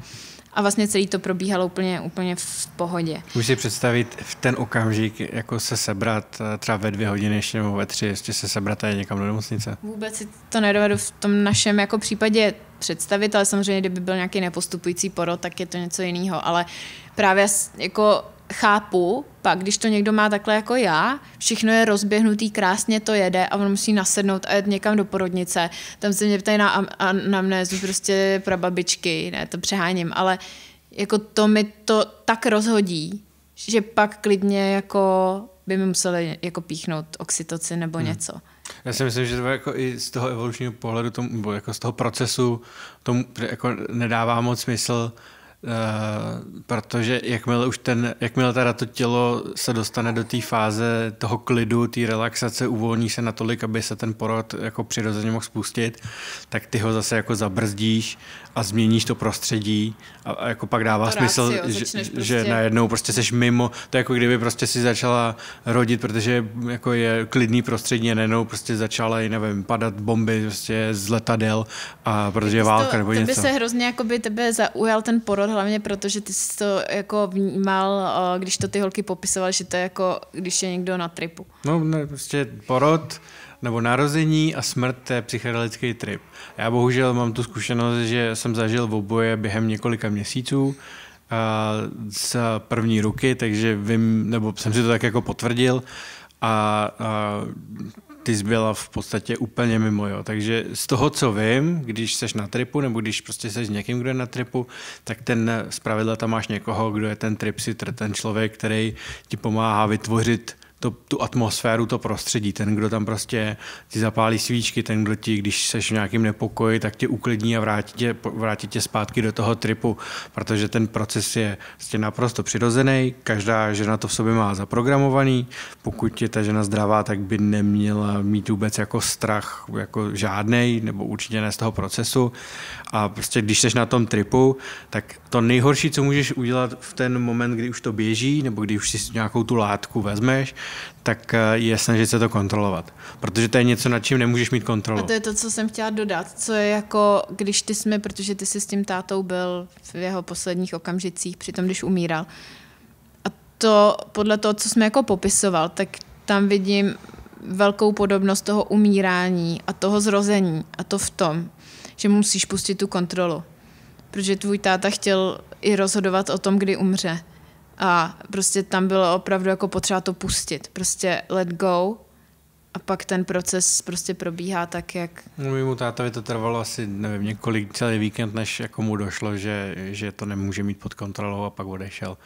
A vlastně celý to probíhalo úplně, úplně v pohodě. Můžu si představit v ten okamžik, jako se sebrat eh, třeba ve dvě hodiny ještě nebo ve tři, ještě se sebrat a někam do nemocnice? Vůbec si to nedovedu v tom našem jako případě představit, ale samozřejmě, kdyby byl nějaký nepostupující porod, tak je to něco jiného, ale právě jako chápu, pak když to někdo má takhle jako já, všechno je rozběhnutý, krásně to jede a on musí nasednout a jet někam do porodnice. Tam se mě ptají na am- jsou prostě pro babičky, ne, to přeháním, ale jako to mi to tak rozhodí, že pak klidně jako by mi museli jako píchnout oxytoci nebo hmm. něco. Já si myslím, že to jako i z toho evolučního pohledu, tomu, jako z toho procesu, tomu jako nedává moc smysl Eh, protože jakmile už ten, jakmile teda to tělo se dostane do té fáze toho klidu, té relaxace, uvolní se natolik, aby se ten porod jako přirozeně mohl spustit, tak ty ho zase jako zabrzdíš a změníš to prostředí a, a jako pak dává to smysl, rád, jo, že, prostě... že najednou prostě seš mimo, to je jako kdyby prostě si začala rodit, protože jako je klidný prostředí a najednou prostě začala, nevím, padat bomby prostě z letadel a protože je jako válka to, nebo tebe něco. se hrozně jako by tebe zaujal ten porod hlavně, protože ty jsi to jako vnímal, eh, když to ty holky popisoval, že to je jako, když je někdo na tripu. No ne, prostě porod, nebo narození a smrt to je psychedelický trip. Já bohužel mám tu zkušenost, že jsem zažil v oboje během několika měsíců a z první ruky, takže vím, nebo jsem si to tak jako potvrdil a, a ty jsi byla v podstatě úplně mimo, jo. Takže z toho, co vím, když jsi na tripu, nebo když prostě jsi s někým, kdo je na tripu, tak ten zpravidla tam máš někoho, kdo je ten trip sitter, ten člověk, který ti pomáhá vytvořit to, tu atmosféru, to prostředí. Ten, kdo tam prostě ti zapálí svíčky, ten, kdo ti, když seš v nějakém nepokoji, tak tě uklidní a vrátí tě, vrátí tě zpátky do toho tripu, protože ten proces je prostě naprosto přirozený, každá žena to v sobě má zaprogramovaný, pokud je ta žena zdravá, tak by neměla mít vůbec jako strach jako žádnej, nebo určitě ne z toho procesu a prostě když seš na tom tripu, tak to nejhorší, co můžeš udělat v ten moment, kdy už to běží, nebo když už si nějakou tu látku vezmeš, tak eh, je snažit se to kontrolovat. Protože to je něco, nad čím nemůžeš mít kontrolu. A to je to, co jsem chtěla dodat, co je jako, když ty jsme, protože ty jsi s tím tátou byl v jeho posledních okamžicích, přitom když umíral. A to podle toho, co jsme jako popisoval, tak tam vidím velkou podobnost toho umírání a toho zrození a to v tom, že musíš pustit tu kontrolu protože tvůj táta chtěl i rozhodovat o tom, kdy umře. A prostě tam bylo opravdu jako potřeba to pustit. Prostě let go a pak ten proces prostě probíhá tak, jak... No, mému tátovi to trvalo asi, nevím, několik, celý víkend, než jako mu došlo, že, že to nemůže mít pod kontrolou a pak odešel.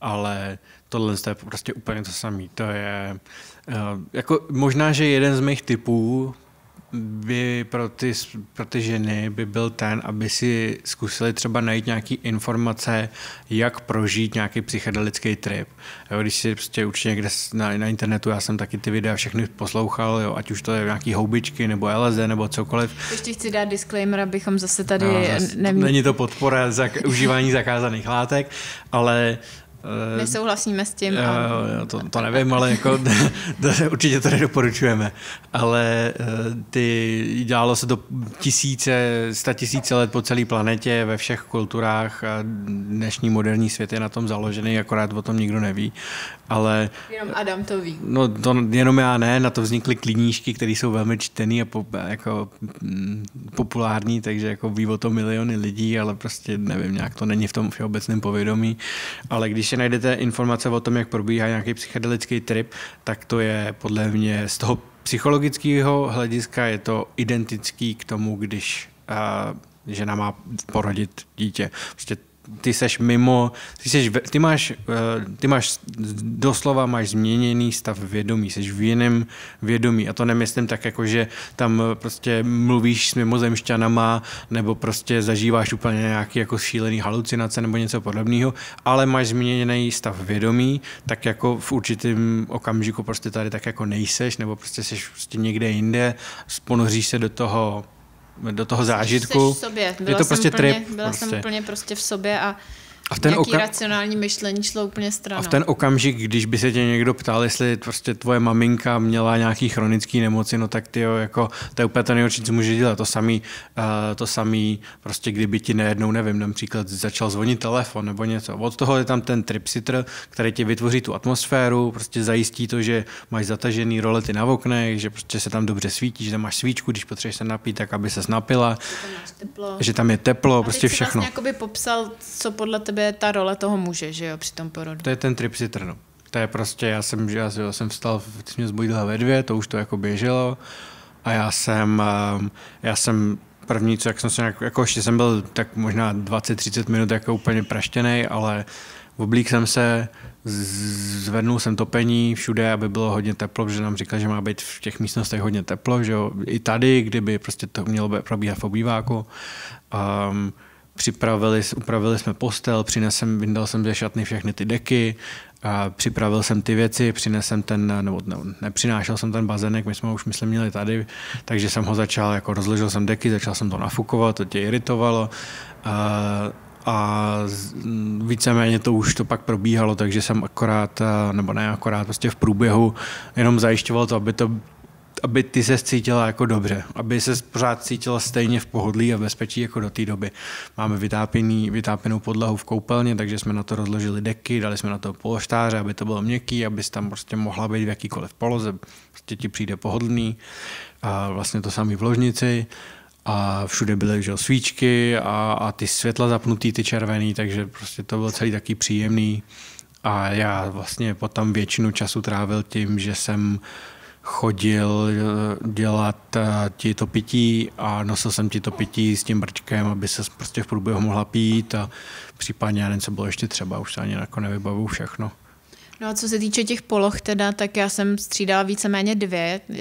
Ale tohle je prostě úplně to samé. To je eh, jako možná, že jeden z mých typů by pro ty, pro ty ženy by byl ten, aby si zkusili třeba najít nějaké informace, jak prožít nějaký psychedelický trip. Jo, když si prostě určitě někde na, na internetu, já jsem taky ty videa všechny poslouchal, jo, ať už to je nějaký houbičky nebo LSD nebo cokoliv. Ještě chci dát disclaimer, abychom zase tady no, zase, neměli. Není to podpora za, užívání zakázaných látek, ale my eh, souhlasíme s tím. A... Jo, to, to nevím, ale jako, *laughs* to, určitě to nedoporučujeme. Ale eh, ty, dělalo se to tisíce, sta tisíce let po celé planetě, ve všech kulturách a dnešní moderní svět je na tom založený, akorát o tom nikdo neví. Ale, jenom Adam to ví. No to jenom já ne, na to vznikly klíníčky, které jsou velmi čtený a po, jako, m, mm, populární, takže jako ví o to miliony lidí, ale prostě nevím, nějak to není v tom všeobecném povědomí. Ale když ještě najdete informace o tom, jak probíhá nějaký psychedelický trip, tak to je podle mě z toho psychologického hlediska je to identický k tomu, když uh, žena má porodit dítě. Prostě ty seš mimo, ty, seš, ty, máš, eh, ty máš doslova máš změněný stav vědomí, jsi v jiném vědomí a to nemyslím tak jako, že tam eh, prostě mluvíš s mimozemšťanama nebo prostě zažíváš úplně nějaký jako šílený halucinace nebo něco podobného, ale máš změněný stav vědomí, tak jako v určitém okamžiku prostě tady tak jako nejseš nebo prostě seš prostě někde jinde, sponoříš se do toho do toho zážitku. Jsi v sobě. Byla je to prostě jsem prostě trip. Plně, byla prostě. jsem prostě. úplně prostě v sobě a a v ten oka... racionální myšlení šlo úplně stranou. A v ten okamžik, když by se tě někdo ptal, jestli prostě tvoje maminka měla nějaký chronický nemoci, no tak ty jo, jako, to je úplně to nejhorší, co může dělat. To samý, uh, to samý, prostě kdyby ti nejednou, nevím, například začal zvonit telefon nebo něco. Od toho je tam ten tripsitr, který ti vytvoří tu atmosféru, prostě zajistí to, že máš zatažený rolety na oknech, že prostě se tam dobře svítí, že tam máš svíčku, když potřebuješ se napít, tak aby se napila, že tam, že tam je teplo, a prostě vlastně všechno. Vlastně popsal, co podle tebe tebe ta role toho muže, že jo, při tom porodu. To je ten trip si trnu. To je prostě, já jsem, já jsem vstal, ty mě zbudila ve dvě, to už to jako běželo a já jsem, ehm, já jsem první, co jak jsem se nějak, jako ještě jsem byl tak možná 20-30 minut jako úplně praštěný, ale v oblík jsem se, zvednul jsem topení všude, aby bylo hodně teplo, protože nám říkal, že má být v těch místnostech hodně teplo, že jo? i tady, kdyby prostě to mělo probíhat v obýváku. Um, připravili, upravili jsme postel, přinesem, vyndal jsem ze šatny všechny ty deky, a připravil jsem ty věci, přinesem ten, nebo ne, nepřinášel jsem ten bazenek, my jsme ho už myslím měli tady, takže jsem ho začal, jako rozložil jsem deky, začal jsem to nafukovat, to tě iritovalo a, a víceméně to už to pak probíhalo, takže jsem akorát, nebo ne akorát, prostě v průběhu jenom zajišťoval to, aby to aby ty se cítila jako dobře, aby se pořád cítila stejně v pohodlí a v bezpečí jako do té doby. Máme vytápěný, vytápěnou podlahu v koupelně, takže jsme na to rozložili deky, dali jsme na to polštáře, aby to bylo měkký, aby tam prostě mohla být v jakýkoliv poloze, prostě ti přijde pohodlný. A vlastně to samý v ložnici a všude byly že, svíčky a, a ty světla zapnutý, ty červený, takže prostě to bylo celý taky příjemný. A já vlastně potom většinu času trávil tím, že jsem chodil eh, dělat eh, ti to pití a nosil jsem ti to pití s tím brčkem, aby se prostě v průběhu mohla pít a případně, jen co bylo ještě třeba, už se ani jako nevybavu všechno. No a co se týče těch poloh teda, tak já jsem střídala víceméně dvě. Eh,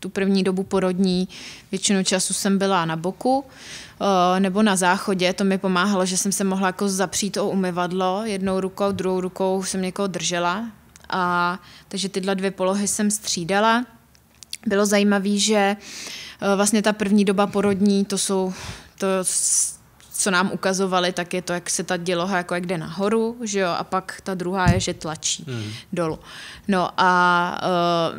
tu první dobu porodní většinu času jsem byla na boku nebo na záchodě. To mi pomáhalo, že jsem se mohla jako zapřít o umyvadlo jednou rukou, druhou rukou jsem někoho držela, a, takže tyhle dvě polohy jsem střídala. Bylo zajímavé, že eh, vlastně ta první doba porodní, to jsou to, co nám ukazovali, tak je to, jak se ta děloha jako jak jde nahoru, že jo, a pak ta druhá je, že tlačí hmm. dolů. No a uh,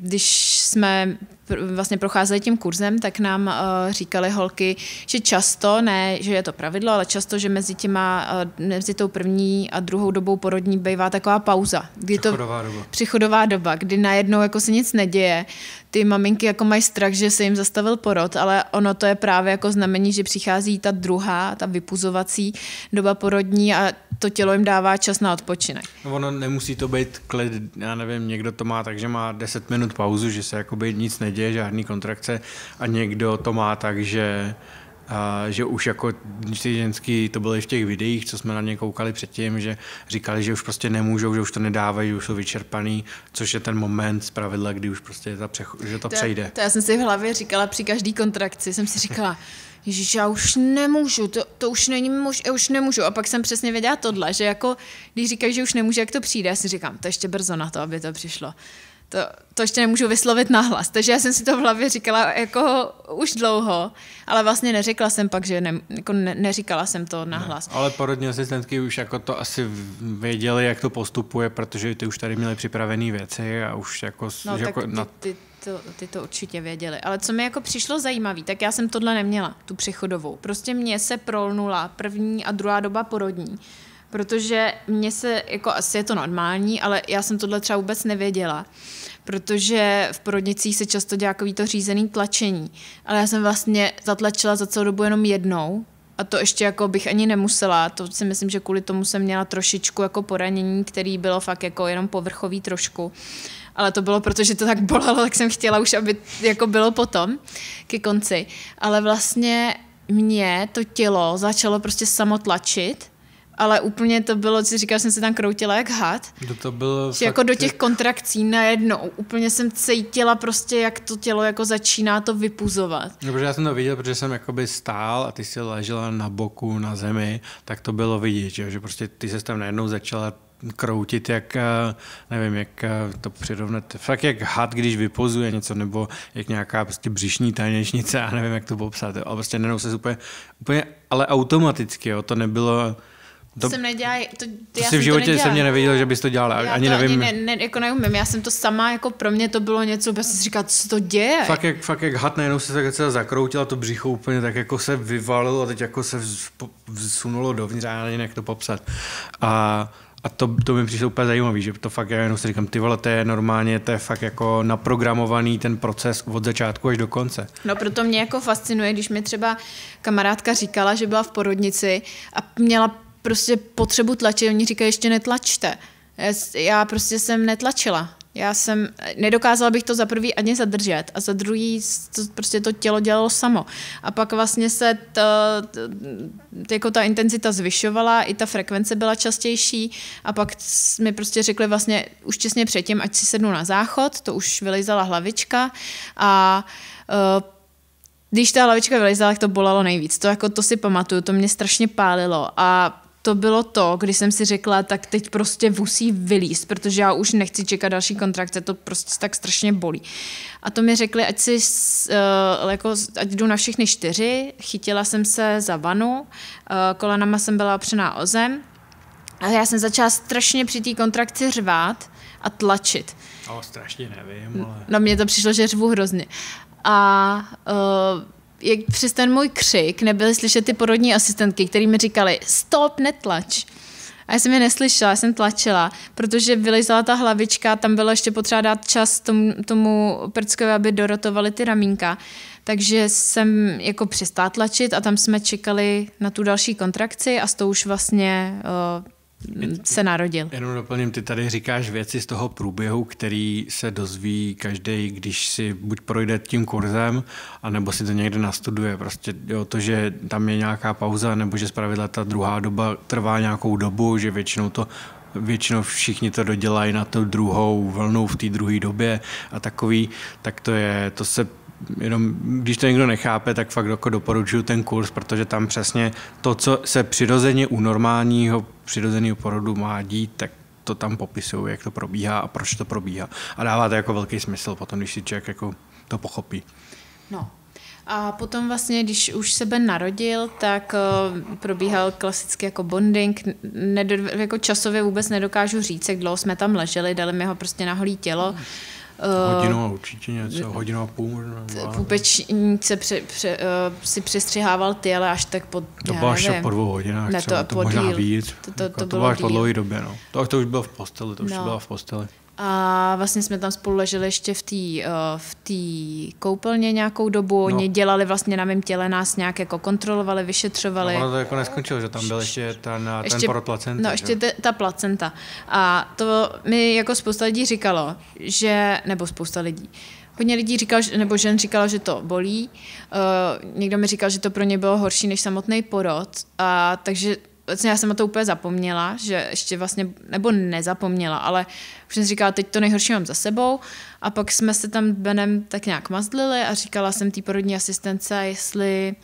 když jsme vlastně procházeli tím kurzem, tak nám uh, říkali holky, že často, ne, že je to pravidlo, ale často, že mezi, těma, uh, mezi tou první a druhou dobou porodní bývá taková pauza. Kdy přechodová to, doba. Přechodová doba, kdy najednou jako se nic neděje. Ty maminky jako mají strach, že se jim zastavil porod, ale ono to je právě jako znamení, že přichází ta druhá, ta vypuzovací doba porodní a to tělo jim dává čas na odpočinek. No ono nemusí to být klid, já nevím, někdo to má tak, že má 10 minut pauzu, že se jakoby nic neděje neděje žádný kontrakce a někdo to má tak, že a že už jako ty ženský, to bylo i v těch videích, co jsme na ně koukali předtím, že říkali, že už prostě nemůžou, že už to nedávají, že už jsou vyčerpaný, což je ten moment z pravidla, kdy už prostě ta přech, že to, to přejde. To já jsem si v hlavě říkala při každý kontrakci, jsem si říkala, *laughs* Ježíš, já už nemůžu, to, to už není muž, já už nemůžu. A pak jsem přesně věděla tohle, že jako, když říkají, že už nemůžu, jak to přijde, já si říkám, to ještě brzo na to, aby to přišlo to, to ještě nemůžu vyslovit nahlas. Takže já jsem si to v hlavě říkala jako už dlouho, ale vlastně neřekla jsem pak, že ne, jako ne, neříkala jsem to nahlas. Ne, ale porodní asistentky už jako to asi věděli, jak to postupuje, protože ty už tady měly připravené věci a už jako... No, že tak jako ty, na... ty, to, ty to určitě věděli. Ale co mi jako přišlo zajímavé, tak já jsem tohle neměla, tu přechodovou. Prostě mě se prolnula první a druhá doba porodní protože mně se, jako asi je to normální, ale já jsem tohle třeba vůbec nevěděla, protože v porodnicích se často dělá jako to řízený tlačení, ale já jsem vlastně zatlačila za celou dobu jenom jednou, a to ještě jako bych ani nemusela, to si myslím, že kvůli tomu jsem měla trošičku jako poranění, který bylo fakt jako jenom povrchový trošku. Ale to bylo, protože to tak bolelo, tak jsem chtěla už, aby jako bylo potom, ke konci. Ale vlastně mě to tělo začalo prostě samotlačit ale úplně to bylo, co říkal, jsem se tam kroutila jak had. To, to bylo že jako do těch kontrakcí najednou. Úplně jsem cítila prostě, jak to tělo jako začíná to vypuzovat. No, protože já jsem to viděl, protože jsem jakoby stál a ty jsi ležela na boku, na zemi, tak to bylo vidět, že, že prostě ty se tam najednou začala kroutit, jak, eh, nevím, jak eh, to přirovnat, fakt jak had, když vypozuje něco, nebo jak nějaká prostě břišní tanečnice, já nevím, jak to popsat, ale prostě nenou se úplně, úplně ale automaticky, jo, to nebylo, to, jsem nedělala, to, to já jsi v životě jsem mě neviděl, že bys to dělala, já ani to nevím. Ani ne, ne, jako neumím, já jsem to sama, jako pro mě to bylo něco, já si říkala, co to děje. Fakt jak, fakt jak hat, najednou se tak celá zakroutila to břicho úplně, tak jako se vyvalilo a teď jako se vsunulo dovnitř, já nevím, jak to popsat. A a to, to mi přišlo úplně zajímavý, že to fakt, já jenom si říkám, ty vole, to je normálně, to je fakt jako naprogramovaný ten proces od začátku až do konce. No proto mě jako fascinuje, když mi třeba kamarádka říkala, že byla v porodnici a měla prostě potřebu tlačit, oni říkají, ještě netlačte. Já prostě jsem netlačila. Já jsem, nedokázala bych to za prvý ani zadržet a za druhý to, prostě to tělo dělalo samo. A pak vlastně se to, to, jako ta intenzita zvyšovala, i ta frekvence byla častější a pak mi prostě řekli vlastně už těsně předtím, ať si sednu na záchod, to už vylejzala hlavička a uh, když ta hlavička vylezla, tak to bolalo nejvíc. To, jako, to si pamatuju, to mě strašně pálilo. A to bylo to, když jsem si řekla, tak teď prostě musí vylíst, protože já už nechci čekat další kontrakce, to prostě tak strašně bolí. A to mi řekli, ať si, uh, jako, ať jdu na všechny čtyři, chytila jsem se za vanu, uh, eh, kolenama jsem byla opřená o zem a já jsem začala strašně při té kontrakci řvát a tlačit. O, strašně nevím, ale... No mně to přišlo, že řvu hrozně. A uh, jak přes ten můj křik nebyly slyšet ty porodní asistentky, které mi říkali, stop, netlač. A já jsem je neslyšela, já jsem tlačila, protože vylezala ta hlavička, tam bylo ještě potřeba dát čas tomu, tomu prckovi, aby dorotovali ty ramínka. Takže jsem jako přestala tlačit a tam jsme čekali na tu další kontrakci a s tou už vlastně uh, se narodil. Jenom doplním, ty tady říkáš věci z toho průběhu, který se dozví každý, když si buď projde tím kurzem, anebo si to někde nastuduje. Prostě jo, to, že tam je nějaká pauza, nebo že zpravidla ta druhá doba trvá nějakou dobu, že většinou to většinou všichni to dodělají na tu druhou vlnu v té druhé době a takový, tak to je, to se jenom když to někdo nechápe, tak fakt jako doporučuju ten kurz, protože tam přesně to, co se přirozeně u normálního přirozeného porodu má dít, tak to tam popisují, jak to probíhá a proč to probíhá. A dává to jako velký smysl potom, když si člověk jako to pochopí. No, a potom vlastně, když už sebe narodil, tak eh, probíhal klasicky jako bonding. Nedo, jako časově vůbec nedokážu říct, jak dlouho jsme tam leželi, dali mi ho prostě na holý tělo. Eh, hodinu a určitě něco, eh, hodinu a půl možná. se pře, pře, uh, si přestřihával ty, ale až tak po, To bylo až po dvou hodinách, ne, to, třeba, to, to možná víc. To, to, to, jako, to bylo, bylo až po dlouhé době, no. To, to už bylo v posteli, to už no. bylo v posteli. A vlastně jsme tam spolu leželi ještě v té eh, v tý koupelně nějakou dobu. No. Oni dělali vlastně na mém těle nás nějak jako kontrolovali, vyšetřovali. No, ono to jako neskončilo, že tam byl ještě ten, ještě, ten porod placenta. No, že? ještě ta placenta. A to mi jako spousta lidí říkalo, že, nebo spousta lidí, Hodně lidí říkal, nebo žen říkala, že to bolí. Uh, někdo mi říkal, že to pro ně bylo horší než samotný porod. A takže vlastně já jsem na to úplně zapomněla, že ještě vlastně, nebo nezapomněla, ale už jsem říkala, teď to nejhorší mám za sebou a pak jsme se tam Benem tak nějak mazlili a říkala jsem té porodní asistence, jestli,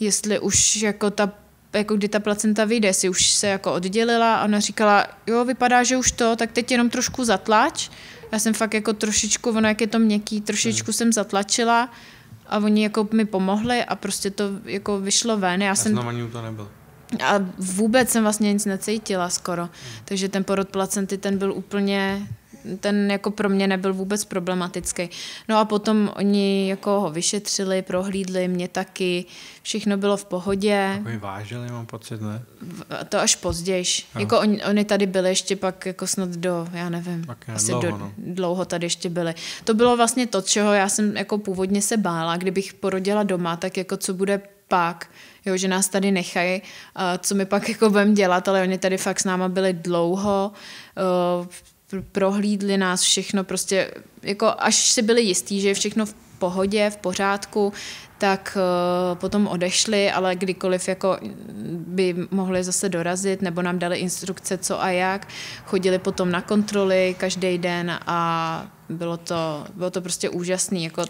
jestli už jako ta jako kdy ta placenta vyjde, jestli už se jako oddělila a ona říkala, jo, vypadá, že už to, tak teď jenom trošku zatlač. Já jsem fakt jako trošičku, ono jak je to měkký, trošičku hmm. jsem zatlačila a oni jako mi pomohli a prostě to jako vyšlo ven. Já, já jsem... jsem ani to nebyl. A vůbec jsem vlastně nic necítila skoro. Takže ten porod placenty, ten byl úplně ten jako pro mě nebyl vůbec problematický. No a potom oni jako ho vyšetřili, prohlídli mě taky, všechno bylo v pohodě. Takový vážili, mám pocit, ne? To až později. No. Jako oni, oni, tady byli ještě pak jako snad do, já nevím, pak asi dlouho, do, no. dlouho tady ještě byli. To bylo vlastně to, čeho já jsem jako původně se bála, kdybych porodila doma, tak jako co bude pak, jo, že nás tady nechají, co my pak jako budeme dělat, ale oni tady fakt s náma byli dlouho, e, prohlídli nás všechno, prostě jako až si byli jistí, že je všechno v pohodě, v pořádku, tak eh, potom odešli, ale kdykoliv jako mm, by mohli zase dorazit, nebo nám dali instrukce, co a jak. Chodili potom na kontroly každý den a bylo to, bylo to prostě úžasný, jako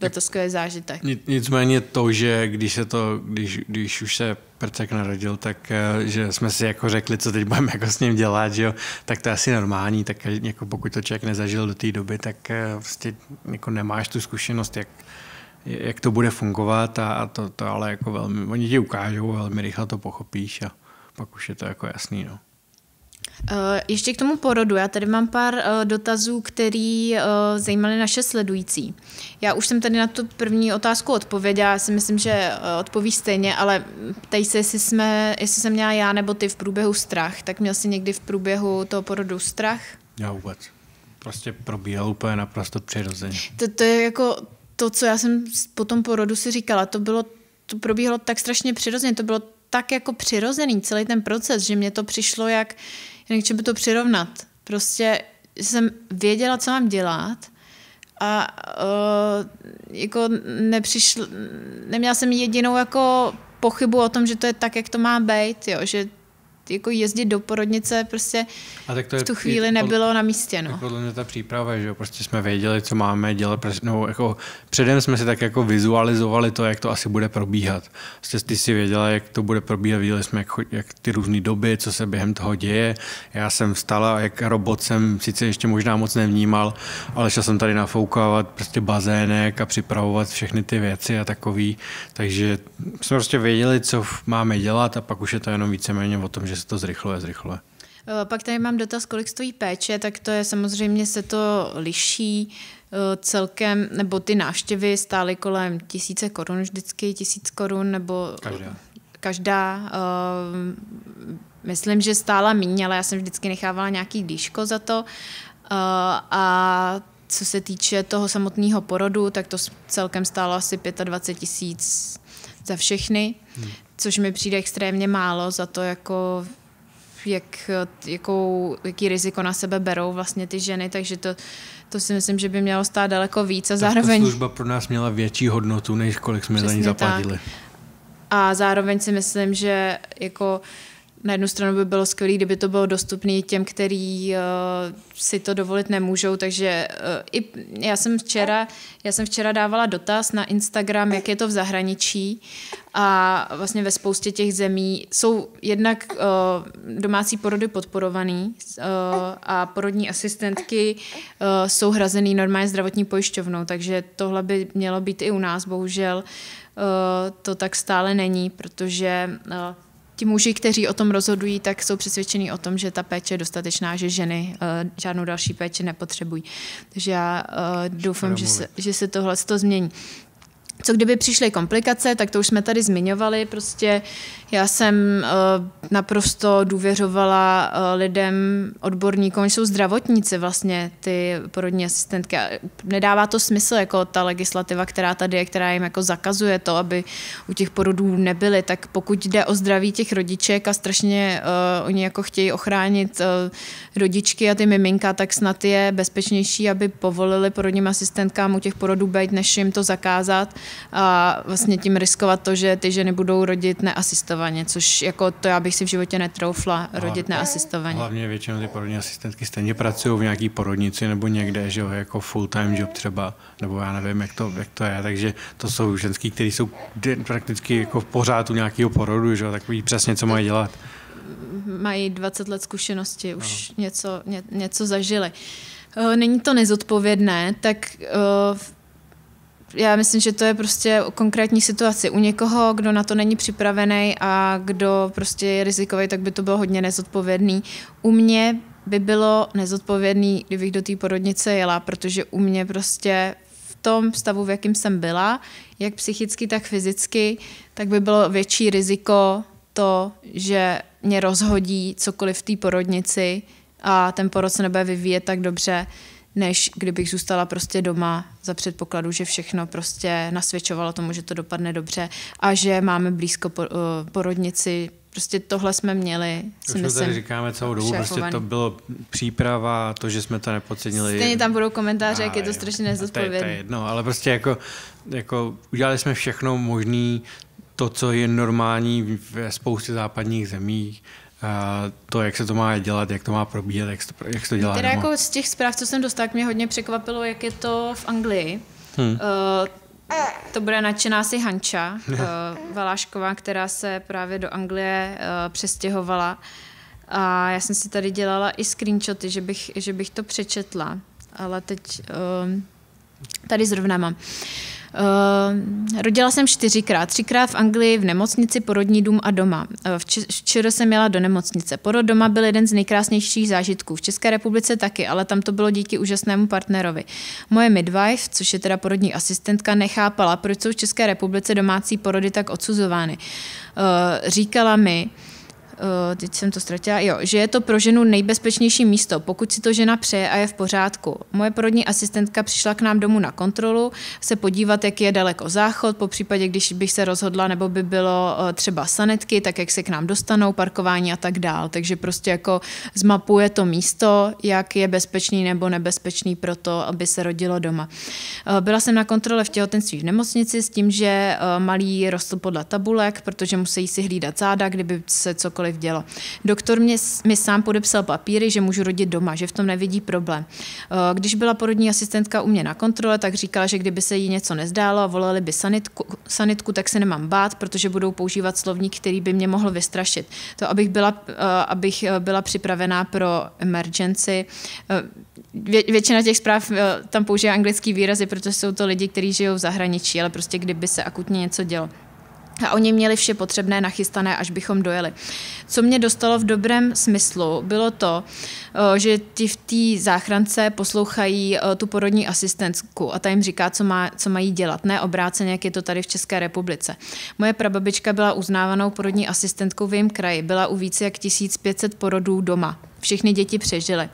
byl to skvělý zážitek. Nicméně to, že když se to, když, když už se Prcek narodil, tak eh, že jsme si jako řekli, co teď budeme jako s ním dělat, že jo, tak to je asi normální, tak jako pokud to člověk nezažil do té doby, tak eh, prostě jako nemáš tu zkušenost, jak, jak to bude fungovat a, to, to ale jako velmi, oni ti ukážou, velmi rychle to pochopíš a pak už je to jako jasný, no. Eh, ještě k tomu porodu. Já tady mám pár eh, dotazů, které eh, zajímaly naše sledující. Já už jsem tady na tu první otázku odpověděla. Já si myslím, že odpoví stejně, ale ptej se, jestli, jsme, jestli jsem měla já nebo ty v průběhu strach. Tak měl jsi někdy v průběhu toho porodu strach? Já vůbec. Prostě probíhal úplně naprosto přirozeně. To, to je jako to, co já jsem po tom porodu si říkala, to bylo, to probíhalo tak strašně přirozeně, to bylo tak jako přirozený celý ten proces, že mě to přišlo jak, jak by to přirovnat. Prostě jsem věděla, co mám dělat a uh, jako nepřišlo, neměla jsem jedinou jako pochybu o tom, že to je tak, jak to má být, jo, že jako jezdit do porodnice prostě a tak to je, v tu chvíli je, nebylo pod, na místě. No. Podle mě ta příprava, že jo, prostě jsme věděli, co máme dělat, prostě, no, jako, předem jsme si tak jako vizualizovali to, jak to asi bude probíhat. Prostě ty si věděla, jak to bude probíhat, viděli jsme, jak, jak ty různé doby, co se během toho děje. Já jsem vstala, jak robot jsem sice ještě možná moc nevnímal, ale šel jsem tady nafoukávat prostě bazének a připravovat všechny ty věci a takový. Takže jsme prostě věděli, co máme dělat a pak už je to jenom víceméně o tom, že se to zrychluje, zrychluje. Eh, pak tady mám dotaz, kolik stojí péče, tak to je samozřejmě se to liší eh, celkem, nebo ty návštěvy stály kolem tisíce korun vždycky, tisíc korun, nebo každá. každá uh, myslím, že stála méně, ale já jsem vždycky nechávala nějaký dýško za to. Uh, a co se týče toho samotného porodu, tak to celkem stálo asi 25 tisíc za všechny. Hmm což mi přijde extrémně málo za to, jako jak, jakou, jaký riziko na sebe berou vlastně ty ženy, takže to, to si myslím, že by mělo stát daleko víc a zároveň... Ta služba pro nás měla větší hodnotu, než kolik jsme Přesně za ní zaplatili. Tak. A zároveň si myslím, že jako uh, na jednu stranu by bylo skvělé, kdyby to bylo dostupné těm, který uh, si to dovolit nemůžou, takže uh, i já jsem, včera, já jsem včera dávala dotaz na Instagram, jak je to v zahraničí a vlastně ve spoustě těch zemí jsou jednak uh, domácí porody podporované uh, a porodní asistentky uh, jsou hrazený normálně zdravotní pojišťovnou, takže tohle by mělo být i u nás, bohužel uh, to tak stále není, protože uh, ti muži, kteří o tom rozhodují, tak jsou přesvědčeni o tom, že ta péče je dostatečná, že ženy uh, žádnou další péči nepotřebují. Takže já uh, doufám, že se, že se tohle to změní. Co kdyby přišly komplikace, tak to už jsme tady zmiňovali, prostě já jsem eh, naprosto důvěřovala eh, lidem, odborníkům, jsou zdravotníci vlastně, ty porodní asistentky. nedává to smysl, jako ta legislativa, která tady je, která jim jako zakazuje to, aby u těch porodů nebyly. Tak pokud jde o zdraví těch rodiček a strašně uh, oni jako chtějí ochránit uh, rodičky a ty miminka, tak snad je bezpečnější, aby povolili porodním asistentkám u těch porodů být, než jim to zakázat a vlastně tím riskovat to, že ty ženy budou rodit neasistovat asistovaně, což jako to já bych si v životě netroufla, rodit na asistovaně Hlavně většinou ty porodní asistentky stejně pracují v nějaký porodnici nebo někde, že jo, jako full-time job třeba, nebo já nevím, jak to, jak to je, takže to jsou ženský, které jsou prakticky jako v pořád u nějakého porodu, že jo, tak ví přesně, co mají dělat. Mají 20 let zkušenosti, no. už no. něco, ně, něco zažili. Eh, není to nezodpovědné, tak uh, já myslím, že to je prostě konkrétní situaci. U někoho, kdo na to není připravený a kdo prostě je rizikový, tak by to bylo hodně nezodpovědný. U mě by bylo nezodpovědný, kdybych do té porodnice jela, protože u mě prostě v tom stavu, v jakém jsem byla, jak psychicky, tak fyzicky, tak by bylo větší riziko to, že mě rozhodí cokoliv v té porodnici a ten porod se nebude vyvíjet tak dobře, než kdybych zůstala prostě doma za předpokladu, že všechno prostě nasvědčovalo tomu, že to dopadne dobře a že máme blízko eh, porodnici. Prostě tohle jsme měli, si Už tady říkáme celou dobu, prostě to bylo příprava, to, že jsme to nepocenili. Stejně tam budou komentáře, jak je to strašně nezodpovědné. To je jedno, ale prostě jako, jako udělali jsme všechno možný, to, co je normální ve spoustě západních zemích, Eh, to, jak se to má dělat, jak to má probíhat, jak se to, jak se to dělá. Teda doma. jako z těch zpráv, co jsem dostal, mě hodně překvapilo, jak je to v Anglii. Hmm. Uh, to bude nadšená si Hanča uh, *laughs* Valášková, která se právě do Anglie uh, přestěhovala. A já jsem si tady dělala i screenshoty, že bych, že bych to přečetla, ale teď uh, tady zrovna mám. Uh, Eh, rodila jsem čtyřikrát, třikrát v Anglii v nemocnici, porodní dům a doma. Eh, Včera jsem jela do nemocnice. Porod doma byl jeden z nejkrásnějších zážitků. V České republice taky, ale tam to bylo díky úžasnému partnerovi. Moje midwife, což je teda porodní asistentka, nechápala, proč jsou v České republice domácí porody tak odsuzovány. Eh, říkala mi, Eh, teď jsem to ztratila, jo, že je to pro ženu nejbezpečnější místo, pokud si to žena přeje a je v pořádku. Moje porodní asistentka přišla k nám domů na kontrolu, se podívat, jak je daleko záchod, po případě, když bych se rozhodla, nebo by bylo eh, třeba sanetky, tak jak se k nám dostanou, parkování a tak dál. Takže prostě jako zmapuje to místo, jak je bezpečný nebo nebezpečný pro to, aby se rodilo doma. Eh, byla jsem na kontrole v těhotenství v nemocnici s tím, že malý rostl podle tabulek, protože musí si hlídat záda, kdyby se cokoliv cokoliv dělo. Doktor mě, mi sám podepsal papíry, že můžu rodit doma, že v tom nevidí problém. Eh, když byla porodní asistentka u mě na kontrole, tak říkala, že kdyby se jí něco nezdálo a volali by sanitku, sanitku tak se nemám bát, protože budou používat slovník, který by mě mohl vystrašit. To, abych byla, eh, abych eh, byla připravená pro emergency. Vě, většina těch zpráv tam používá anglický výrazy, protože jsou to lidi, kteří žijou v zahraničí, ale prostě kdyby se akutně něco dělo a oni měli vše potřebné nachystané, až bychom dojeli. Co mě dostalo v dobrém smyslu, bylo to, eh, že ti v té záchrance poslouchají eh, tu porodní asistentku a ta jim říká, co, má, co mají dělat, ne obráceně, jak je to tady v České republice. Moje prababička byla uznávanou porodní asistentkou v jejím kraji, byla u více jak 1500 porodů doma. Všechny děti přežily.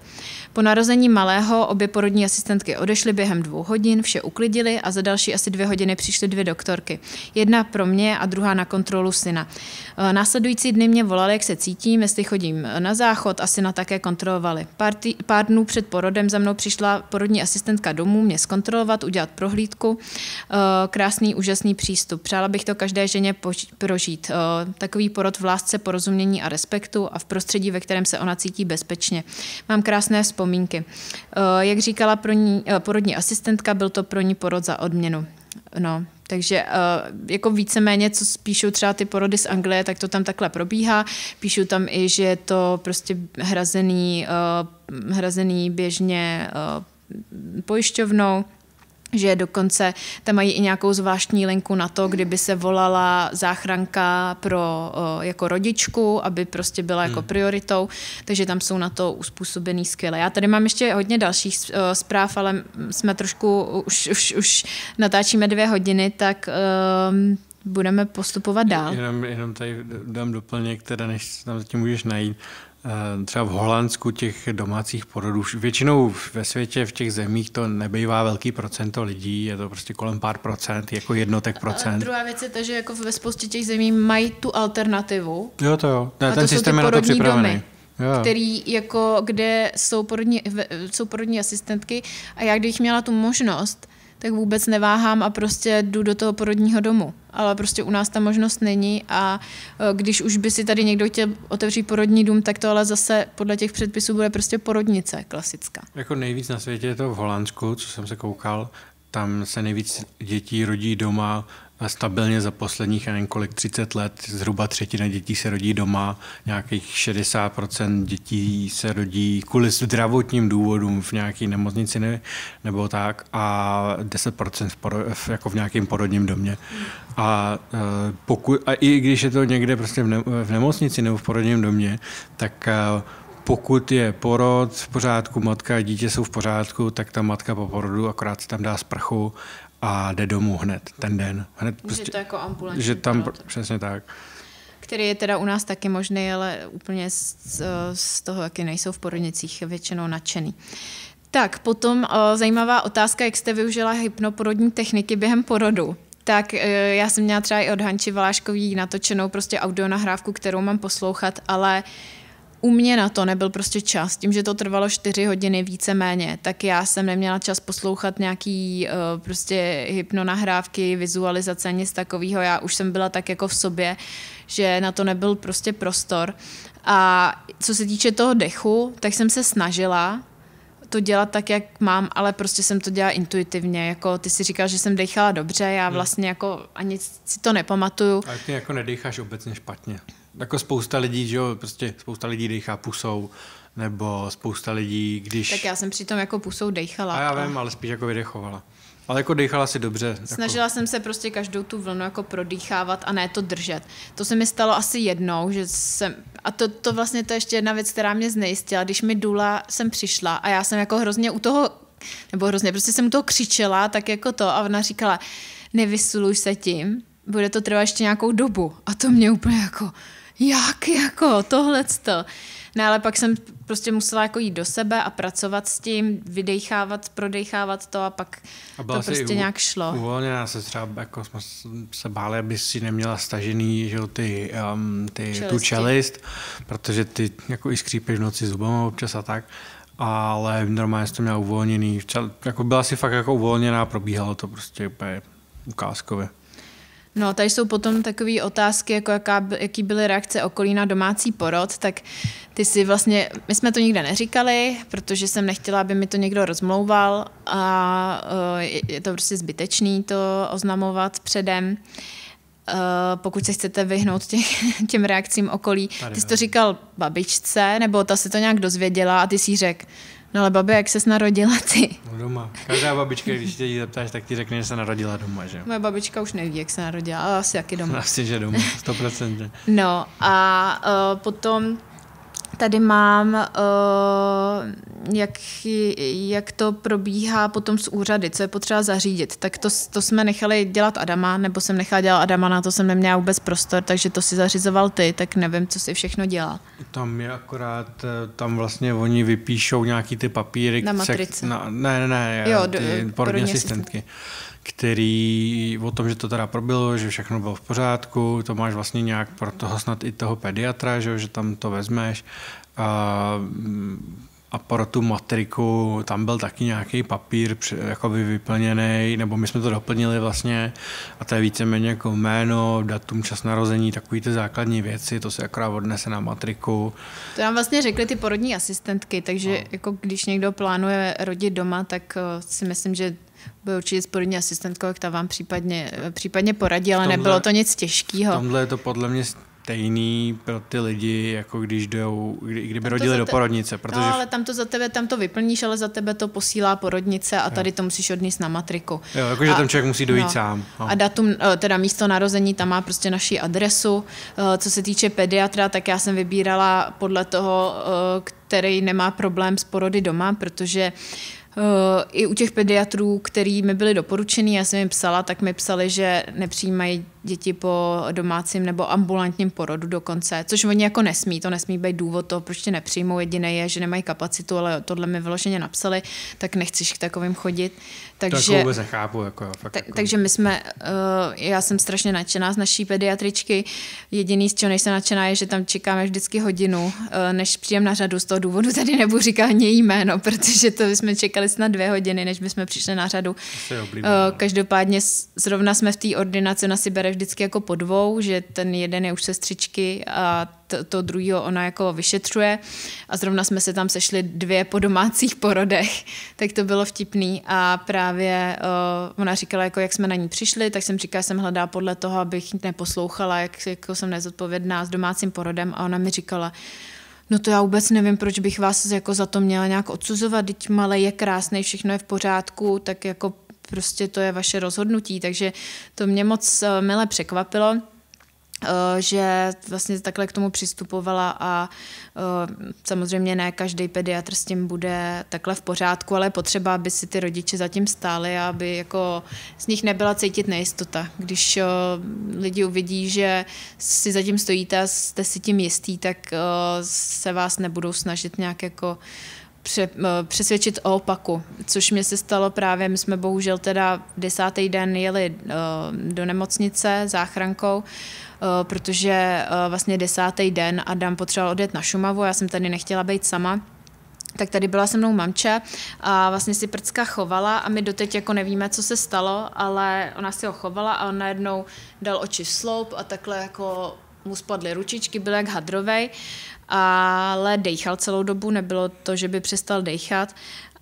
Po narození malého obě porodní asistentky odešly během dvou hodin, vše uklidili a za další asi dvě hodiny přišly dvě doktorky. Jedna pro mě a druhá na kontrolu syna. E, následující dny mě volali, jak se cítím, jestli chodím na záchod a syna také kontrolovali. Pár, tý, pár dnů před porodem za mnou přišla porodní asistentka domů mě zkontrolovat, udělat prohlídku. E, krásný, úžasný přístup. Přála bych to každé ženě prožít. E, takový porod v lásce, porozumění a respektu a v prostředí, ve kterém se ona cítí bezpečně. Mám krásné vzpomínky vzpomínky. Eh, jak říkala pro ní, eh, porodní asistentka, byl to pro ní porod za odměnu. No, takže eh, jako víceméně, co píšou třeba ty porody z Anglie, tak to tam takhle probíhá. Píšou tam i, že je to prostě hrazený, hrazený běžně pojišťovnou že dokonce tam mají i nějakou zvláštní linku na to, kdyby se volala záchranka pro o, jako rodičku, aby prostě byla jako hmm. prioritou, takže tam jsou na to uspůsobený skvěle. Já tady mám ještě hodně dalších o, zpráv, ale jsme trošku, už, už, už natáčíme dvě hodiny, tak um, budeme postupovat dál. Jenom, jenom tady dám doplněk, teda než tam zatím můžeš najít. Eh, třeba v Holandsku těch domácích porodů, většinou ve světě v těch zemích to nebývá velký procento lidí, je to prostě kolem pár procent, jako jednotek procent. A druhá věc je ta, že jako ve spoustě těch zemí mají tu alternativu. Jo, to jo. Ne, a ten to systém jsou je na to připravený. Domy. Jo. který jako, kde jsou porodní, jsou porodní asistentky a já, když měla tu možnost, tak vůbec neváhám a prostě jdu do toho porodního domu. Ale prostě u nás ta možnost není a e, když už by si tady někdo chtěl otevřít porodní dům, tak to ale zase podle těch předpisů bude prostě porodnice klasická. Jako nejvíc na světě je to v Holandsku, co jsem se koukal, tam se nejvíc dětí rodí doma a stabilně za posledních, nevím kolik, 30 let zhruba třetina dětí se rodí doma, nějakých 60% dětí se rodí kvůli zdravotním důvodům v nějaké nemocnici ne, nebo tak a 10% v poro, v, jako v nějakém porodním domě. A, e, poku, a i když je to někde prostě v, ne, v nemocnici nebo v porodním domě, tak e, pokud je porod v pořádku, matka a dítě jsou v pořádku, tak ta matka po porodu akorát si tam dá sprchu a jde domů hned ten den. Hned prostě, že to jako ambulantní. Že tam, pr- přesně tak. Který je teda u nás taky možný, ale úplně z, z toho, jaký nejsou v porodnicích většinou nadšený. Tak, potom uh, zajímavá otázka, jak jste využila hypnoporodní techniky během porodu tak eh, já jsem měla třeba i od Hanči Valáškový natočenou prostě audio nahrávku, kterou mám poslouchat, ale u mě na to nebyl prostě čas, tím, že to trvalo čtyři hodiny víceméně, tak já jsem neměla čas poslouchat nějaký uh, prostě hypnonahrávky, vizualizace, nic takového. Já už jsem byla tak jako v sobě, že na to nebyl prostě prostor. A co se týče toho dechu, tak jsem se snažila to dělat tak, jak mám, ale prostě jsem to dělala intuitivně. Jako ty si říkal, že jsem dechala dobře, já hmm. vlastně jako ani si to nepamatuju. Ale ty jako nedecháš obecně špatně jako spousta lidí, že jo, prostě spousta lidí dechá pusou, nebo spousta lidí, když... Tak já jsem přitom jako pusou dechala. A já vím, a... ale spíš jako vydechovala. Ale jako dechala si dobře. Jako- Snažila jako... jsem se prostě každou tu vlnu jako prodýchávat a ne to držet. To se mi stalo asi jednou, že jsem, a to, to vlastně to je ještě jedna věc, která mě znejistila, když mi Dula jsem přišla a já jsem jako hrozně u toho, nebo hrozně, prostě jsem u toho křičela, tak jako to a ona říkala, nevysuluj se tím, bude to trvat ještě nějakou dobu. A to mě úplně jako, jak jako tohleto. No ale pak jsem prostě musela jako jít do sebe a pracovat s tím, vydechávat, prodechávat to a pak a to prostě u, nějak šlo. Uvolněná se třeba, jako jsme se báli, aby si neměla stažený že ty, um, ty, Čelisti. tu čelist, protože ty jako i skřípeš v noci zubama občas a tak ale normálně jsem měla uvolněný, jako byla si fakt jako uvolněná, probíhalo to prostě úplně ukázkově. No, tady jsou potom takové otázky, jako jaká, jaký byly reakce okolí na domácí porod, tak ty si vlastně, my jsme to nikde neříkali, protože jsem nechtěla, aby mi to někdo rozmlouval a eh, je to prostě zbytečný to oznamovat předem. Eh, pokud se chcete vyhnout těch, *laughs* těm reakcím okolí. ty jsi to říkal babičce, nebo ta se to nějak dozvěděla a ty si řekl, No ale babi, jak ses narodila ty? No doma. Každá babička, když tě jí zeptáš, tak ti řekne, že se narodila doma, že? Moje babička už neví, jak se narodila, ale asi jaký doma. Asi, že doma, 100%. no a uh, potom Tady mám, eh, jak, jak to probíhá potom s úřady, co je potřeba zařídit. Tak to, to jsme nechali dělat Adama, nebo jsem nechala dělat Adama, na to jsem neměla vůbec prostor, takže to si zařizoval ty, tak nevím, co si všechno dělá. Tam je akorát, eh, tam vlastně oni vypíšou nějaký ty papíry. Na matrice. na, ne, ne, ne, jo, ty do, porodní asistentky. asistentky který o tom, že to teda probilo, že všechno bylo v pořádku, to máš vlastně nějak pro toho snad i toho pediatra, že, že tam to vezmeš. A, a pro tu matriku tam byl taky nějaký papír jakoby vyplněný, nebo my jsme to doplnili vlastně a to je víceméně jako jméno, datum, čas narození, takové ty základní věci, to se akorát odnese na matriku. To nám vlastně řekly ty porodní asistentky, takže no. jako když někdo plánuje rodit doma, tak eh, si myslím, že byl určitě sporní asistentkou, jak ta vám případně, případně poradí, ale tomhle, nebylo to nic těžkého. Tomhle je to podle mě stejný pro ty lidi, jako když jdou, kdy, kdyby rodili te... do porodnice. Protože... No, ale tam to za tebe, tam to vyplníš, ale za tebe to posílá porodnice a tady jo. to musíš odníst na matriku. Jo, jakože tam člověk musí dojít no, sám. No. A datum, eh, teda místo narození, tam má prostě naši adresu. Eh, co se týče pediatra, tak já jsem vybírala podle toho, eh, který nemá problém s porody doma, protože Eh, i u těch pediatrů, který mi byli doporučený, já jsem jim psala, tak mi psali, že nepřijímají děti po domácím nebo ambulantním porodu dokonce, což oni jako nesmí, to nesmí být důvod toho, proč tě nepřijmou, jediné je, že nemají kapacitu, ale tohle mi vyloženě napsali, tak nechciš k takovým chodit. Takže, to jako chápu, Jako, fakt, ta, jako. Takže my jsme, uh, já jsem strašně nadšená z naší pediatričky, jediný z čeho nejsem nadšená je, že tam čekáme vždycky hodinu, uh, než přijem na řadu, z toho důvodu tady nebudu říkat ani jméno, *laughs* protože to jsme čekali snad dvě hodiny, než bychom přišli na řadu. Uh, každopádně zrovna jsme v té ordinaci, na si bere vždycky jako po dvou, že ten jeden je už sestřičky a to, to druhého ona jako vyšetřuje a zrovna jsme se tam sešli dvě po domácích porodech, *laughs* tak to bylo vtipný a právě uh, ona říkala, jako jak jsme na ní přišli, tak jsem říkala, jsem hledá podle toho, abych neposlouchala, jak jako jsem nezodpovědná s domácím porodem a ona mi říkala, No to já vůbec nevím, proč bych vás jako za to měla nějak odsuzovat, teď malé je krásný, všechno je v pořádku, tak jako prostě to je vaše rozhodnutí, takže to mě moc eh, mile překvapilo eh, že vlastně takhle k tomu přistupovala a eh, samozřejmě ne každý pediatr s tím bude takhle v pořádku, ale potřeba, aby si ty rodiče zatím stáli a aby jako z nich nebyla cítit nejistota. Když lidi uvidí, že si zatím stojíte a jste si tím jistý, tak se vás nebudou snažit nějak jako Eh, přesvědčit o opaku, což mě se stalo právě, my jsme bohužel teda desátý den jeli eh, do nemocnice záchrankou, eh, protože vlastně desátý den Adam potřeboval odjet na Šumavu, já jsem tady nechtěla být sama, tak tady byla se mnou mamče a vlastně si prcka chovala a my doteď jako nevíme, co se stalo, ale ona si ho chovala a on najednou dal oči v sloup a takhle jako mu spadly ručičky, byl jak hadrovej ale dejchal celou dobu, nebylo to, že by přestal dejchat,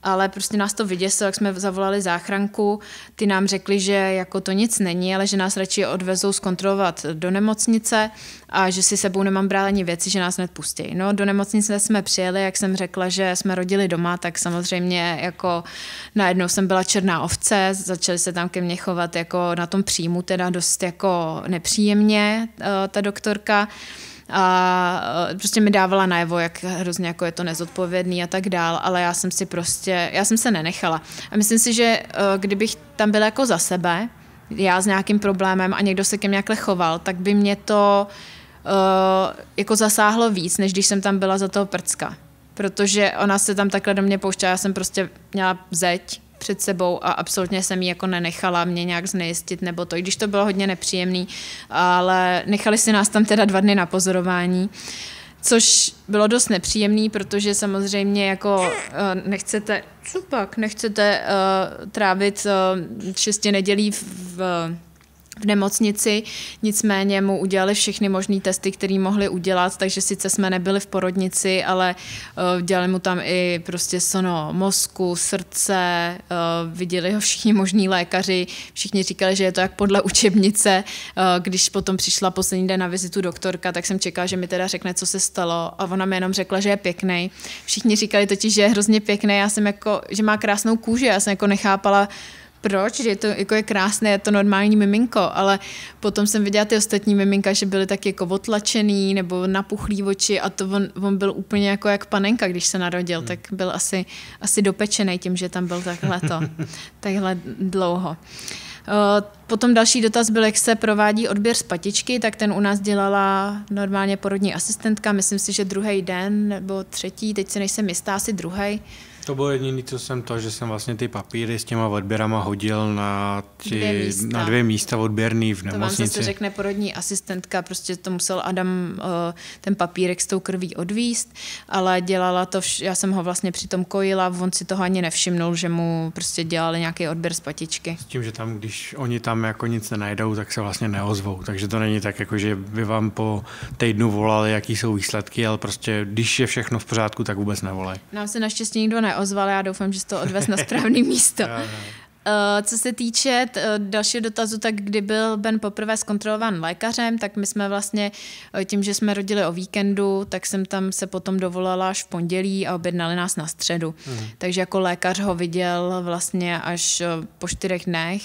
ale prostě nás to vyděsilo, jak jsme zavolali záchranku, ty nám řekli, že jako to nic není, ale že nás radši odvezou zkontrolovat do nemocnice a že si sebou nemám brát ani věci, že nás nepustí. No, do nemocnice jsme přijeli, jak jsem řekla, že jsme rodili doma, tak samozřejmě jako najednou jsem byla černá ovce, začaly se tam ke mně chovat jako na tom příjmu teda dost jako nepříjemně eh, ta doktorka a eh, prostě mi dávala najevo, jak hrozně jako je to nezodpovědný a tak dál, ale já jsem si prostě, já jsem se nenechala. A myslím si, že eh, kdybych tam byla jako za sebe, já s nějakým problémem a někdo se ke mně jakhle choval, tak by mě to uh, jako zasáhlo víc, než když jsem tam byla za toho prcka. Protože ona se tam takhle do mě pouštěla, já jsem prostě měla zeď před sebou a absolutně jsem ji jako nenechala mě nějak znejistit nebo to, i když to bylo hodně nepříjemný, ale nechali si nás tam teda dva dny na pozorování. Což bylo dost nepříjemný, protože samozřejmě jako eh, nechcete, co pak, nechcete uh, trávit uh, eh, šesti nedělí v, v v nemocnici, nicméně mu udělali všechny možné testy, které mohli udělat, takže sice jsme nebyli v porodnici, ale uh, dělali mu tam i prostě sono mozku, srdce, uh, viděli ho všichni možní lékaři, všichni říkali, že je to jak podle učebnice. Uh, když potom přišla poslední den na vizitu doktorka, tak jsem čekala, že mi teda řekne, co se stalo a ona mi jenom řekla, že je pěkný. Všichni říkali totiž, že je hrozně pěkný, já jsem jako, že má krásnou kůži, já jsem jako nechápala, proč, že to jako je krásné, je to normální miminko, ale potom jsem viděla ty ostatní miminka, že byly tak jako otlačený nebo napuchlý oči a to on, on byl úplně jako jak panenka, když se narodil, hmm. tak byl asi, asi dopečený tím, že tam byl takhle to, *laughs* takhle dlouho. Potom další dotaz byl, jak se provádí odběr z patičky, tak ten u nás dělala normálně porodní asistentka, myslím si, že druhý den nebo třetí, teď se nejsem jistá, asi druhý. To bylo jediné, co jsem to, že jsem vlastně ty papíry s těma odběrama hodil na, ty, dvě, místa. na dvě místa odběrný v nemocnici. To vám se řekne porodní asistentka, prostě to musel Adam eh, ten papírek s tou krví odvíst, ale dělala to, vš- já jsem ho vlastně přitom kojila, on si toho ani nevšimnul, že mu prostě dělali nějaký odběr z patičky. S tím, že tam, když oni tam jako nic nenajdou, tak se vlastně neozvou, takže to není tak, jako že by vám po týdnu volali, jaký jsou výsledky, ale prostě když je všechno v pořádku, tak vůbec nevolají. Nám se naštěstí nikdo ne neozval, já doufám, že to odvez na správné *laughs* místo. no, Co se týče eh, dalšího dotazu, tak kdy byl Ben poprvé zkontrolován lékařem, tak my jsme vlastně eh, tím, že jsme rodili o víkendu, tak jsem tam se potom dovolala až v pondělí a objednali nás na středu. Mm. Takže jako lékař ho viděl vlastně až po čtyřech dnech,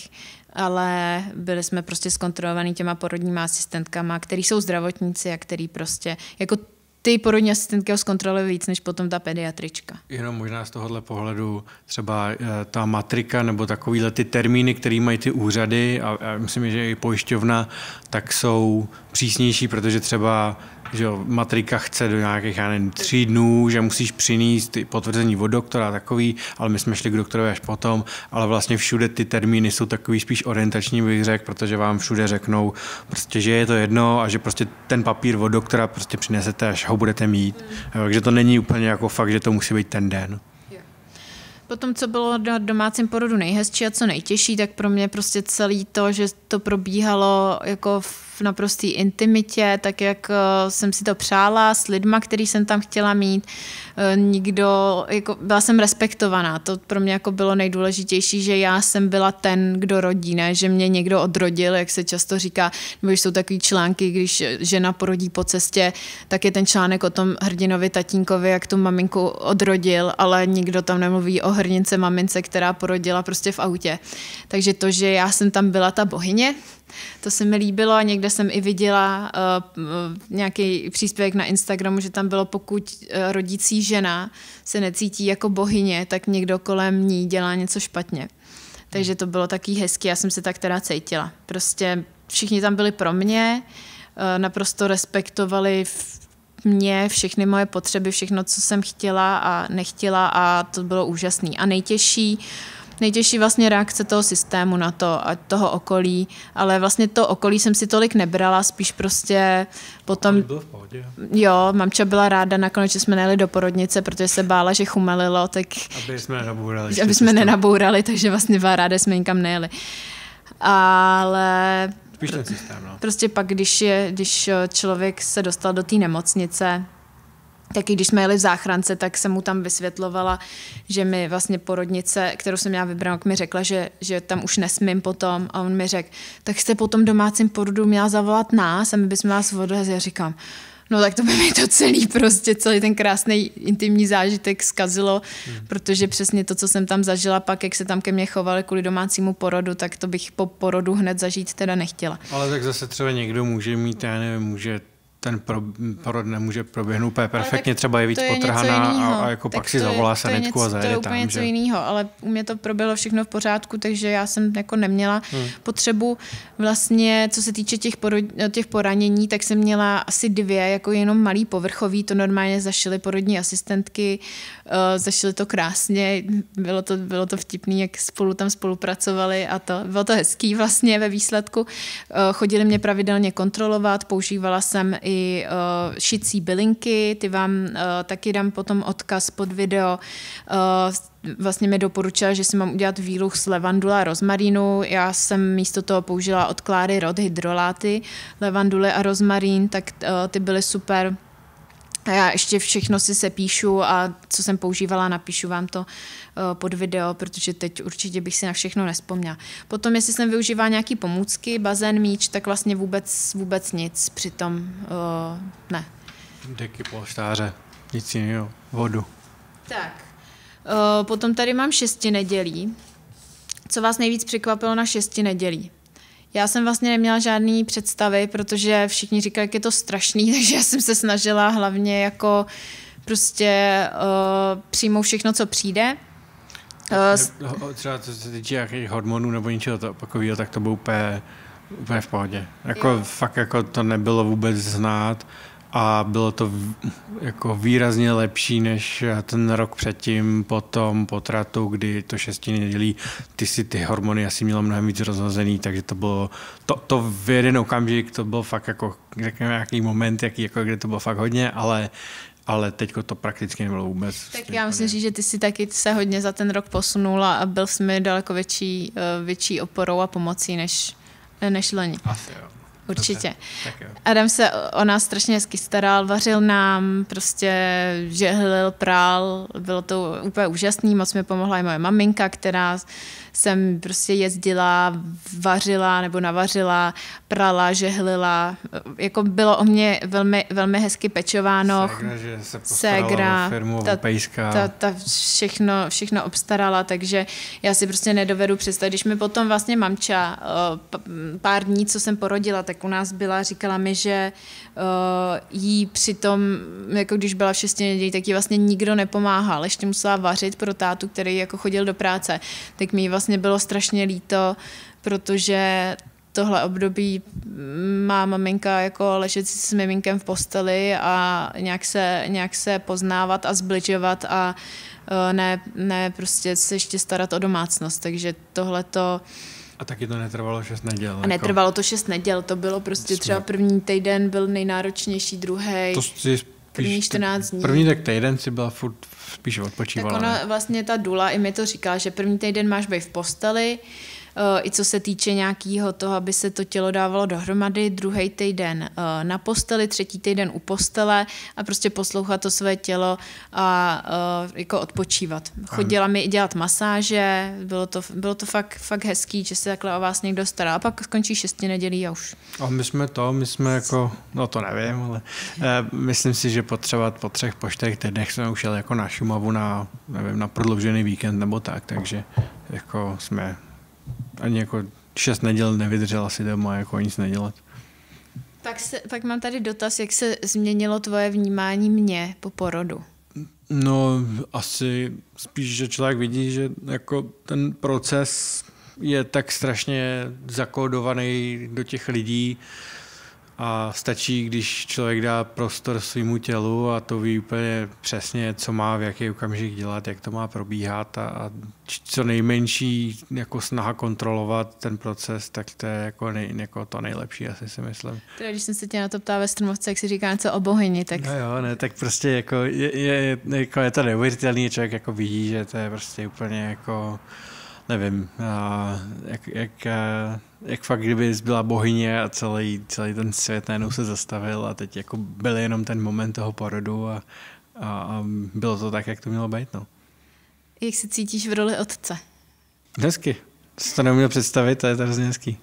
ale byli jsme prostě zkontrolovaní těma porodníma asistentkama, který jsou zdravotníci a který prostě, jako ty porodní asistentky ho zkontroluje víc než potom ta pediatrička. Jenom možná z tohohle pohledu třeba eh, ta matrika nebo takovýhle ty termíny, které mají ty úřady a, a myslím, že i pojišťovna, tak jsou přísnější, protože třeba že jo, matrika chce do nějakých, já nevím, tří dnů, že musíš přinést potvrzení od doktora takový, ale my jsme šli k doktorovi až potom, ale vlastně všude ty termíny jsou takový spíš orientační, bych řekl, protože vám všude řeknou prostě, že je to jedno a že prostě ten papír od doktora prostě přinesete, až ho budete mít. Mm. takže to není úplně jako fakt, že to musí být ten den. Potom, co bylo na domácím porodu nejhezčí a co nejtěžší, tak pro mě prostě celý to, že to probíhalo jako v naprosté intimitě, tak jak eh, jsem si to přála, s lidma, který jsem tam chtěla mít. Eh, nikdo, jako, byla jsem respektovaná, to pro mě jako bylo nejdůležitější, že já jsem byla ten, kdo rodí, ne, že mě někdo odrodil, jak se často říká, nebo jsou takový články, když eh, žena porodí po cestě, tak je ten článek o tom hrdinovi tatínkovi, jak tu maminku odrodil, ale nikdo tam nemluví o hrnince mamince, která porodila prostě v autě. Takže to, že já jsem tam byla ta bohyně, to se mi líbilo, a někde jsem i viděla uh, nějaký příspěvek na Instagramu, že tam bylo, pokud uh, rodící žena se necítí jako bohyně, tak někdo kolem ní dělá něco špatně. Takže to bylo taky hezký, já jsem se tak teda cítila. Prostě všichni tam byli pro mě, naprosto respektovali mě, všechny moje potřeby, všechno, co jsem chtěla a nechtěla a to bylo úžasný. A nejtěžší uh, nejtěžší vlastně reakce toho systému na to a toho okolí, ale vlastně to okolí jsem si tolik nebrala, spíš prostě potom... Byl v pohodě. Jo, mamča byla ráda nakonec, že jsme nejeli do porodnice, protože se bála, že chumelilo, tak... Aby jsme nenabourali. Aby jsme nenabourali, takže vlastně byla ráda, že jsme nikam nejeli. Ale Spíš ten systém, no. Prostě pak, když, je, když eh, člověk se dostal do té nemocnice, i když jsme jeli v záchrance, tak jsem mu tam vysvětlovala, že mi vlastně porodnice, kterou jsem měla vybranou, mi řekla, že, že tam už nesmím potom. A on mi řekl, tak jste po tom domácím porodu měla zavolat nás a my bychom vás odvezli. Já říkám, no tak to by mi to celý prostě, celý ten krásný intimní zážitek zkazilo, hmm. protože přesně to, co jsem tam zažila pak, jak se tam ke mně chovali kvůli domácímu porodu, tak to bych po porodu hned zažít teda nechtěla. Ale tak zase třeba někdo může mít, já nevím, může ten pro, porod nemůže proběhnout úplně perfektně, třeba je víc je potrhaná a, a jako tak pak si zavolá je, sanitku a zajede tam. To je úplně tam, něco že... jiného, ale u mě to proběhlo všechno v pořádku, takže já jsem jako neměla hmm. potřebu vlastně, co se týče těch, porod, těch poranění, tak jsem měla asi dvě, jako jenom malý povrchový, to normálně zašily porodní asistentky, uh, zašily to krásně, bylo to, bylo to vtipný, jak spolu tam spolupracovali a to, bylo to hezký vlastně ve výsledku. Uh, chodili mě pravidelně kontrolovat, používala jsem i uh, šicí bylinky, ty vám uh, taky dám potom odkaz pod video. Uh, vlastně mi doporučila, že si mám udělat výluch z levandula a rozmarínu. Já jsem místo toho použila od Kláry Rod hydroláty, levandule a rozmarín, tak uh, ty byly super a já ještě všechno si se píšu a co jsem používala, napíšu vám to eh, pod video, protože teď určitě bych si na všechno nespomněla. Potom, jestli jsem využívala nějaký pomůcky, bazén, míč, tak vlastně vůbec, vůbec nic přitom uh, eh, ne. Deky, polštáře, nic jiného, vodu. Tak, uh, potom tady mám šesti nedělí. Co vás nejvíc překvapilo na šesti nedělí? Já jsem vlastně neměla žádný představy, protože všichni říkají, jak je to strašný, *laughs* takže já jsem se snažila hlavně jako prostě uh, přijmout všechno, co přijde. Uh, třeba co se týče jakých hormonů nebo něčeho takového, tak to bylo úplně, úplně v pohodě. Jako, fakt jako to nebylo vůbec znát a bylo to jako výrazně lepší než eh, ten rok předtím po tom potratu, kdy to šesti nedělí, ty si ty hormony asi měla mnohem víc rozhozený, takže to bylo, to, to v jeden okamžik, to byl fakt jako, řekněme, nějaký moment, jaký, jako, kde to bylo fakt hodně, ale ale teď to prakticky nebylo vůbec. Tak já myslím, říct, že ty si taky se hodně za ten rok posunula a byl jsi mi daleko větší, eh, větší oporou a pomocí než, než loni. Asi jo. Určitě. Dobře, Adam se o nás strašně hezky staral, vařil nám, prostě žehlil, prál, bylo to úplně úžasný, moc mi pomohla i moje maminka, která jsem prostě jezdila, vařila nebo navařila, prala, žehlila. Jako bylo o mě velmi, velmi hezky pečováno. Ségra, že se ta, ta, ta všechno, všechno obstarala, takže já si prostě nedovedu představit. Když mi potom vlastně mamča pár dní, co jsem porodila, tak u nás byla, říkala mi, že jí přitom, jako když byla v šestě nedělí, tak jí vlastně nikdo nepomáhal. Ještě musela vařit pro tátu, který jako chodil do práce. Tak mi vlastně vlastně bylo strašně líto, protože tohle období má maminka jako ležet si s miminkem v posteli a nějak se, nějak se poznávat a zbližovat a e, ne, ne prostě se ještě starat o domácnost, takže tohle to... A taky to netrvalo šest neděl. A jako. netrvalo to šest neděl, to bylo prostě Jsme... třeba první týden byl nejnáročnější, druhý. To jsi první 14 dní. První tak týden si byla furt spíš odpočívala. Tak ona ne? vlastně ta Dula i mi to říká, že první týden máš být v posteli, Eh, i co se týče nějakého toho, aby se to tělo dávalo dohromady, druhý týden eh, na posteli, třetí týden u postele a prostě poslouchat to své tělo a eh, jako odpočívat. Chodila mi i dělat masáže, bylo to, bylo to fakt, fakt hezký, že se takhle o vás někdo stará a pak skončí šestě nedělí a už. A my jsme to, my jsme jako, no to nevím, ale eh, myslím si, že potřebovat po třech, po čtyřech týdnech jsme už jeli jako na Šumavu na, nevím, na prodloužený víkend nebo tak, takže jako jsme ani jako šest neděl nevydržel asi doma jako nic nedělat. Tak, se, tak mám tady dotaz, jak se změnilo tvoje vnímání mě po porodu? No, asi spíš, že člověk vidí, že jako ten proces je tak strašně zakódovaný do těch lidí, a stačí, když člověk dá prostor svýmu tělu a to ví úplně přesně, co má v jaký okamžik dělat, jak to má probíhat a, a co nejmenší jako snaha kontrolovat ten proces, tak to je jako, nej, jako to nejlepší, asi si myslím. Teda, když jsem se tě na to ptá ve Strmovce, jak si říká něco o bohyni, tak... No jo, ne, tak prostě jako je, je, jako je to neuvěřitelný, člověk jako vidí, že to je prostě úplně jako nevím, eh, jak, jak, eh, jak fakt kdyby byla bohyně a celý, celý ten svět najednou se zastavil a teď jako byl jenom ten moment toho porodu a, a, a bylo to tak, jak to mělo být. No. Jak se cítíš v roli otce? Hezky. To to neuměl představit to je to hrozně hezký.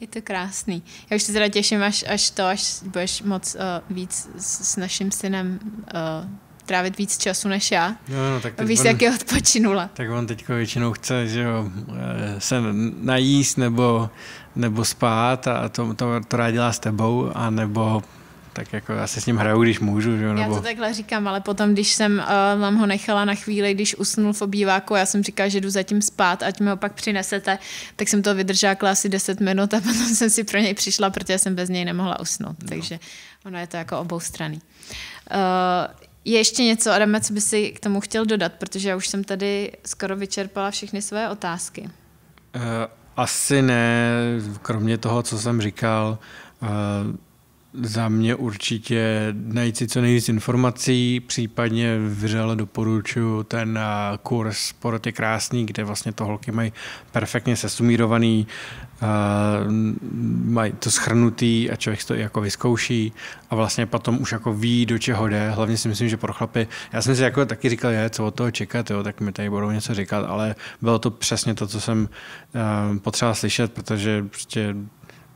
Je to krásný. Já už se teda těším, až, až to, až budeš moc uh, víc s, s naším synem uh, trávit víc času než já. No, no, tak Víš, on, jak je odpočinula. Tak on teď většinou chce že jo, eh, se najíst nebo, nebo spát a to, to, to rád dělá s tebou a nebo tak jako já se s ním hraju, když můžu. Že? Nebo... Já to takhle říkám, ale potom, když jsem uh, eh, vám ho nechala na chvíli, když usnul v obýváku, já jsem říkala, že jdu zatím spát, ať mi ho pak přinesete, tak jsem to vydržela asi 10 minut a *laughs* potom jsem si pro něj přišla, protože jsem bez něj nemohla usnout. No. Takže ono je to jako oboustranný. Uh, eh, je ještě něco, Adame, co by si k tomu chtěl dodat, protože já už jsem tady skoro vyčerpala všechny své otázky. Uh, asi ne, kromě toho, co jsem říkal, uh, za mě určitě najít si co nejvíc informací, případně vřele doporučuji ten eh, kurz Porod je krásný, kde vlastně to holky mají perfektně sesumírovaný, uh, eh, mají to schrnutý a člověk to i jako vyzkouší a vlastně potom už jako ví, do čeho jde. Hlavně si myslím, že pro chlapy, já jsem si jako taky říkal, je, co od toho čekat, jo, tak mi tady budou něco říkat, ale bylo to přesně to, co jsem uh, potřeboval slyšet, protože prostě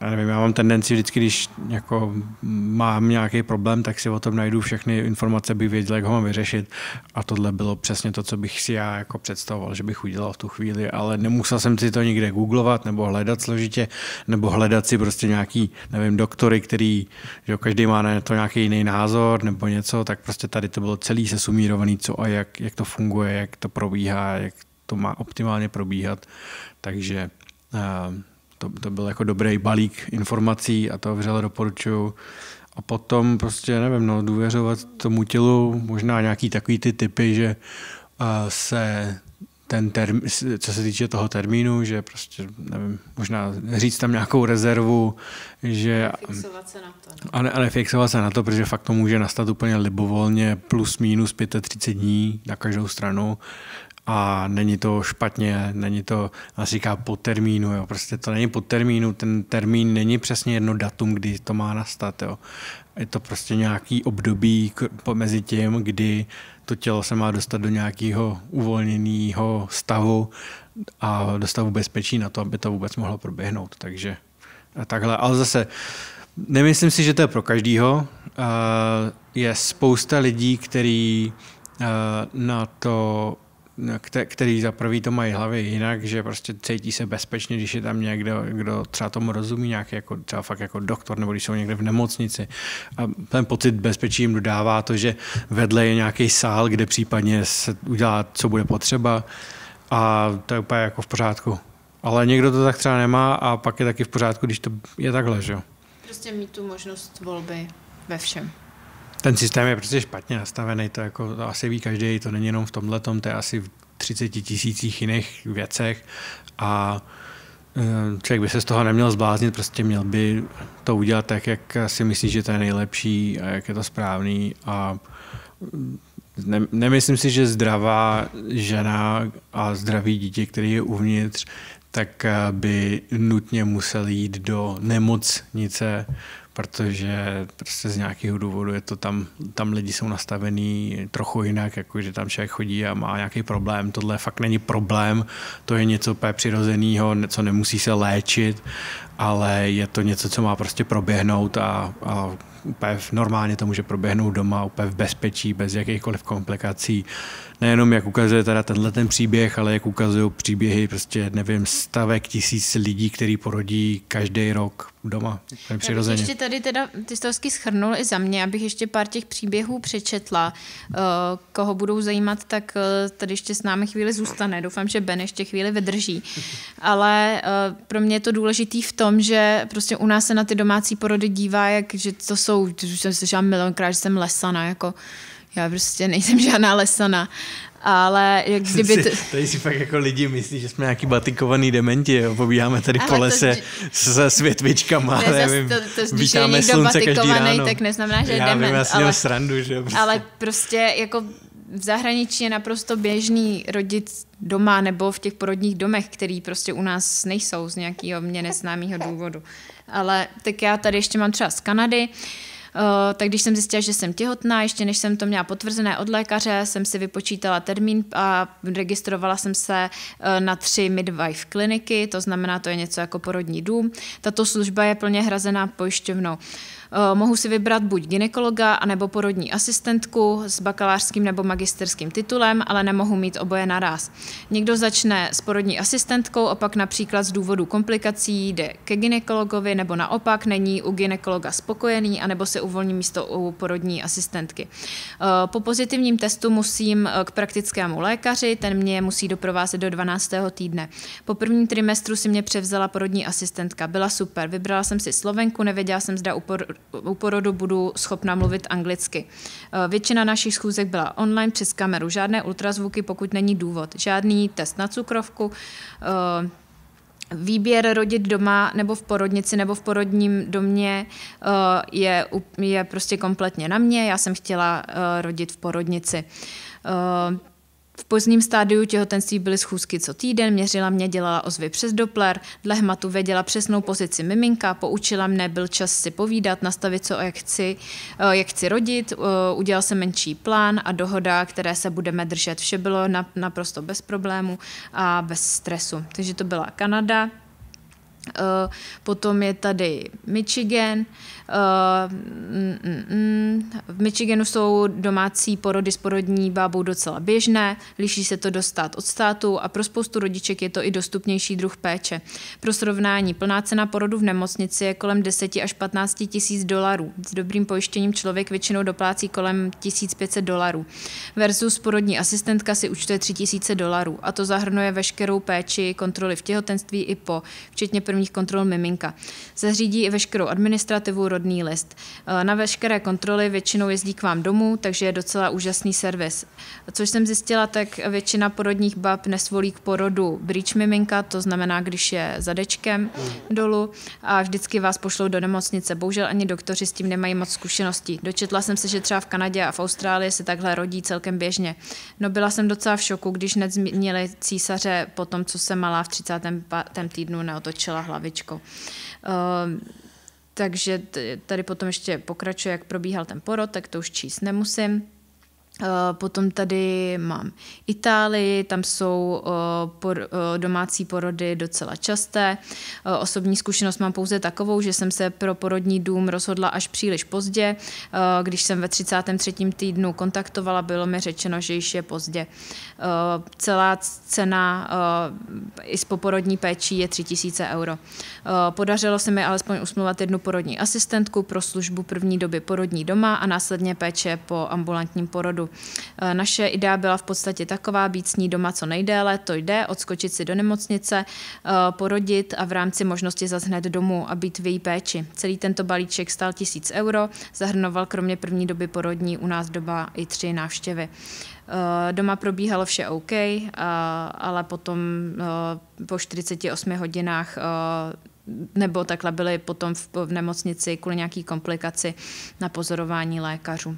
já nevím, já mám tendenci vždycky, když jako mám nějaký problém, tak si o tom najdu všechny informace, bych věděl, jak ho mám vyřešit. A tohle bylo přesně to, co bych si já jako představoval, že bych udělal v tu chvíli, ale nemusel jsem si to nikde googlovat nebo hledat složitě, nebo hledat si prostě nějaký, nevím, doktory, který, že každý má na to nějaký jiný názor nebo něco, tak prostě tady to bylo celý sesumírovaný, co a jak, jak to funguje, jak to probíhá, jak to má optimálně probíhat. Takže uh, to, to byl jako dobrý balík informací a to vřele doporučuju. A potom prostě, nevím, no, důvěřovat tomu tělu, možná nějaký takový ty typy, že uh, se ten term, co se týče toho termínu, že prostě, nevím, možná říct tam nějakou rezervu, že... A se na to. No. Ale fixovat se na to, protože fakt to může nastat úplně libovolně plus minus 35 dní na každou stranu, a není to špatně, není to, ona říká po termínu, jo. prostě to není po termínu, ten termín není přesně jedno datum, kdy to má nastat, jo. Je to prostě nějaký období mezi tím, kdy to tělo se má dostat do nějakého uvolněného stavu a do stavu bezpečí na to, aby to vůbec mohlo proběhnout, takže a takhle, ale zase nemyslím si, že to je pro každýho, je spousta lidí, který na to který za prvý to mají hlavy jinak, že prostě cítí se bezpečně, když je tam někdo, kdo třeba tomu rozumí nějaký, jako, třeba fakt jako doktor, nebo když jsou někde v nemocnici. A ten pocit bezpečí jim dodává to, že vedle je nějaký sál, kde případně se udělá, co bude potřeba a to je úplně jako v pořádku. Ale někdo to tak třeba nemá a pak je taky v pořádku, když to je takhle, že jo? Prostě mít tu možnost volby ve všem. Ten systém je prostě špatně nastavený, to, jako, to asi ví každý, to není jenom v tomhle, to je asi v 30 tisících jiných věcech a eh, člověk by se z toho neměl zbláznit, prostě měl by to udělat tak, jak si myslí, že to je nejlepší a jak je to správný a ne, nemyslím si, že zdravá žena a zdravý dítě, který je uvnitř, tak eh, by nutně musel jít do nemocnice protože prostě z nějakého důvodu je to tam, tam lidi jsou nastavený trochu jinak, jako že tam člověk chodí a má nějaký problém. Tohle fakt není problém, to je něco přirozeného, co nemusí se léčit, ale je to něco, co má prostě proběhnout a, a úplně normálně to může proběhnout doma, úplně v bezpečí, bez jakýchkoliv komplikací nejenom jak ukazuje teda tenhle ten příběh, ale jak ukazují příběhy prostě, nevím, stavek tisíc lidí, který porodí každý rok doma. Já bych přirozeně. Ještě tady teda, ty jsi to hezky schrnul i za mě, abych ještě pár těch příběhů přečetla. Eh, koho budou zajímat, tak eh, tady ještě s námi chvíli zůstane. Doufám, že Ben ještě chvíli vydrží. *laughs* Ale eh, pro mě je to důležitý v tom, že prostě u nás se na ty domácí porody dívá, jak, že to jsou, že jsem slyšela milionkrát, že jsem lesana, jako já prostě nejsem *laughs* žádná lesana. Ale jak *laughs* kdyby... T... Tady si fakt jako lidi myslí, že jsme nějaký batikovaný dementi, jo? pobíháme tady ale po lese to... se světvičkama, ale nevím, to, to, vítáme je slunce každý ráno. tak neznamená, že já je dement. Vím, já si ale, srandu, že jo? Prostě. Ale prostě jako v zahraničí je naprosto běžný rodit doma nebo v těch porodních domech, který prostě u nás nejsou z nějakého mě neznámého důvodu. Ale tak já tady ještě mám třeba z Kanady, uh, Eh, tak když jsem zjistila, že jsem těhotná, ještě než jsem to měla potvrzené od lékaře, jsem si vypočítala termín a registrovala jsem se eh, na tři midwife kliniky, to znamená, to je něco jako porodní dům. Tato služba je plně hrazená pojišťovnou. Uh, Eh, mohu si vybrat buď ginekologa, anebo porodní asistentku s bakalářským nebo magisterským titulem, ale nemohu mít oboje naraz. Někdo začne s porodní asistentkou, opak například z důvodu komplikací jde ke ginekologovi, nebo naopak není u ginekologa spokojený, anebo se uvolní místo u porodní asistentky. Eh, po pozitivním testu musím eh, k praktickému lékaři, ten mě musí doprovázet do 12. týdne. Po prvním trimestru si mě převzala porodní asistentka. Byla super. Vybrala jsem si Slovenku, nevěděla jsem, zda u, por- u porodu budu schopna mluvit anglicky. E, většina našich schůzek byla online přes kameru, žádné ultrazvuky, pokud není důvod, žádný test na cukrovku, e, výběr rodit doma nebo v porodnici nebo v porodním domě e, je, je prostě kompletně na mě. Já jsem chtěla rodit v porodnici. V pozdním stádiu těhotenství byly schůzky co týden, měřila mě, dělala ozvy přes Doppler, dle hmatu věděla přesnou pozici miminka, poučila mne, byl čas si povídat, nastavit co a jak chci, eh, jak chci rodit, eh, udělal se menší plán a dohoda, které se budeme držet. Vše bylo naprosto bez problému a bez stresu. Takže to byla Kanada, eh, potom je tady Michigan, Eh, mm, mm, mm. v Michiganu jsou domácí porody s porodní bábou docela běžné, liší se to do stát od státu a pro spoustu rodiček je to i dostupnější druh péče. Pro srovnání, plná cena porodu v nemocnici je kolem 10 až 15 tisíc dolarů. S dobrým pojištěním člověk většinou doplácí kolem 1500 dolarů. Versus porodní asistentka si účtuje 3000 dolarů a to zahrnuje veškerou péči, kontroly v těhotenství i po, včetně prvních kontrol miminka. Zařídí i veškerou administrativu, rodný list. Eh, na veškeré kontroly většinou jezdí k vám domů, takže je docela úžasný servis. Což jsem zjistila, tak většina porodních bab nesvolí k porodu bridge miminka, to znamená, když je zadečkem dolů a vždycky vás pošlou do nemocnice. Bohužel ani doktoři s tím nemají moc zkušeností. Dočetla jsem se, že třeba v Kanadě a v Austrálii se takhle rodí celkem běžně. No byla jsem docela v šoku, když hned císaře po tom, co se malá v 30. týdnu neotočila hlavičkou. Eh, takže tady potom ještě pokračuje, jak probíhal ten porod, tak to už číst nemusím. Eh, potom tady mám Itálii, tam jsou eh, eh, domácí porody docela časté. Osobní zkušenost mám pouze takovou, že jsem se pro porodní dům rozhodla až příliš pozdě. Když jsem ve 33. týdnu kontaktovala, bylo mi řečeno, že již je pozdě. Celá cena i s poporodní péčí je 3000 euro. Podařilo se mi alespoň usmluvat jednu porodní asistentku pro službu první doby porodní doma a následně péče po ambulantním porodu. Eh, naše idea byla v podstatě taková, být s ní doma co nejdéle, to jde, odskočit si do nemocnice, eh, porodit a v rámci možnosti zase domů a být v její péči. Celý tento balíček stál tisíc euro, zahrnoval kromě první doby porodní u nás doba i tři návštěvy. Eh, doma probíhalo vše OK, ale potom po 48 hodinách nebo takhle byly potom v nemocnici kvůli nějaký komplikaci na pozorování lékařů.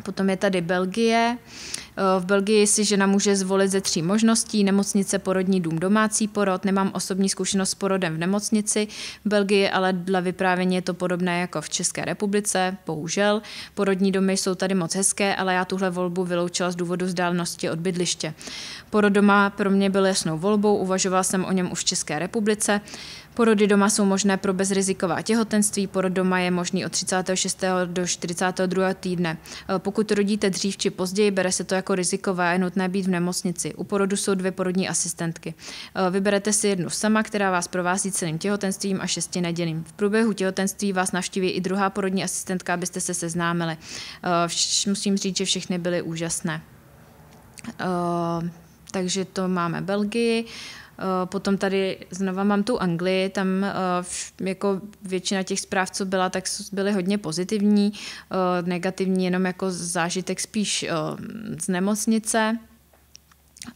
Potom je tady Belgie. Eh, v Belgii si žena může zvolit ze tří možností. Nemocnice, porodní dům, domácí porod. Nemám osobní zkušenost s porodem v nemocnici. V Belgii ale dle vyprávění je to podobné jako v České republice, bohužel. Porodní domy jsou tady moc hezké, ale já tuhle volbu vyloučila z důvodu vzdálenosti od bydliště. Porod doma pro mě byl jasnou volbou, uvažovala jsem o něm už v České republice. Porody doma jsou možné pro bezriziková těhotenství, porod doma je možný od 36. do 42. týdne. Eh, pokud rodíte dřív či později, bere se to jako rizikové a je nutné být v nemocnici. U porodu jsou dvě porodní asistentky. Eh, vyberete si jednu sama, která vás provází celým těhotenstvím a šesti nedělím. V průběhu těhotenství vás navštíví i druhá porodní asistentka, abyste se seznámili. Eh, musím říct, že všechny byly úžasné. Takže to máme Belgii. Eh, potom tady znova mám tu Anglii, tam eh, jako většina těch zpráv, co byla, tak byly hodně pozitivní, eh, negativní jenom jako zážitek spíš z nemocnice.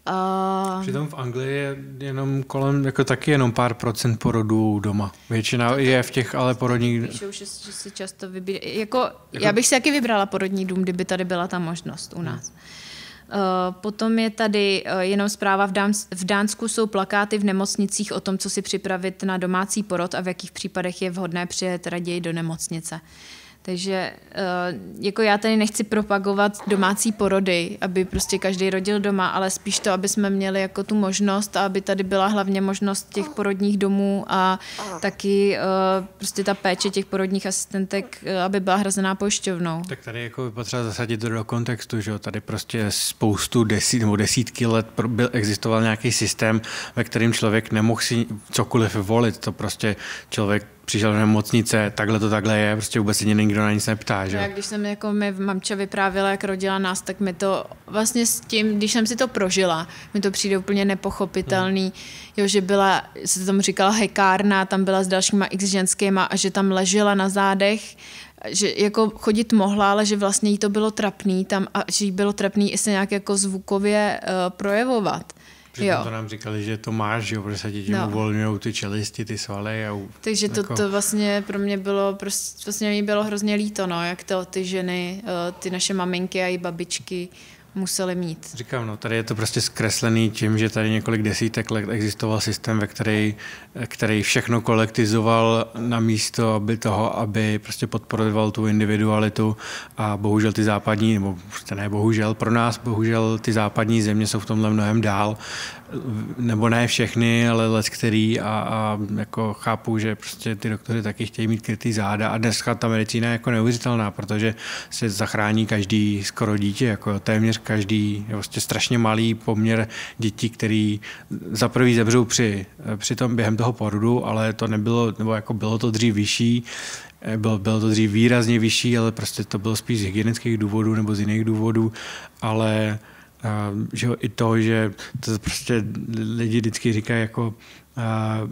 Uh... Přitom v Anglii je jenom kolem, jako taky jenom pár procent porodů doma. Většina je v těch ale porodních... Píšou, že, že si často Jako, jako, já bych si taky vybrala porodní dům, kdyby tady byla ta možnost u hmm. nás. Hmm. Eh, potom je tady eh, jenom zpráva, v, Dánsku jsou plakáty v nemocnicích o tom, co si připravit na domácí porod a v jakých případech je vhodné přijet raději do nemocnice. Takže eh, jako já tady nechci propagovat domácí porody, aby prostě každý rodil doma, ale spíš to, aby jsme měli jako tu možnost a aby tady byla hlavně možnost těch porodních domů a taky eh, prostě ta péče těch porodních asistentek, eh, aby byla hrazená pojišťovnou. Tak tady jako potřeba zasadit to do kontextu, že jo? tady prostě spoustu desít nebo desítky let byl, existoval nějaký systém, ve kterém člověk nemohl si cokoliv volit, to prostě člověk přišel do nemocnice, takhle to takhle je, prostě vůbec se nikdo na nic neptá. Že? Já, když jsem jako mi mamča vyprávěla, jak rodila nás, tak mi to vlastně s tím, když jsem si to prožila, mi to přijde úplně nepochopitelný, hmm. jo, že byla, se tam říkala hekárna, tam byla s dalšíma x ženskýma a že tam ležela na zádech že jako chodit mohla, ale že vlastně jí to bylo trapný tam a že jí bylo trapný i se nějak jako zvukově uh, projevovat. Přitom to nám říkali, že to máš, že protože se ti tím no. uvolňují ty čelisti, ty svaly. A u... Takže to, jako... to vlastně pro mě bylo, prostě, vlastně mi bylo hrozně líto, no, jak to ty ženy, eh, ty naše maminky a i babičky, museli mít. Říkám, no tady je to prostě zkreslený tím, že tady několik desítek let existoval systém, ve který, který všechno kolektizoval na místo aby toho, aby prostě podporoval tu individualitu a bohužel ty západní, nebo prostě ne bohužel, pro nás bohužel ty západní země jsou v tomhle mnohem dál, nebo ne všechny, ale let který a, a jako chápu, že prostě ty doktory taky chtějí mít krytý záda a dneska ta medicína je jako neuvěřitelná, protože se zachrání každý skoro dítě, jako téměř každý je vlastně strašně malý poměr dětí, který za prvý zemřou při, při tom během toho porodu, ale to nebylo, nebo jako bylo to dřív vyšší, eh, bylo, bylo to dřív výrazně vyšší, ale prostě to bylo spíš z hygienických důvodů nebo z jiných důvodů, ale eh, že i to, že to prostě lidi vždycky říkají jako Eh,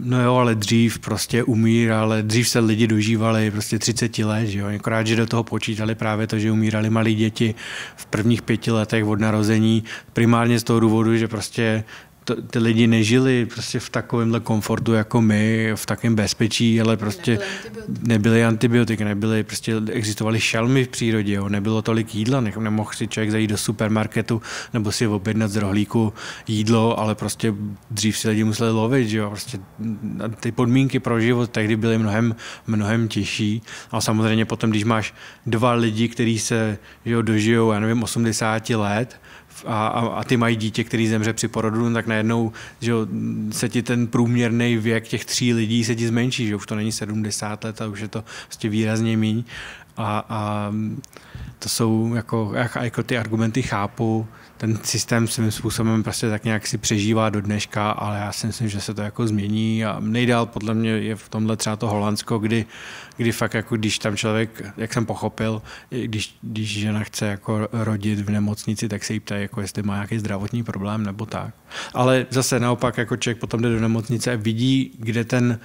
no jo, ale dřív prostě umírali, dřív se lidi dožívali prostě 30 let, že jo? akorát, že do toho počítali právě to, že umírali malí děti v prvních pěti letech od narození, primárně z toho důvodu, že prostě to, ty lidi nežili prostě v takovémhle komfortu jako my, v takém bezpečí, ale prostě nebyly antibiotik, nebyly, antibiotiky, nebyly prostě existovaly šelmy v přírodě, jo, nebylo tolik jídla, ne, nemohl si člověk zajít do supermarketu nebo si objednat z rohlíku jídlo, ale prostě dřív si lidi museli lovit, že jo, prostě ty podmínky pro život tehdy byly mnohem, mnohem těžší a samozřejmě potom, když máš dva lidi, kteří se že jo, dožijou, já nevím, 80 let, a, a, a ty mají dítě, který zemře při porodu, no tak najednou že jo, se ti ten průměrný věk těch tří lidí se ti zmenší, že už to není 70 let a už je to prostě výrazně míň. A, a to jsou jako, jako ty argumenty chápu, ten systém svým způsobem prostě tak nějak si přežívá do dneška, ale já si myslím, že se to jako změní a nejdál podle mě je v tomhle třeba to Holandsko, kdy, kdy fakt jako když tam člověk, jak jsem pochopil, když, když žena chce jako rodit v nemocnici, tak se jí ptají, jako jestli má nějaký zdravotní problém nebo tak. Ale zase naopak, jako člověk potom jde do nemocnice a vidí, kde ten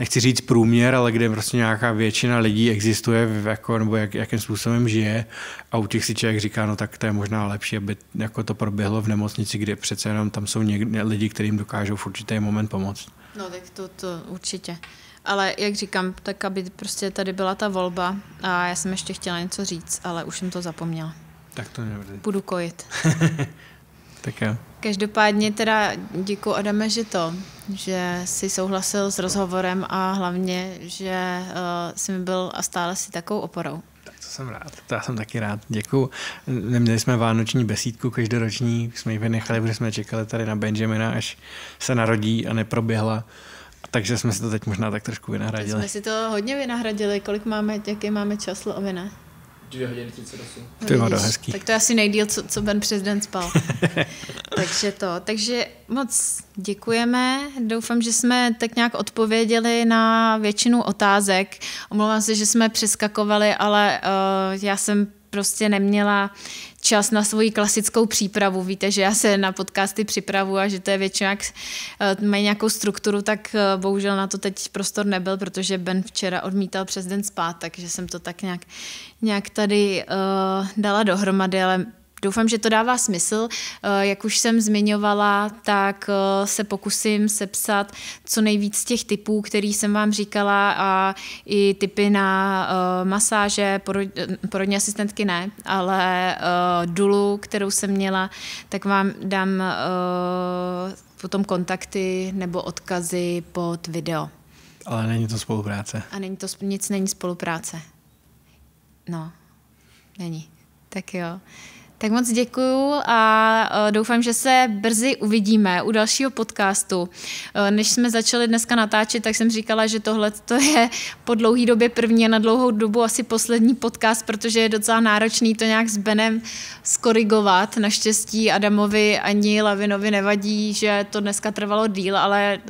nechci říct průměr, ale kde prostě nějaká většina lidí existuje, jako, nebo jak, jakým způsobem žije a u těch si člověk říká, no tak to je možná lepší, aby jako to proběhlo v nemocnici, kde přece jenom tam jsou někde, lidi, kterým dokážou v určitý moment pomoct. No tak to, to určitě. Ale jak říkám, tak aby prostě tady byla ta volba a já jsem ještě chtěla něco říct, ale už jsem to zapomněla. Tak to nevadí. Budu kojit. *laughs* tak jo. Každopádně teda děkuji Adame, že to, že jsi souhlasil s rozhovorem a hlavně, že uh, jsi mi byl a stále si takovou oporou. Tak to jsem rád, to já jsem taky rád, děkuji. Neměli jsme vánoční besídku každoroční, jsme ji vynechali, protože jsme čekali tady na Benjamina, až se narodí a neproběhla. Takže jsme si to teď možná tak trošku vynahradili. Jsme si to hodně vynahradili, kolik máme, jaký máme čas, Lovine? 2 hodiny 38. hezký. Tak to je asi nejdíl, co, co Ben přes den spal. *laughs* Takže to. Takže moc děkujeme. Doufám, že jsme tak nějak odpověděli na většinu otázek. Omlouvám se, že jsme přeskakovali, ale uh, já jsem prostě neměla čas na svoji klasickou přípravu. Víte, že já se na podcasty připravu a že to je většinou, jak eh, mají nějakou strukturu, tak eh, bohužel na to teď prostor nebyl, protože Ben včera odmítal přes den spát, takže jsem to tak nějak, nějak tady uh, dala dohromady, ale Doufám, že to dává smysl. Eh, jak už jsem zmiňovala, tak eh, se pokusím sepsat co nejvíc těch typů, který jsem vám říkala a i typy na eh, masáže, porodní asistentky ne, ale dulu, kterou jsem měla, tak vám dám potom kontakty nebo odkazy pod video. Ale není to spolupráce. A není to, nic není spolupráce. No, není. Tak jo. Tak moc děkuju a e, doufám, že se brzy uvidíme u dalšího podcastu. E, než jsme začali dneska natáčet, tak jsem říkala, že tohle to je po dlouhý době první a na dlouhou dobu asi poslední podcast, protože je docela náročný to nějak s Benem skorigovat. Naštěstí Adamovi ani Lavinovi nevadí, že to dneska trvalo díl, ale e,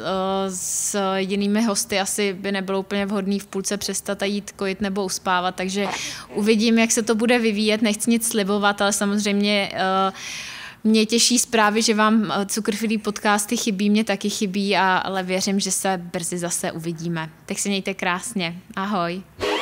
s jinými hosty asi by nebylo úplně vhodný v půlce přestat a jít kojit nebo uspávat, takže uvidím, jak se to bude vyvíjet. Nechci nic slibovat, ale samozřejmě samozřejmě eh, mě těší zprávy, že vám eh, cukrfilí podcasty chybí, mě taky chybí, ale věřím, že se brzy zase uvidíme. Tak se mějte krásně. Ahoj.